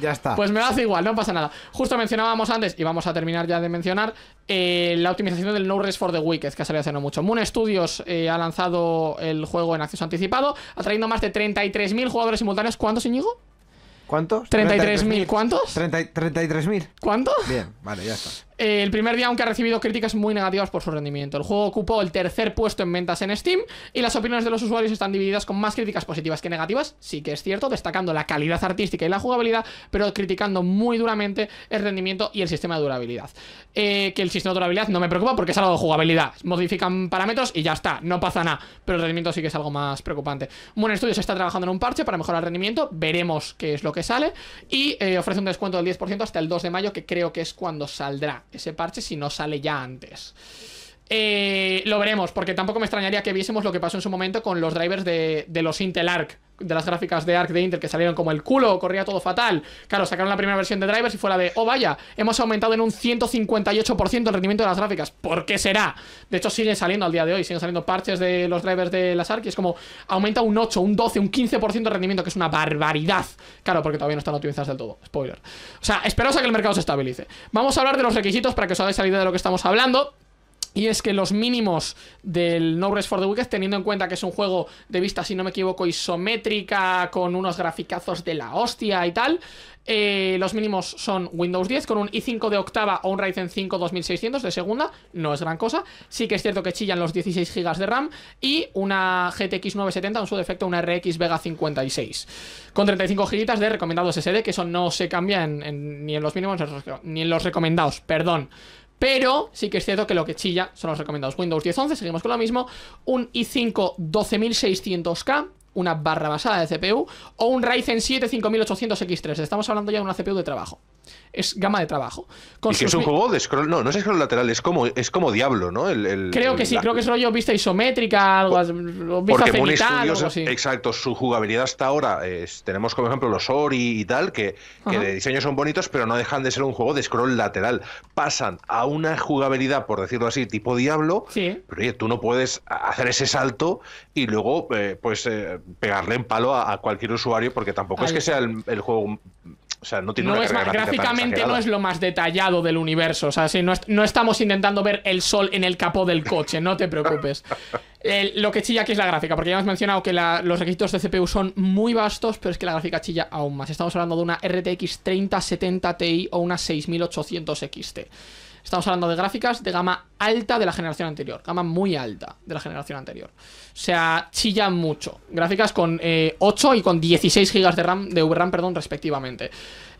[SPEAKER 2] Ya está. Pues me hace igual, no pasa nada. Justo mencionábamos antes, y vamos a terminar ya de mencionar, eh, la optimización del No Rest for the Wicked, que salido hace no mucho. Moon Studios eh, ha lanzado el juego en acceso anticipado, atrayendo más de 33.000 jugadores simultáneos. ¿Cuántos, Íñigo? ¿Cuántos? 33.000.
[SPEAKER 1] ¿Cuántos? 33.000. ¿Cuántos? Bien, vale, ya está.
[SPEAKER 2] Eh, el primer día, aunque ha recibido críticas muy negativas por su rendimiento. El juego ocupó el tercer puesto en ventas en Steam y las opiniones de los usuarios están divididas con más críticas positivas que negativas, sí que es cierto, destacando la calidad artística y la jugabilidad, pero criticando muy duramente el rendimiento y el sistema de durabilidad. Eh, que el sistema de durabilidad no me preocupa porque es algo de jugabilidad. Modifican parámetros y ya está, no pasa nada. Pero el rendimiento sí que es algo más preocupante. Moon se está trabajando en un parche para mejorar el rendimiento, veremos qué es lo que sale y eh, ofrece un descuento del 10% hasta el 2 de mayo, que creo que es cuando saldrá ese parche si no sale ya antes. Eh, lo veremos, porque tampoco me extrañaría que viésemos lo que pasó en su momento con los drivers de, los Intel Arc, de las gráficas de Arc de Intel que salieron como el culo, corría todo fatal. Claro, sacaron la primera versión de drivers y fue la de, oh vaya, hemos aumentado en un 158% el rendimiento de las gráficas. ¿Por qué será? De hecho, sigue saliendo al día de hoy, siguen saliendo parches de los drivers de las ARC y es como, aumenta un 8, un 12, un 15% de rendimiento, que es una barbaridad. Claro, porque todavía no están optimizadas del todo. Spoiler. O sea, esperaos a que el mercado se estabilice. Vamos a hablar de los requisitos para que os hagáis la de lo que estamos hablando. Y es que los mínimos del No Rest for the Wicked, teniendo en cuenta que es un juego de vista, si no me equivoco, isométrica, con unos graficazos de la hostia y tal, eh, los mínimos son Windows 10 con un i5 de octava o un Ryzen 5 2600 de segunda, no es gran cosa. Sí que es cierto que chillan los 16 GB de RAM y una GTX 970, en su defecto una RX Vega 56, con 35 GB de recomendados SD, que eso no se cambia ni en los mínimos ni en los recomendados, perdón. Pero sí que es cierto que lo que chilla son los recomendados Windows 10 11, seguimos con lo mismo, un i5 12600K, una barra basada de CPU o un Ryzen 7 5800X3. Estamos hablando ya de una CPU de trabajo es gama de trabajo. y que es un juego
[SPEAKER 3] de scroll, no, no es scroll lateral, es como, es como Diablo, ¿no? creo que sí, creo que es
[SPEAKER 2] rollo vista isométrica, algo, porque Moon Studios,
[SPEAKER 3] Exacto, su jugabilidad hasta ahora, tenemos como ejemplo los Ori y tal, que, de diseño son bonitos, pero no dejan de ser un juego de scroll lateral. Pasan a una jugabilidad, por decirlo así, tipo Diablo, pero oye, tú no puedes hacer ese salto y luego, eh, pues, eh, pegarle en palo a, cualquier usuario, porque tampoco es que sea el juego no es más, Gráficamente no es lo
[SPEAKER 2] más detallado del universo. O sea, si no, estamos intentando ver el sol en el capó del coche, no te preocupes. lo que chilla aquí es la gráfica, porque ya hemos mencionado que los requisitos de CPU son muy vastos, pero es que la gráfica chilla aún más. Estamos hablando de una RTX 3070 Ti o una 6800 XT. Estamos hablando de gráficas de gama alta de la generación anterior, gama muy alta de la generación anterior. O sea, chillan mucho. Gráficas con 8 eh, y con 16 GB de RAM, de VRAM, perdón, respectivamente.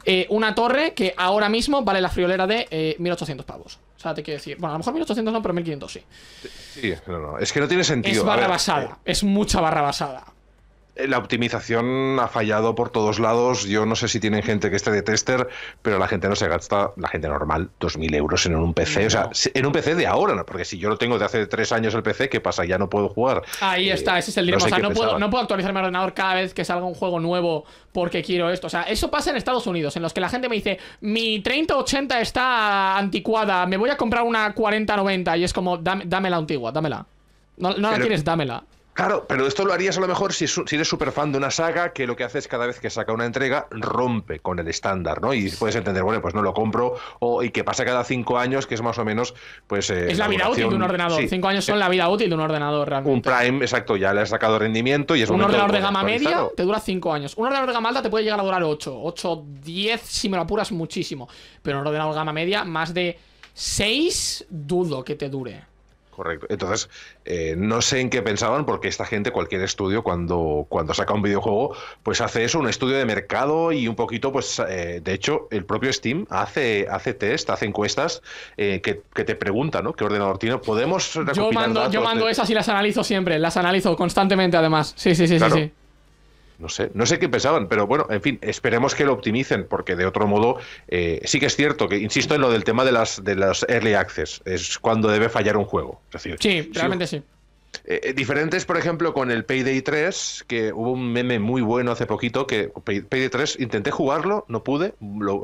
[SPEAKER 2] Eh, una torre que ahora mismo vale la friolera de 1800 eh, pavos. O sea, te quiero decir, bueno, a lo mejor 1800 no, pero 1500 sí.
[SPEAKER 3] Sí, no, no, es que no tiene sentido. Es barra basada,
[SPEAKER 2] es mucha barra basada.
[SPEAKER 3] Eh, la optimización ha fallado por todos lados. Yo no sé si tienen gente que esté de tester, pero la gente no se gasta, la gente normal, 2.000 euros en un PC. O sea, en un PC de ahora, ¿no? porque si yo lo tengo de hace tres años el PC, ¿qué pasa? Ya no puedo jugar.
[SPEAKER 2] Ahí eh, está, ese es el dilema. No o sea, no puedo, actualizar mi ordenador cada vez que salga un juego nuevo porque quiero esto. O sea, eso pasa en Estados Unidos, en los que la gente me dice, mi 3080 está anticuada, me voy a comprar una 4090 y es como, Dame, antigua, dámela. No, no la quieres, dámela.
[SPEAKER 3] Claro, pero esto lo harías a lo mejor si, eres súper fan de una saga que lo que hace es cada vez que saca una entrega rompe con el estándar, ¿no? Y puedes entender, bueno, pues no lo compro y que pasa cada cinco años, que es más o menos, pues... Eh, es la, vida útil de un ordenador. Cinco años son la vida útil de un ordenador, realmente. Un Prime, exacto, ya le has sacado rendimiento y es un ordenador de gama media te
[SPEAKER 2] dura cinco años. Un ordenador de gama alta te puede llegar a durar ocho, ocho, diez, si me lo apuras muchísimo. Pero un ordenador de gama media, más de seis, dudo que te dure.
[SPEAKER 3] Correcto. Entonces, eh, no sé en qué pensaban, porque esta gente, cualquier estudio, cuando, cuando saca un videojuego, pues hace eso, un estudio de mercado y un poquito, pues, eh, de hecho, el propio Steam hace, hace test, hace encuestas eh, que, te preguntan, ¿no? ¿Qué ordenador tiene? ¿Podemos recopilar Yo mando, yo mando esas
[SPEAKER 2] y las analizo siempre, las analizo constantemente, además. Sí, sí, sí. sí
[SPEAKER 3] no sé, no sé qué pensaban, pero bueno, en fin, esperemos que lo optimicen, porque de otro modo eh, sí que es cierto que, insisto en lo del tema de las, de early access, es cuando debe fallar un juego. sí, realmente sí. Eh, eh, diferentes, por ejemplo, con el Payday 3, que hubo un meme muy bueno hace poquito, que Payday 3 intenté jugarlo, no pude,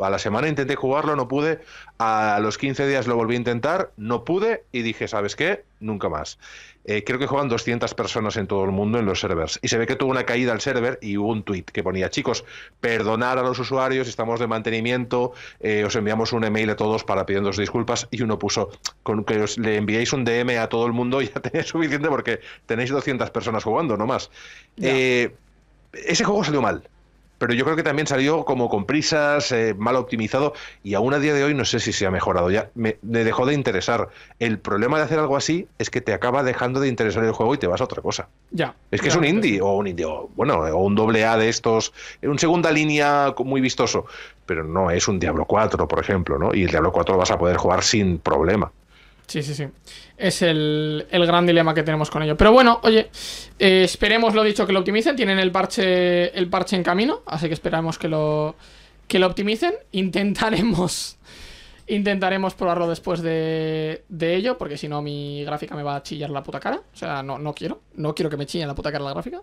[SPEAKER 3] a la semana intenté jugarlo, no pude, a los 15 días lo volví a intentar, no pude y dije, ¿sabes qué? Nunca más. Eh, creo que juegan 200 personas en todo el mundo en los servers. Y se ve que tuvo una caída al server y hubo un tweet que ponía, chicos, perdonar a los usuarios, estamos de mantenimiento, eh, os enviamos un email a todos para pidiéndos disculpas y uno puso, con que os, le enviéis un DM a todo el mundo ya tenéis suficiente porque tenéis 200 personas jugando, no más. Eh, ese juego salió mal pero yo creo que también salió como con prisas, eh, mal optimizado, y aún a día de hoy no sé si se ha mejorado. Ya me, dejó de interesar. El problema de hacer algo así es que te acaba dejando de interesar el juego y te vas a otra cosa.
[SPEAKER 2] Ya. Es que es un indie,
[SPEAKER 3] o un indie, bueno, o un doble A de estos, un segunda línea muy vistoso, pero no es un Diablo 4, por ejemplo, ¿no? Y el Diablo 4 lo vas a poder jugar sin problema.
[SPEAKER 2] Sí, sí, sí. Es el, gran dilema que tenemos con ello. Pero bueno, oye, eh, esperemos lo dicho que lo optimicen. Tienen el parche, el parche en camino, así que esperamos que lo, que lo optimicen. Intentaremos, intentaremos probarlo después de, ello, porque si no mi gráfica me va a chillar la puta cara. O sea, no, no quiero, no quiero que me chillen la puta cara la gráfica.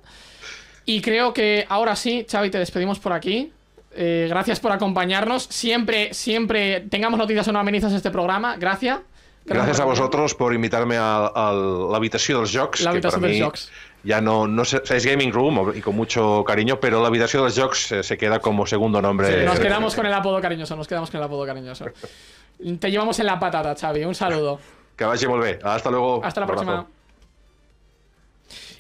[SPEAKER 2] Y creo que ahora sí, Xavi, te despedimos por aquí. Eh, gracias por acompañarnos. Siempre, siempre tengamos noticias o no amenizas este programa. Gracias.
[SPEAKER 3] Gracias a vosotros por invitarme al a, la habitación los jocs. ya no, no sé, es Gaming Room y con mucho cariño, pero la habitación de los Jocks eh, se queda como segundo nombre. nos quedamos con el
[SPEAKER 2] apodo cariñoso, nos quedamos con el apodo cariñoso. Te llevamos en la patata, Xavi, un saludo.
[SPEAKER 3] Que vayas y volver. Hasta luego. Hasta la próxima.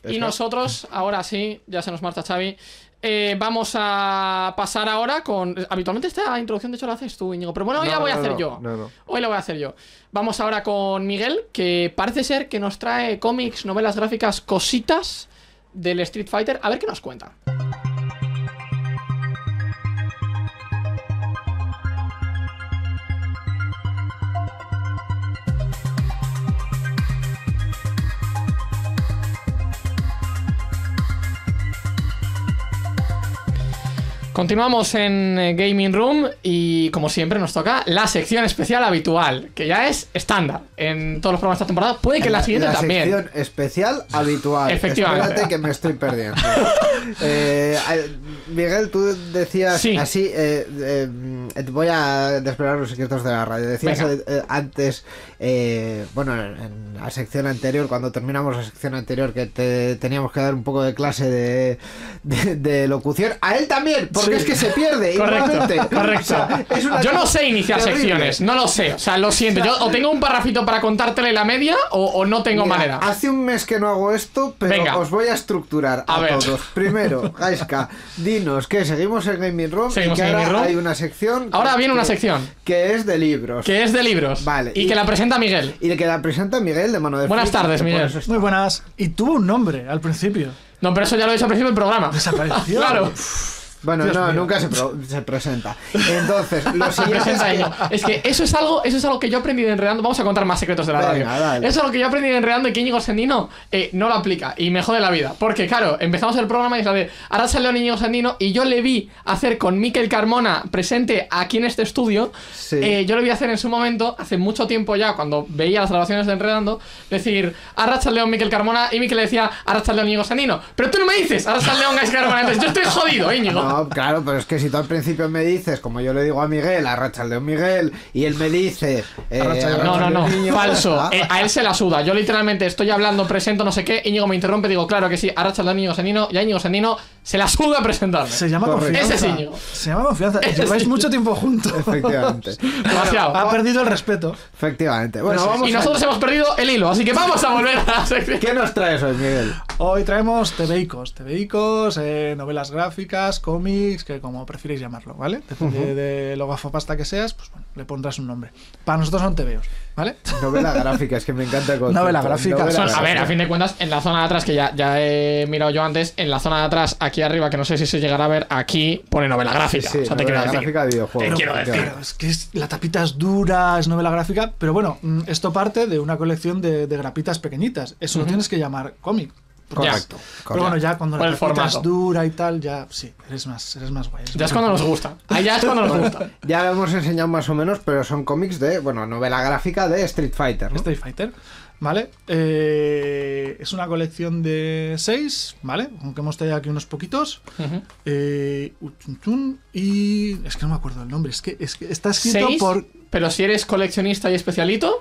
[SPEAKER 3] Y
[SPEAKER 2] nosotros, ahora sí, ya se nos marcha Xavi. Eh, vamos a pasar ahora con. Habitualmente esta introducción, de hecho, la haces tú, Íñigo. Pero bueno, hoy la voy a hacer yo. Hoy la voy a hacer yo. Vamos ahora con Miguel, que parece ser que nos trae cómics, novelas gráficas, cositas del Street Fighter. A ver qué nos cuenta. Continuamos en eh, Gaming Room y como siempre nos toca la sección especial habitual, que ya es estándar en todos los programas de esta temporada. Puede que la siguiente también. La
[SPEAKER 1] sección especial habitual. Efectivamente. Espérate que me estoy perdiendo. Eh, Miguel, tú decías así, eh, mm, voy a desvelar los secretos de la radio. Decías antes, bueno, en la sección anterior, cuando terminamos la sección anterior, que te teníamos que dar un poco de clase de, locución. A él también, es que se pierde correcto, yo no sé iniciar secciones,
[SPEAKER 2] no lo sé. O sea, lo siento. yo, tengo un parrafito para contártele la media o, no tengo manera. Hace un mes que no hago esto, pero os voy a
[SPEAKER 1] estructurar a, ver. todos. Primero, Gaiska, dinos que seguimos en Gaming Room seguimos y que en ahora hay
[SPEAKER 4] una sección. Ahora viene una sección. Que es de libros.
[SPEAKER 1] Que es de libros. Vale. Y, que la presenta Miguel. Y que la presenta Miguel de mano de Buenas tardes, Miguel.
[SPEAKER 4] Muy buenas. Y tuvo un nombre al principio.
[SPEAKER 2] No, pero eso ya lo he al principio del programa. Desapareció. claro. Bueno, no, nunca se, presenta. Entonces, lo siguiente es que... es que eso es algo, eso es algo que yo aprendí en enredando. Vamos a contar más secretos de la radio. Eso es lo que yo aprendí en enredando y que Íñigo Sendino eh, no lo aplica y me jode la vida. Porque claro, empezamos el programa y sale, ahora León Íñigo Sendino y yo le vi hacer con Miquel Carmona presente aquí en este estudio. Eh, yo lo vi hacer en su momento, hace mucho tiempo ya, cuando veía las grabaciones de enredando, decir, Arracha León Miquel Carmona y Miquel le decía, Arracha León Íñigo Sendino. Pero tú no me dices, Arracha León Gais Carmona. yo estoy jodido, Íñigo
[SPEAKER 1] claro, pero es que si tú al principio me dices, como yo le digo a Miguel, a un Miguel, y él me dice. Eh, no, no, no, falso. Ah.
[SPEAKER 2] Eh, a él se la suda. Yo literalmente estoy hablando, presento, no sé qué, Íñigo me interrumpe, digo, claro que sí, a un Íñigo Senino, y a Íñigo Senino se la suda presentar Se llama confianza. Ese sí.
[SPEAKER 4] Se llama confianza.
[SPEAKER 1] Lleváis mucho tiempo juntos. Efectivamente.
[SPEAKER 4] Demasiado. Ha
[SPEAKER 1] perdido el respeto. Efectivamente. y nosotros
[SPEAKER 4] hemos perdido el hilo, así que vamos a volver a la sección. ¿Qué
[SPEAKER 1] nos traes hoy, Miguel?
[SPEAKER 4] Hoy traemos TVicos TVicos, eh, novelas gráficas, cómics, que como prefieres llamarlo, ¿vale? de lo gafapasta que seas, pues bueno, le pondrás un nombre. Para nosotros son tebeos.
[SPEAKER 2] Novela gráfica, es que me encanta con Novela gráfica. a ver, a fin de cuentas, en la zona de atrás, que ya, ya he mirado yo antes, en la zona de atrás, aquí arriba, que no sé si se llegará a ver, aquí pone novela gráfica. novela gráfica
[SPEAKER 1] de videojuegos. quiero es
[SPEAKER 4] que es, la tapita es dura, es novela gráfica, pero bueno, mm, esto parte de una colección de, grapitas pequeñitas. Eso lo tienes que llamar cómic. Correcto. Pero bueno, ya cuando la forma es dura y tal, ya sí, eres más, eres más guay. ya es cuando nos gusta. ya es cuando nos gusta.
[SPEAKER 1] ya hemos enseñado más o menos, pero son cómics de, bueno, novela gráfica de Street Fighter.
[SPEAKER 4] Street Fighter. ¿Vale? Eh, es una colección de seis, ¿vale? Aunque hemos traído aquí unos poquitos. Eh, y. Es que no me acuerdo el nombre, es que, es que está escrito por.
[SPEAKER 2] Pero si eres coleccionista y especialito.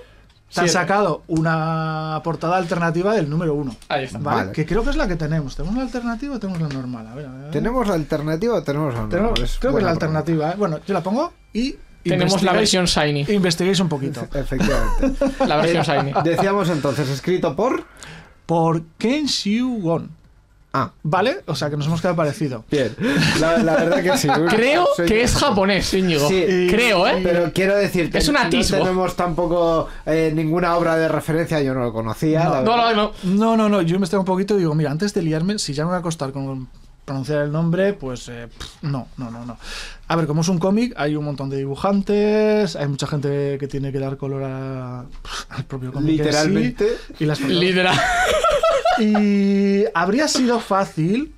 [SPEAKER 2] Se han sacado
[SPEAKER 4] una portada alternativa del número uno. Ahí está. ¿vale? Que creo que es la que tenemos. ¿Tenemos la alternativa o tenemos la normal? ¿Tenemos la alternativa o tenemos la normal? creo que es la alternativa. ¿eh? Bueno, yo la pongo y tenemos la versión Shiny. Investiguéis un poquito. Efectivamente. la versión eh, Shiny. Decíamos entonces, escrito por... Por Ken Siu Ah. ¿Vale? O sea, que nos hemos quedado parecido. Bien. La, verdad que sí. Creo que es japonés, Íñigo. Creo, ¿eh? Pero quiero decirte. Es No tenemos
[SPEAKER 1] tampoco eh, ninguna obra de referencia, yo no lo conocía. No, no,
[SPEAKER 4] no, no, no, no. Yo me estoy un poquito y digo, mira, antes de liarme, si ya me va a costar con pronunciar el nombre, pues eh, no, no, no, no. A ver, como es un cómic, hay un montón de dibujantes, hay mucha gente que tiene que dar color al propio cómic. Literalmente. y las y habría sido fácil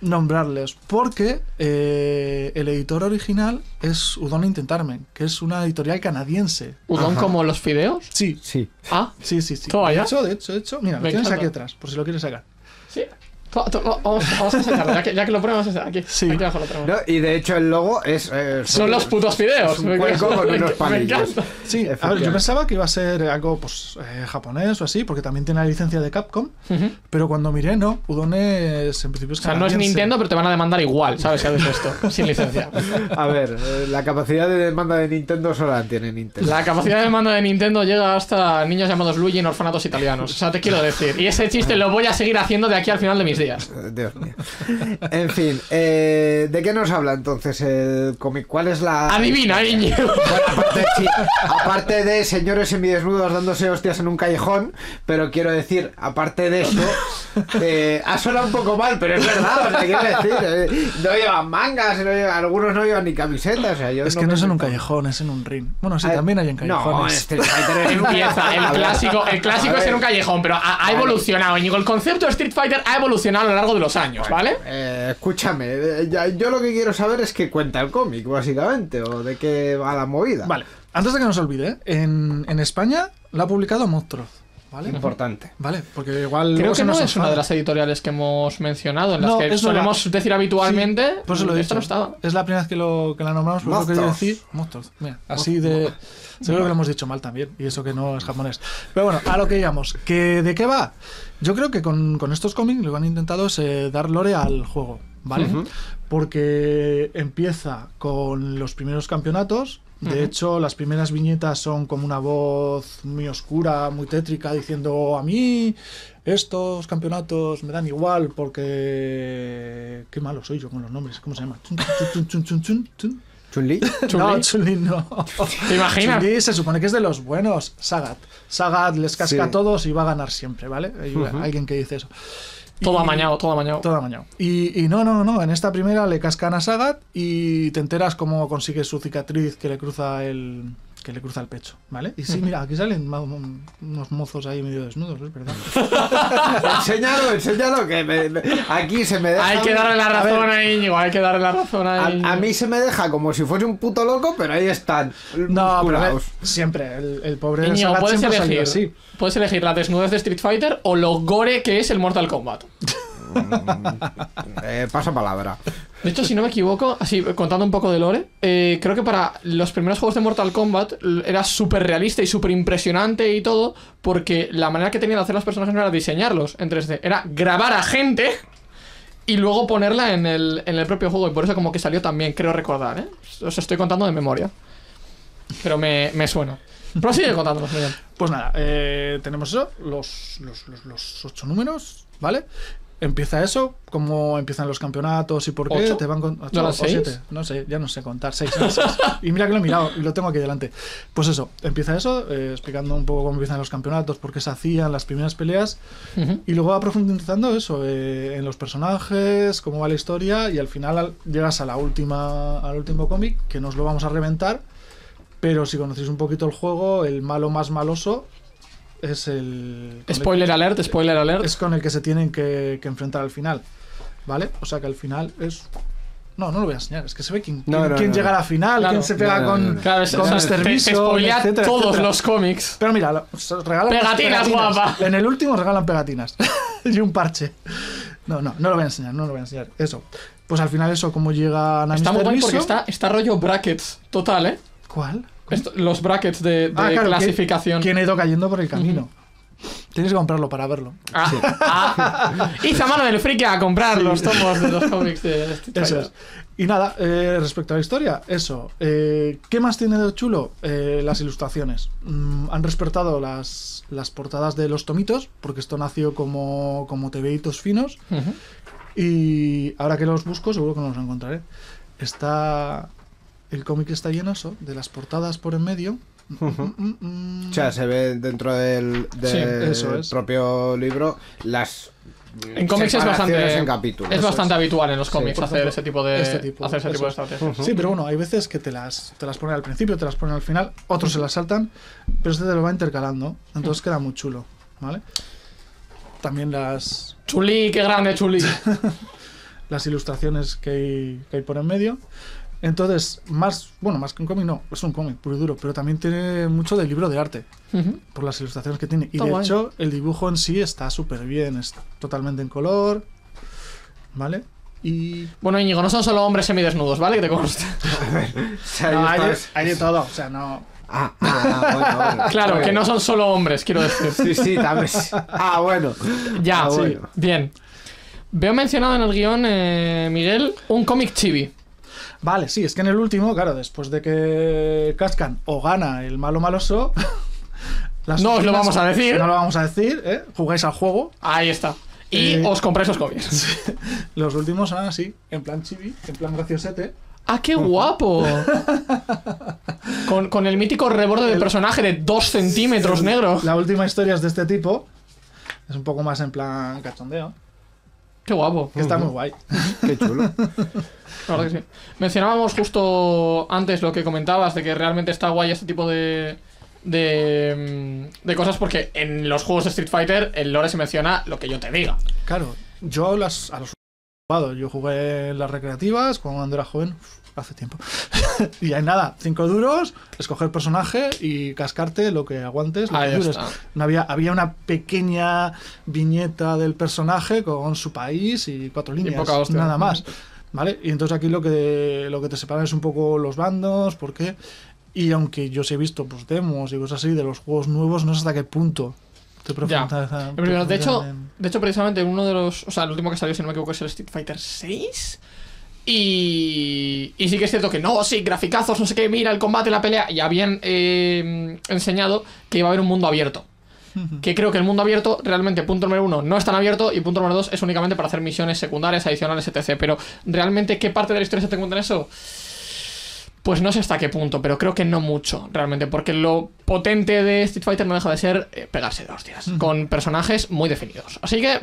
[SPEAKER 4] nombrarles, porque eh, el editor original es Udon Intentarmen, que es una editorial canadiense. ¿Udon como
[SPEAKER 2] los fideos? Sí. Sí.
[SPEAKER 4] Ah, sí, sí, sí.
[SPEAKER 1] ¿Todo allá? De hecho, de hecho, de hecho, mira, lo tienes aquí atrás,
[SPEAKER 4] por si lo quieres sacar.
[SPEAKER 2] Sí. Vamos, a ya que, lo ponemos aquí. lo y de hecho el logo es... Eh, Son los putos fideos. Un
[SPEAKER 4] Sí, a ver, yo pensaba que iba a ser algo pues eh, japonés o así, porque también tiene la licencia de Capcom, pero cuando miré, no, Udones
[SPEAKER 2] en principio es O sea, no es Nintendo, pero te van a demandar igual, ¿sabes? Si haces esto, sin licencia. A ver,
[SPEAKER 1] eh, la capacidad de demanda de Nintendo solo la tiene Nintendo. La capacidad
[SPEAKER 2] de demanda de Nintendo llega hasta niños llamados Luigi en orfanatos italianos, o sea, te quiero decir. Y ese chiste lo voy a seguir haciendo de aquí al final de mis días.
[SPEAKER 1] En fin, eh, ¿de qué nos habla entonces el cómic? ¿Cuál es la.
[SPEAKER 2] Adivina, niño.
[SPEAKER 1] aparte, de señores semidesnudos dándose hostias en un callejón, pero quiero decir, aparte de eso, eh, ha sonado un poco mal, pero es verdad, decir, eh, no llevan
[SPEAKER 4] mangas, algunos no llevan ni camisetas. es que no es en un callejón, es en un ring. Bueno, sí, ah, también hay en callejones. No, Street Fighter empieza,
[SPEAKER 2] el clásico, el clásico es en un callejón, pero ha, evolucionado, Íñigo. El concepto de Street Fighter ha evolucionado a lo largo de
[SPEAKER 1] los años, ¿vale? Eh, escúchame, eh, yo lo que quiero saber es qué cuenta el cómic, básicamente,
[SPEAKER 4] o de qué va la movida. Vale, antes de que nos olvide, en, en España la ha publicado Monstruos.
[SPEAKER 2] ¿Vale? Importante. Vale, porque igual. Creo que no es una de las editoriales que hemos mencionado, en las que solemos decir habitualmente. pues lo he dicho. No estaba. Es la primera vez que, lo, que la nombramos,
[SPEAKER 4] pero pues lo que decir.
[SPEAKER 2] Monsters. Mira, ah, así de. Seguro que lo hemos
[SPEAKER 4] dicho mal también, y eso que no es japonés. Pero bueno, a lo que íbamos. ¿Que ¿De qué va? Yo creo que con, estos cómics lo que han intentado es eh, dar lore al juego, ¿vale? Porque empieza con los primeros campeonatos. De hecho, las primeras viñetas son como una voz muy oscura, muy tétrica, diciendo a mí estos campeonatos me dan igual porque... Qué malo soy yo con los nombres, ¿cómo se llama? chun No, no. ¿Te imaginas? se supone que es de los buenos. Sagat. Sagat les casca a todos y va a ganar siempre, ¿vale? Hay alguien que dice eso. Todo amañado, todo amañado. Todo amañado. Y, y, no, no, no, en esta primera le cascan a Sagat y te enteras cómo consigue su cicatriz que le cruza el, que le cruza el pecho, ¿vale? Y sí, mira, aquí salen unos mozos ahí medio desnudos, es verdad.
[SPEAKER 1] Enseñalo, enséñalo, que aquí se me deja... Hay que darle la razón a,
[SPEAKER 2] Íñigo, hay que darle la razón a A,
[SPEAKER 1] mí se me deja como si fuese un puto loco, pero ahí están. No, pero siempre, el, pobre... Íñigo, puedes elegir,
[SPEAKER 2] puedes elegir la desnudez de Street Fighter o lo gore que es el Mortal Kombat. eh, pasa palabra. De hecho, si no me equivoco, así contando un poco de lore, eh, creo que para los primeros juegos de Mortal Kombat era súper realista y súper impresionante y todo, porque la manera que tenían de hacer las personas no era diseñarlos en 3D, era grabar a gente y luego ponerla en el, en el propio juego. Y por eso como que salió también, creo recordar, ¿eh? Os estoy contando de memoria. Pero me, me suena. Pero sigue contándonos, Pues nada,
[SPEAKER 4] eh, tenemos eso, los, los, los ocho números, ¿vale? empieza eso, cómo empiezan los campeonatos y por qué te van con 8 o 7, no sé, ya no sé contar, seis. y mira que lo he mirado y lo tengo aquí delante. Pues eso, empieza eso, eh, explicando un poco cómo empiezan los campeonatos, por qué se hacían las primeras peleas y luego va profundizando eso eh, en los personajes, cómo va la historia y al final llegas a la última al último cómic que nos lo vamos a reventar. Pero si conocéis un poquito el juego, el malo más maloso es el... Spoiler alert, spoiler alert. Es con el que se tienen que, que, enfrentar al final, ¿vale? O sea que al final es... No, no lo voy a enseñar, es que se ve quién, llega a la final, quién se pega con, claro, es, con todos los
[SPEAKER 2] cómics. Pero mira,
[SPEAKER 4] regalan pegatinas, guapa. En el último regalan pegatinas y un parche. No, no, no lo voy a enseñar, no lo voy a enseñar. Eso. Pues al final eso, cómo llega a Está muy guay porque está,
[SPEAKER 2] está rollo brackets total, ¿eh? ¿Cuál? los brackets de, ah, clasificación. ¿Quién ido cayendo por el camino? Tienes que comprarlo para verlo. Ah. Ah. mano del friki a
[SPEAKER 4] comprar los tomos de los cómics de este Y nada, eh, respecto a la historia, eso. Eh, ¿Qué más tiene de chulo? Eh, las ilustraciones. Mm, han respetado las, las, portadas de los tomitos, porque esto nació como, como tebeitos finos. Y ahora que los busco, seguro que no los encontraré. Está el cómic está llenoso de las portadas por en medio. Mm, mm,
[SPEAKER 1] mm, o sea, se ve dentro del, propio libro las en cómics es bastante es bastante habitual en los cómics hacer ese tipo de este hacer estrategias. Sí, pero
[SPEAKER 4] bueno, hay veces que te las te las ponen al principio, te las ponen al final, otros se las saltan, pero este te lo va intercalando, entonces queda muy chulo, ¿vale? También las
[SPEAKER 2] Chuli, qué grande Chuli.
[SPEAKER 4] las ilustraciones que que hay por en medio. Entonces, más, bueno, más que un cómic, no, es un cómic puro duro, pero también tiene mucho de libro de arte, por las ilustraciones que tiene. Y de hecho, el dibujo en sí está súper bien, está totalmente en color, ¿vale? Y...
[SPEAKER 2] Bueno, Íñigo, no son solo hombres semidesnudos, ¿vale? Que te consta.
[SPEAKER 4] hay, de, todo, o sea, no...
[SPEAKER 2] Ah, ah, claro, que no son solo hombres, quiero decir. Sí, sí, también. Ah, bueno. Ya, ah, bien. Veo mencionado en el guión, eh, Miguel, un cómic chibi. Vale, sí, es que en el último, claro,
[SPEAKER 4] después de que cascan o gana el malo maloso. no os lo vamos a decir. No lo
[SPEAKER 2] vamos a decir, ¿eh?
[SPEAKER 4] Jugáis al juego.
[SPEAKER 2] Ahí está. Y eh, os compráis los cómics.
[SPEAKER 4] Los últimos son así, en plan chibi, en plan graciosete.
[SPEAKER 2] ¡Ah, qué guapo! con, con, el mítico reborde del personaje de dos centímetros negro. La
[SPEAKER 4] última historia es de este tipo. Es un poco más en plan cachondeo. Qué guapo.
[SPEAKER 5] Que está muy
[SPEAKER 2] guay. Qué chulo. La verdad que sí. Mencionábamos justo antes lo que comentabas de que realmente está guay este tipo de, mm, de, cosas porque en los juegos de Street Fighter el lore se menciona lo que yo te diga.
[SPEAKER 4] Claro, yo las, a los yo jugué las recreativas cuando era joven, hace tiempo. y hay nada, cinco duros, escoger personaje y cascarte lo que aguantes. Lo que dures. No había, había una pequeña viñeta del personaje con su país y cuatro líneas, nada más. ¿Vale? Y entonces aquí lo que, lo que te separa es un poco los bandos, porque... Y aunque yo sí he visto pues, demos y cosas así de los juegos nuevos, no sé hasta qué punto De hecho,
[SPEAKER 2] de hecho, precisamente uno de los. O sea, el último que salió, si no me equivoco, es el Street Fighter 6. Y, sí que es cierto que no, sí, graficazos, no sé qué, mira el combate, la pelea. Y habían eh, enseñado que iba a haber un mundo abierto. Que creo que el mundo abierto, realmente, punto número uno, no es tan abierto. Y punto número dos, es únicamente para hacer misiones secundarias, adicionales, etc. Pero realmente, ¿qué parte de la historia se te cuenta en eso? Pues no sé hasta qué punto, pero creo que no mucho, realmente, porque lo potente de Street Fighter no deja de ser eh, pegarse de hostias, con personajes muy definidos. Así que,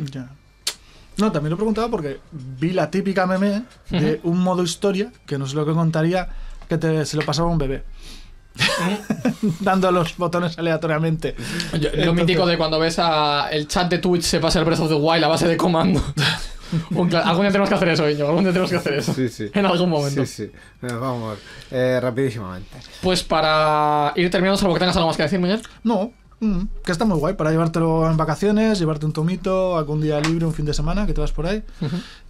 [SPEAKER 2] no, también lo preguntaba
[SPEAKER 4] porque vi la típica meme de un modo historia, que no sé lo que contaría, que se lo pasaba un bebé. dando los botones aleatoriamente. Yo,
[SPEAKER 2] lo mítico de cuando ves el chat de Twitch se pasa el Breath of the Wild a base de comando. algún día tenemos que hacer eso, niño. Algún día tenemos que hacer eso. Sí, sí. En algún momento. Sí,
[SPEAKER 1] sí. Vamos, eh,
[SPEAKER 2] rapidísimamente. Pues para ir terminando, salvo que tengas algo más que decir, Miguel. No, Mm. que está muy guay para
[SPEAKER 4] llevártelo en vacaciones, llevarte un tomito, algún día libre, un fin de semana que te vas por ahí.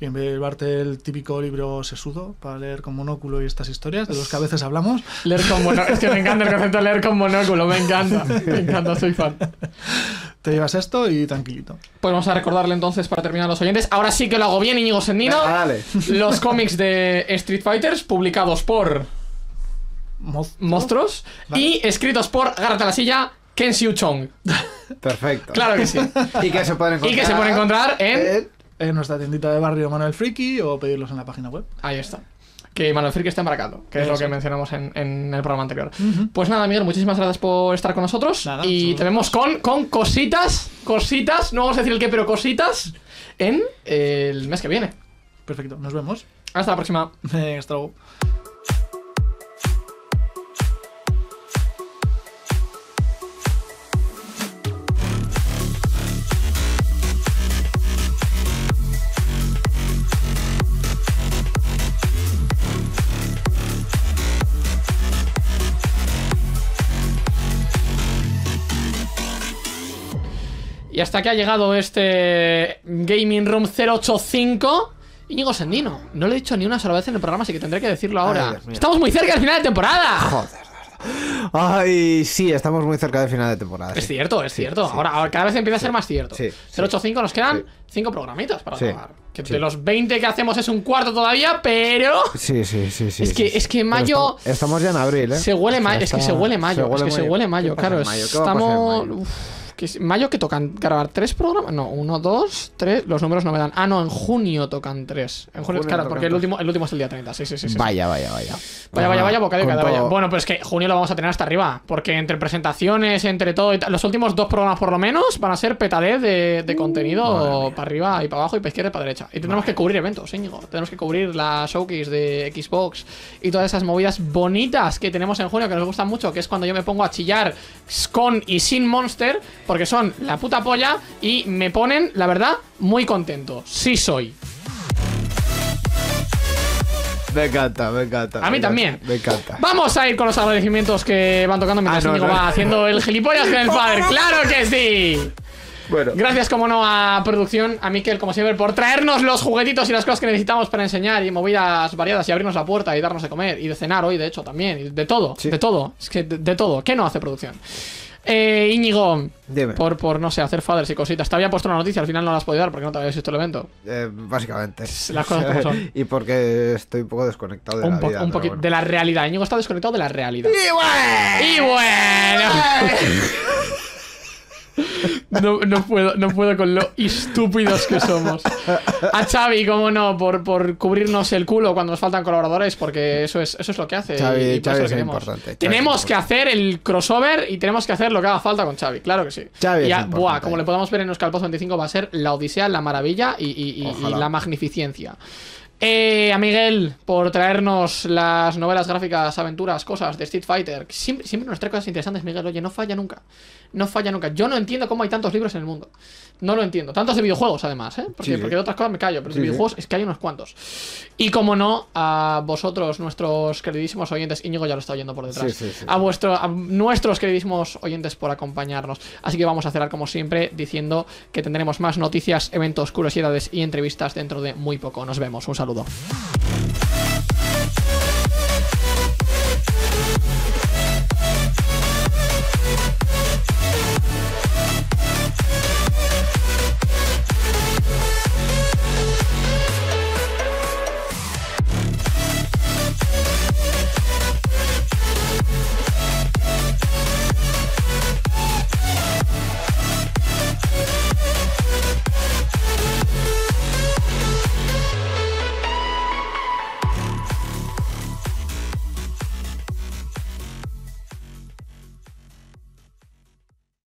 [SPEAKER 4] Y en vez de llevarte el típico libro sesudo para leer con monóculo y estas historias de los que a veces hablamos. Leer con monóculo. Es que me encanta el concepto de leer con monóculo, me encanta. Me encanta, soy fan. Te llevas esto y tranquilito.
[SPEAKER 2] Pues vamos a recordarle entonces para terminar los oyentes. Ahora sí que lo hago bien, Íñigo Sendino. Los cómics de Street Fighters publicados por. Monstruos. Y escritos por garta la Silla Ken Xiu Chong. Perfecto. Claro que sí. y que se pueden encontrar. en...
[SPEAKER 4] en... nuestra tiendita de
[SPEAKER 2] barrio Manuel Friki o pedirlos en la página web. Ahí está que Manuel Friki está embarcado, que es lo que mencionamos en, el programa anterior. Pues nada, Miguel, muchísimas gracias por estar con nosotros. y te vemos con, con cositas, cositas, no vamos a decir el qué, pero cositas, en el mes que viene. Perfecto, nos vemos. Hasta la próxima. hasta luego. hasta que ha llegado este Gaming Room 085 Íñigo Sendino, no lo he dicho ni una sola vez en el programa, así que tendré que decirlo ahora. estamos muy cerca del final de temporada. Joder.
[SPEAKER 1] Ay, sí, estamos muy cerca del final de temporada. Es cierto, es
[SPEAKER 2] cierto. ahora, cada vez empieza a ser más cierto. 085 nos quedan 5 programitas para acabar. Que de los 20 que hacemos es un cuarto todavía, pero.
[SPEAKER 1] Sí, sí, sí. es, que, es que mayo. estamos ya en abril, ¿eh? Se huele mayo. Es que se huele mayo. es que se huele mayo, claro. Estamos.
[SPEAKER 2] Que mayo que tocan grabar tres programas. No, uno, dos, tres. Los números no me dan. Ah, no, en junio tocan tres. En junio, claro, porque el último, el último es el día 30. Sí, sí, sí. sí vaya, vaya, vaya. Vaya, vaya, vaya, vaya. Bueno, pero es que junio lo vamos a tener hasta arriba. Porque entre presentaciones, entre todo. Y los últimos dos programas, por lo menos, van a ser petadez de, contenido para arriba y para abajo y para izquierda y para derecha. Y tenemos que cubrir eventos, Íñigo. Tenemos que cubrir las showcase de Xbox y todas esas movidas bonitas que tenemos en junio que nos gustan mucho. Que es cuando yo me pongo a chillar con y sin Monster porque son la puta polla y me ponen, la verdad, muy contento. Sí soy. Me encanta, me encanta. A mí también. Me encanta. Vamos a ir con los agradecimientos que van tocando mientras ah, va haciendo el gilipollas el padre. ¡Claro que sí! Bueno. Gracias, como no, a producción, a Miquel, como siempre, por traernos los juguetitos y las cosas que necesitamos para enseñar y movidas variadas y abrirnos la puerta y darnos de comer y de cenar hoy, de hecho, también. de todo, de todo. Es que de todo. ¿Qué no hace producción? Eh, Íñigo, Por, por, no sé, hacer faders y cositas. Te había puesto una noticia, al final no las podía dar porque no te habías visto el evento. Eh, básicamente.
[SPEAKER 1] Las cosas son. y porque estoy un poco desconectado de la vida. Un de la
[SPEAKER 2] realidad. Íñigo está desconectado de la realidad. ¡Y
[SPEAKER 5] bueno! ¡Y bueno!
[SPEAKER 2] No, puedo, no puedo con lo estúpidos que somos. A Xavi, cómo no, por, cubrirnos el culo cuando nos faltan colaboradores, porque eso es, eso es lo que hace. Chavi es importante. Tenemos que hacer el crossover y tenemos que hacer lo que haga falta con Xavi, claro que sí. ya, como le podemos ver en Oscar 25, va a ser la odisea, la maravilla y la magnificencia. Eh, a Miguel por traernos las novelas gráficas, aventuras, cosas de Street Fighter. Siempre, siempre nos trae cosas interesantes, Miguel. Oye, no falla nunca. No falla nunca. Yo no entiendo cómo hay tantos libros en el mundo. No lo entiendo. Tantos de videojuegos, además, ¿eh? Porque, de otras cosas me callo, pero de videojuegos es que hay unos cuantos. Y como no, a vosotros, nuestros queridísimos oyentes, Íñigo ya lo está oyendo por detrás, A, vuestro, a nuestros queridísimos oyentes por acompañarnos. Así que vamos a cerrar como siempre diciendo que tendremos más noticias, eventos, curiosidades y entrevistas dentro de muy poco. Nos vemos. Un saludo.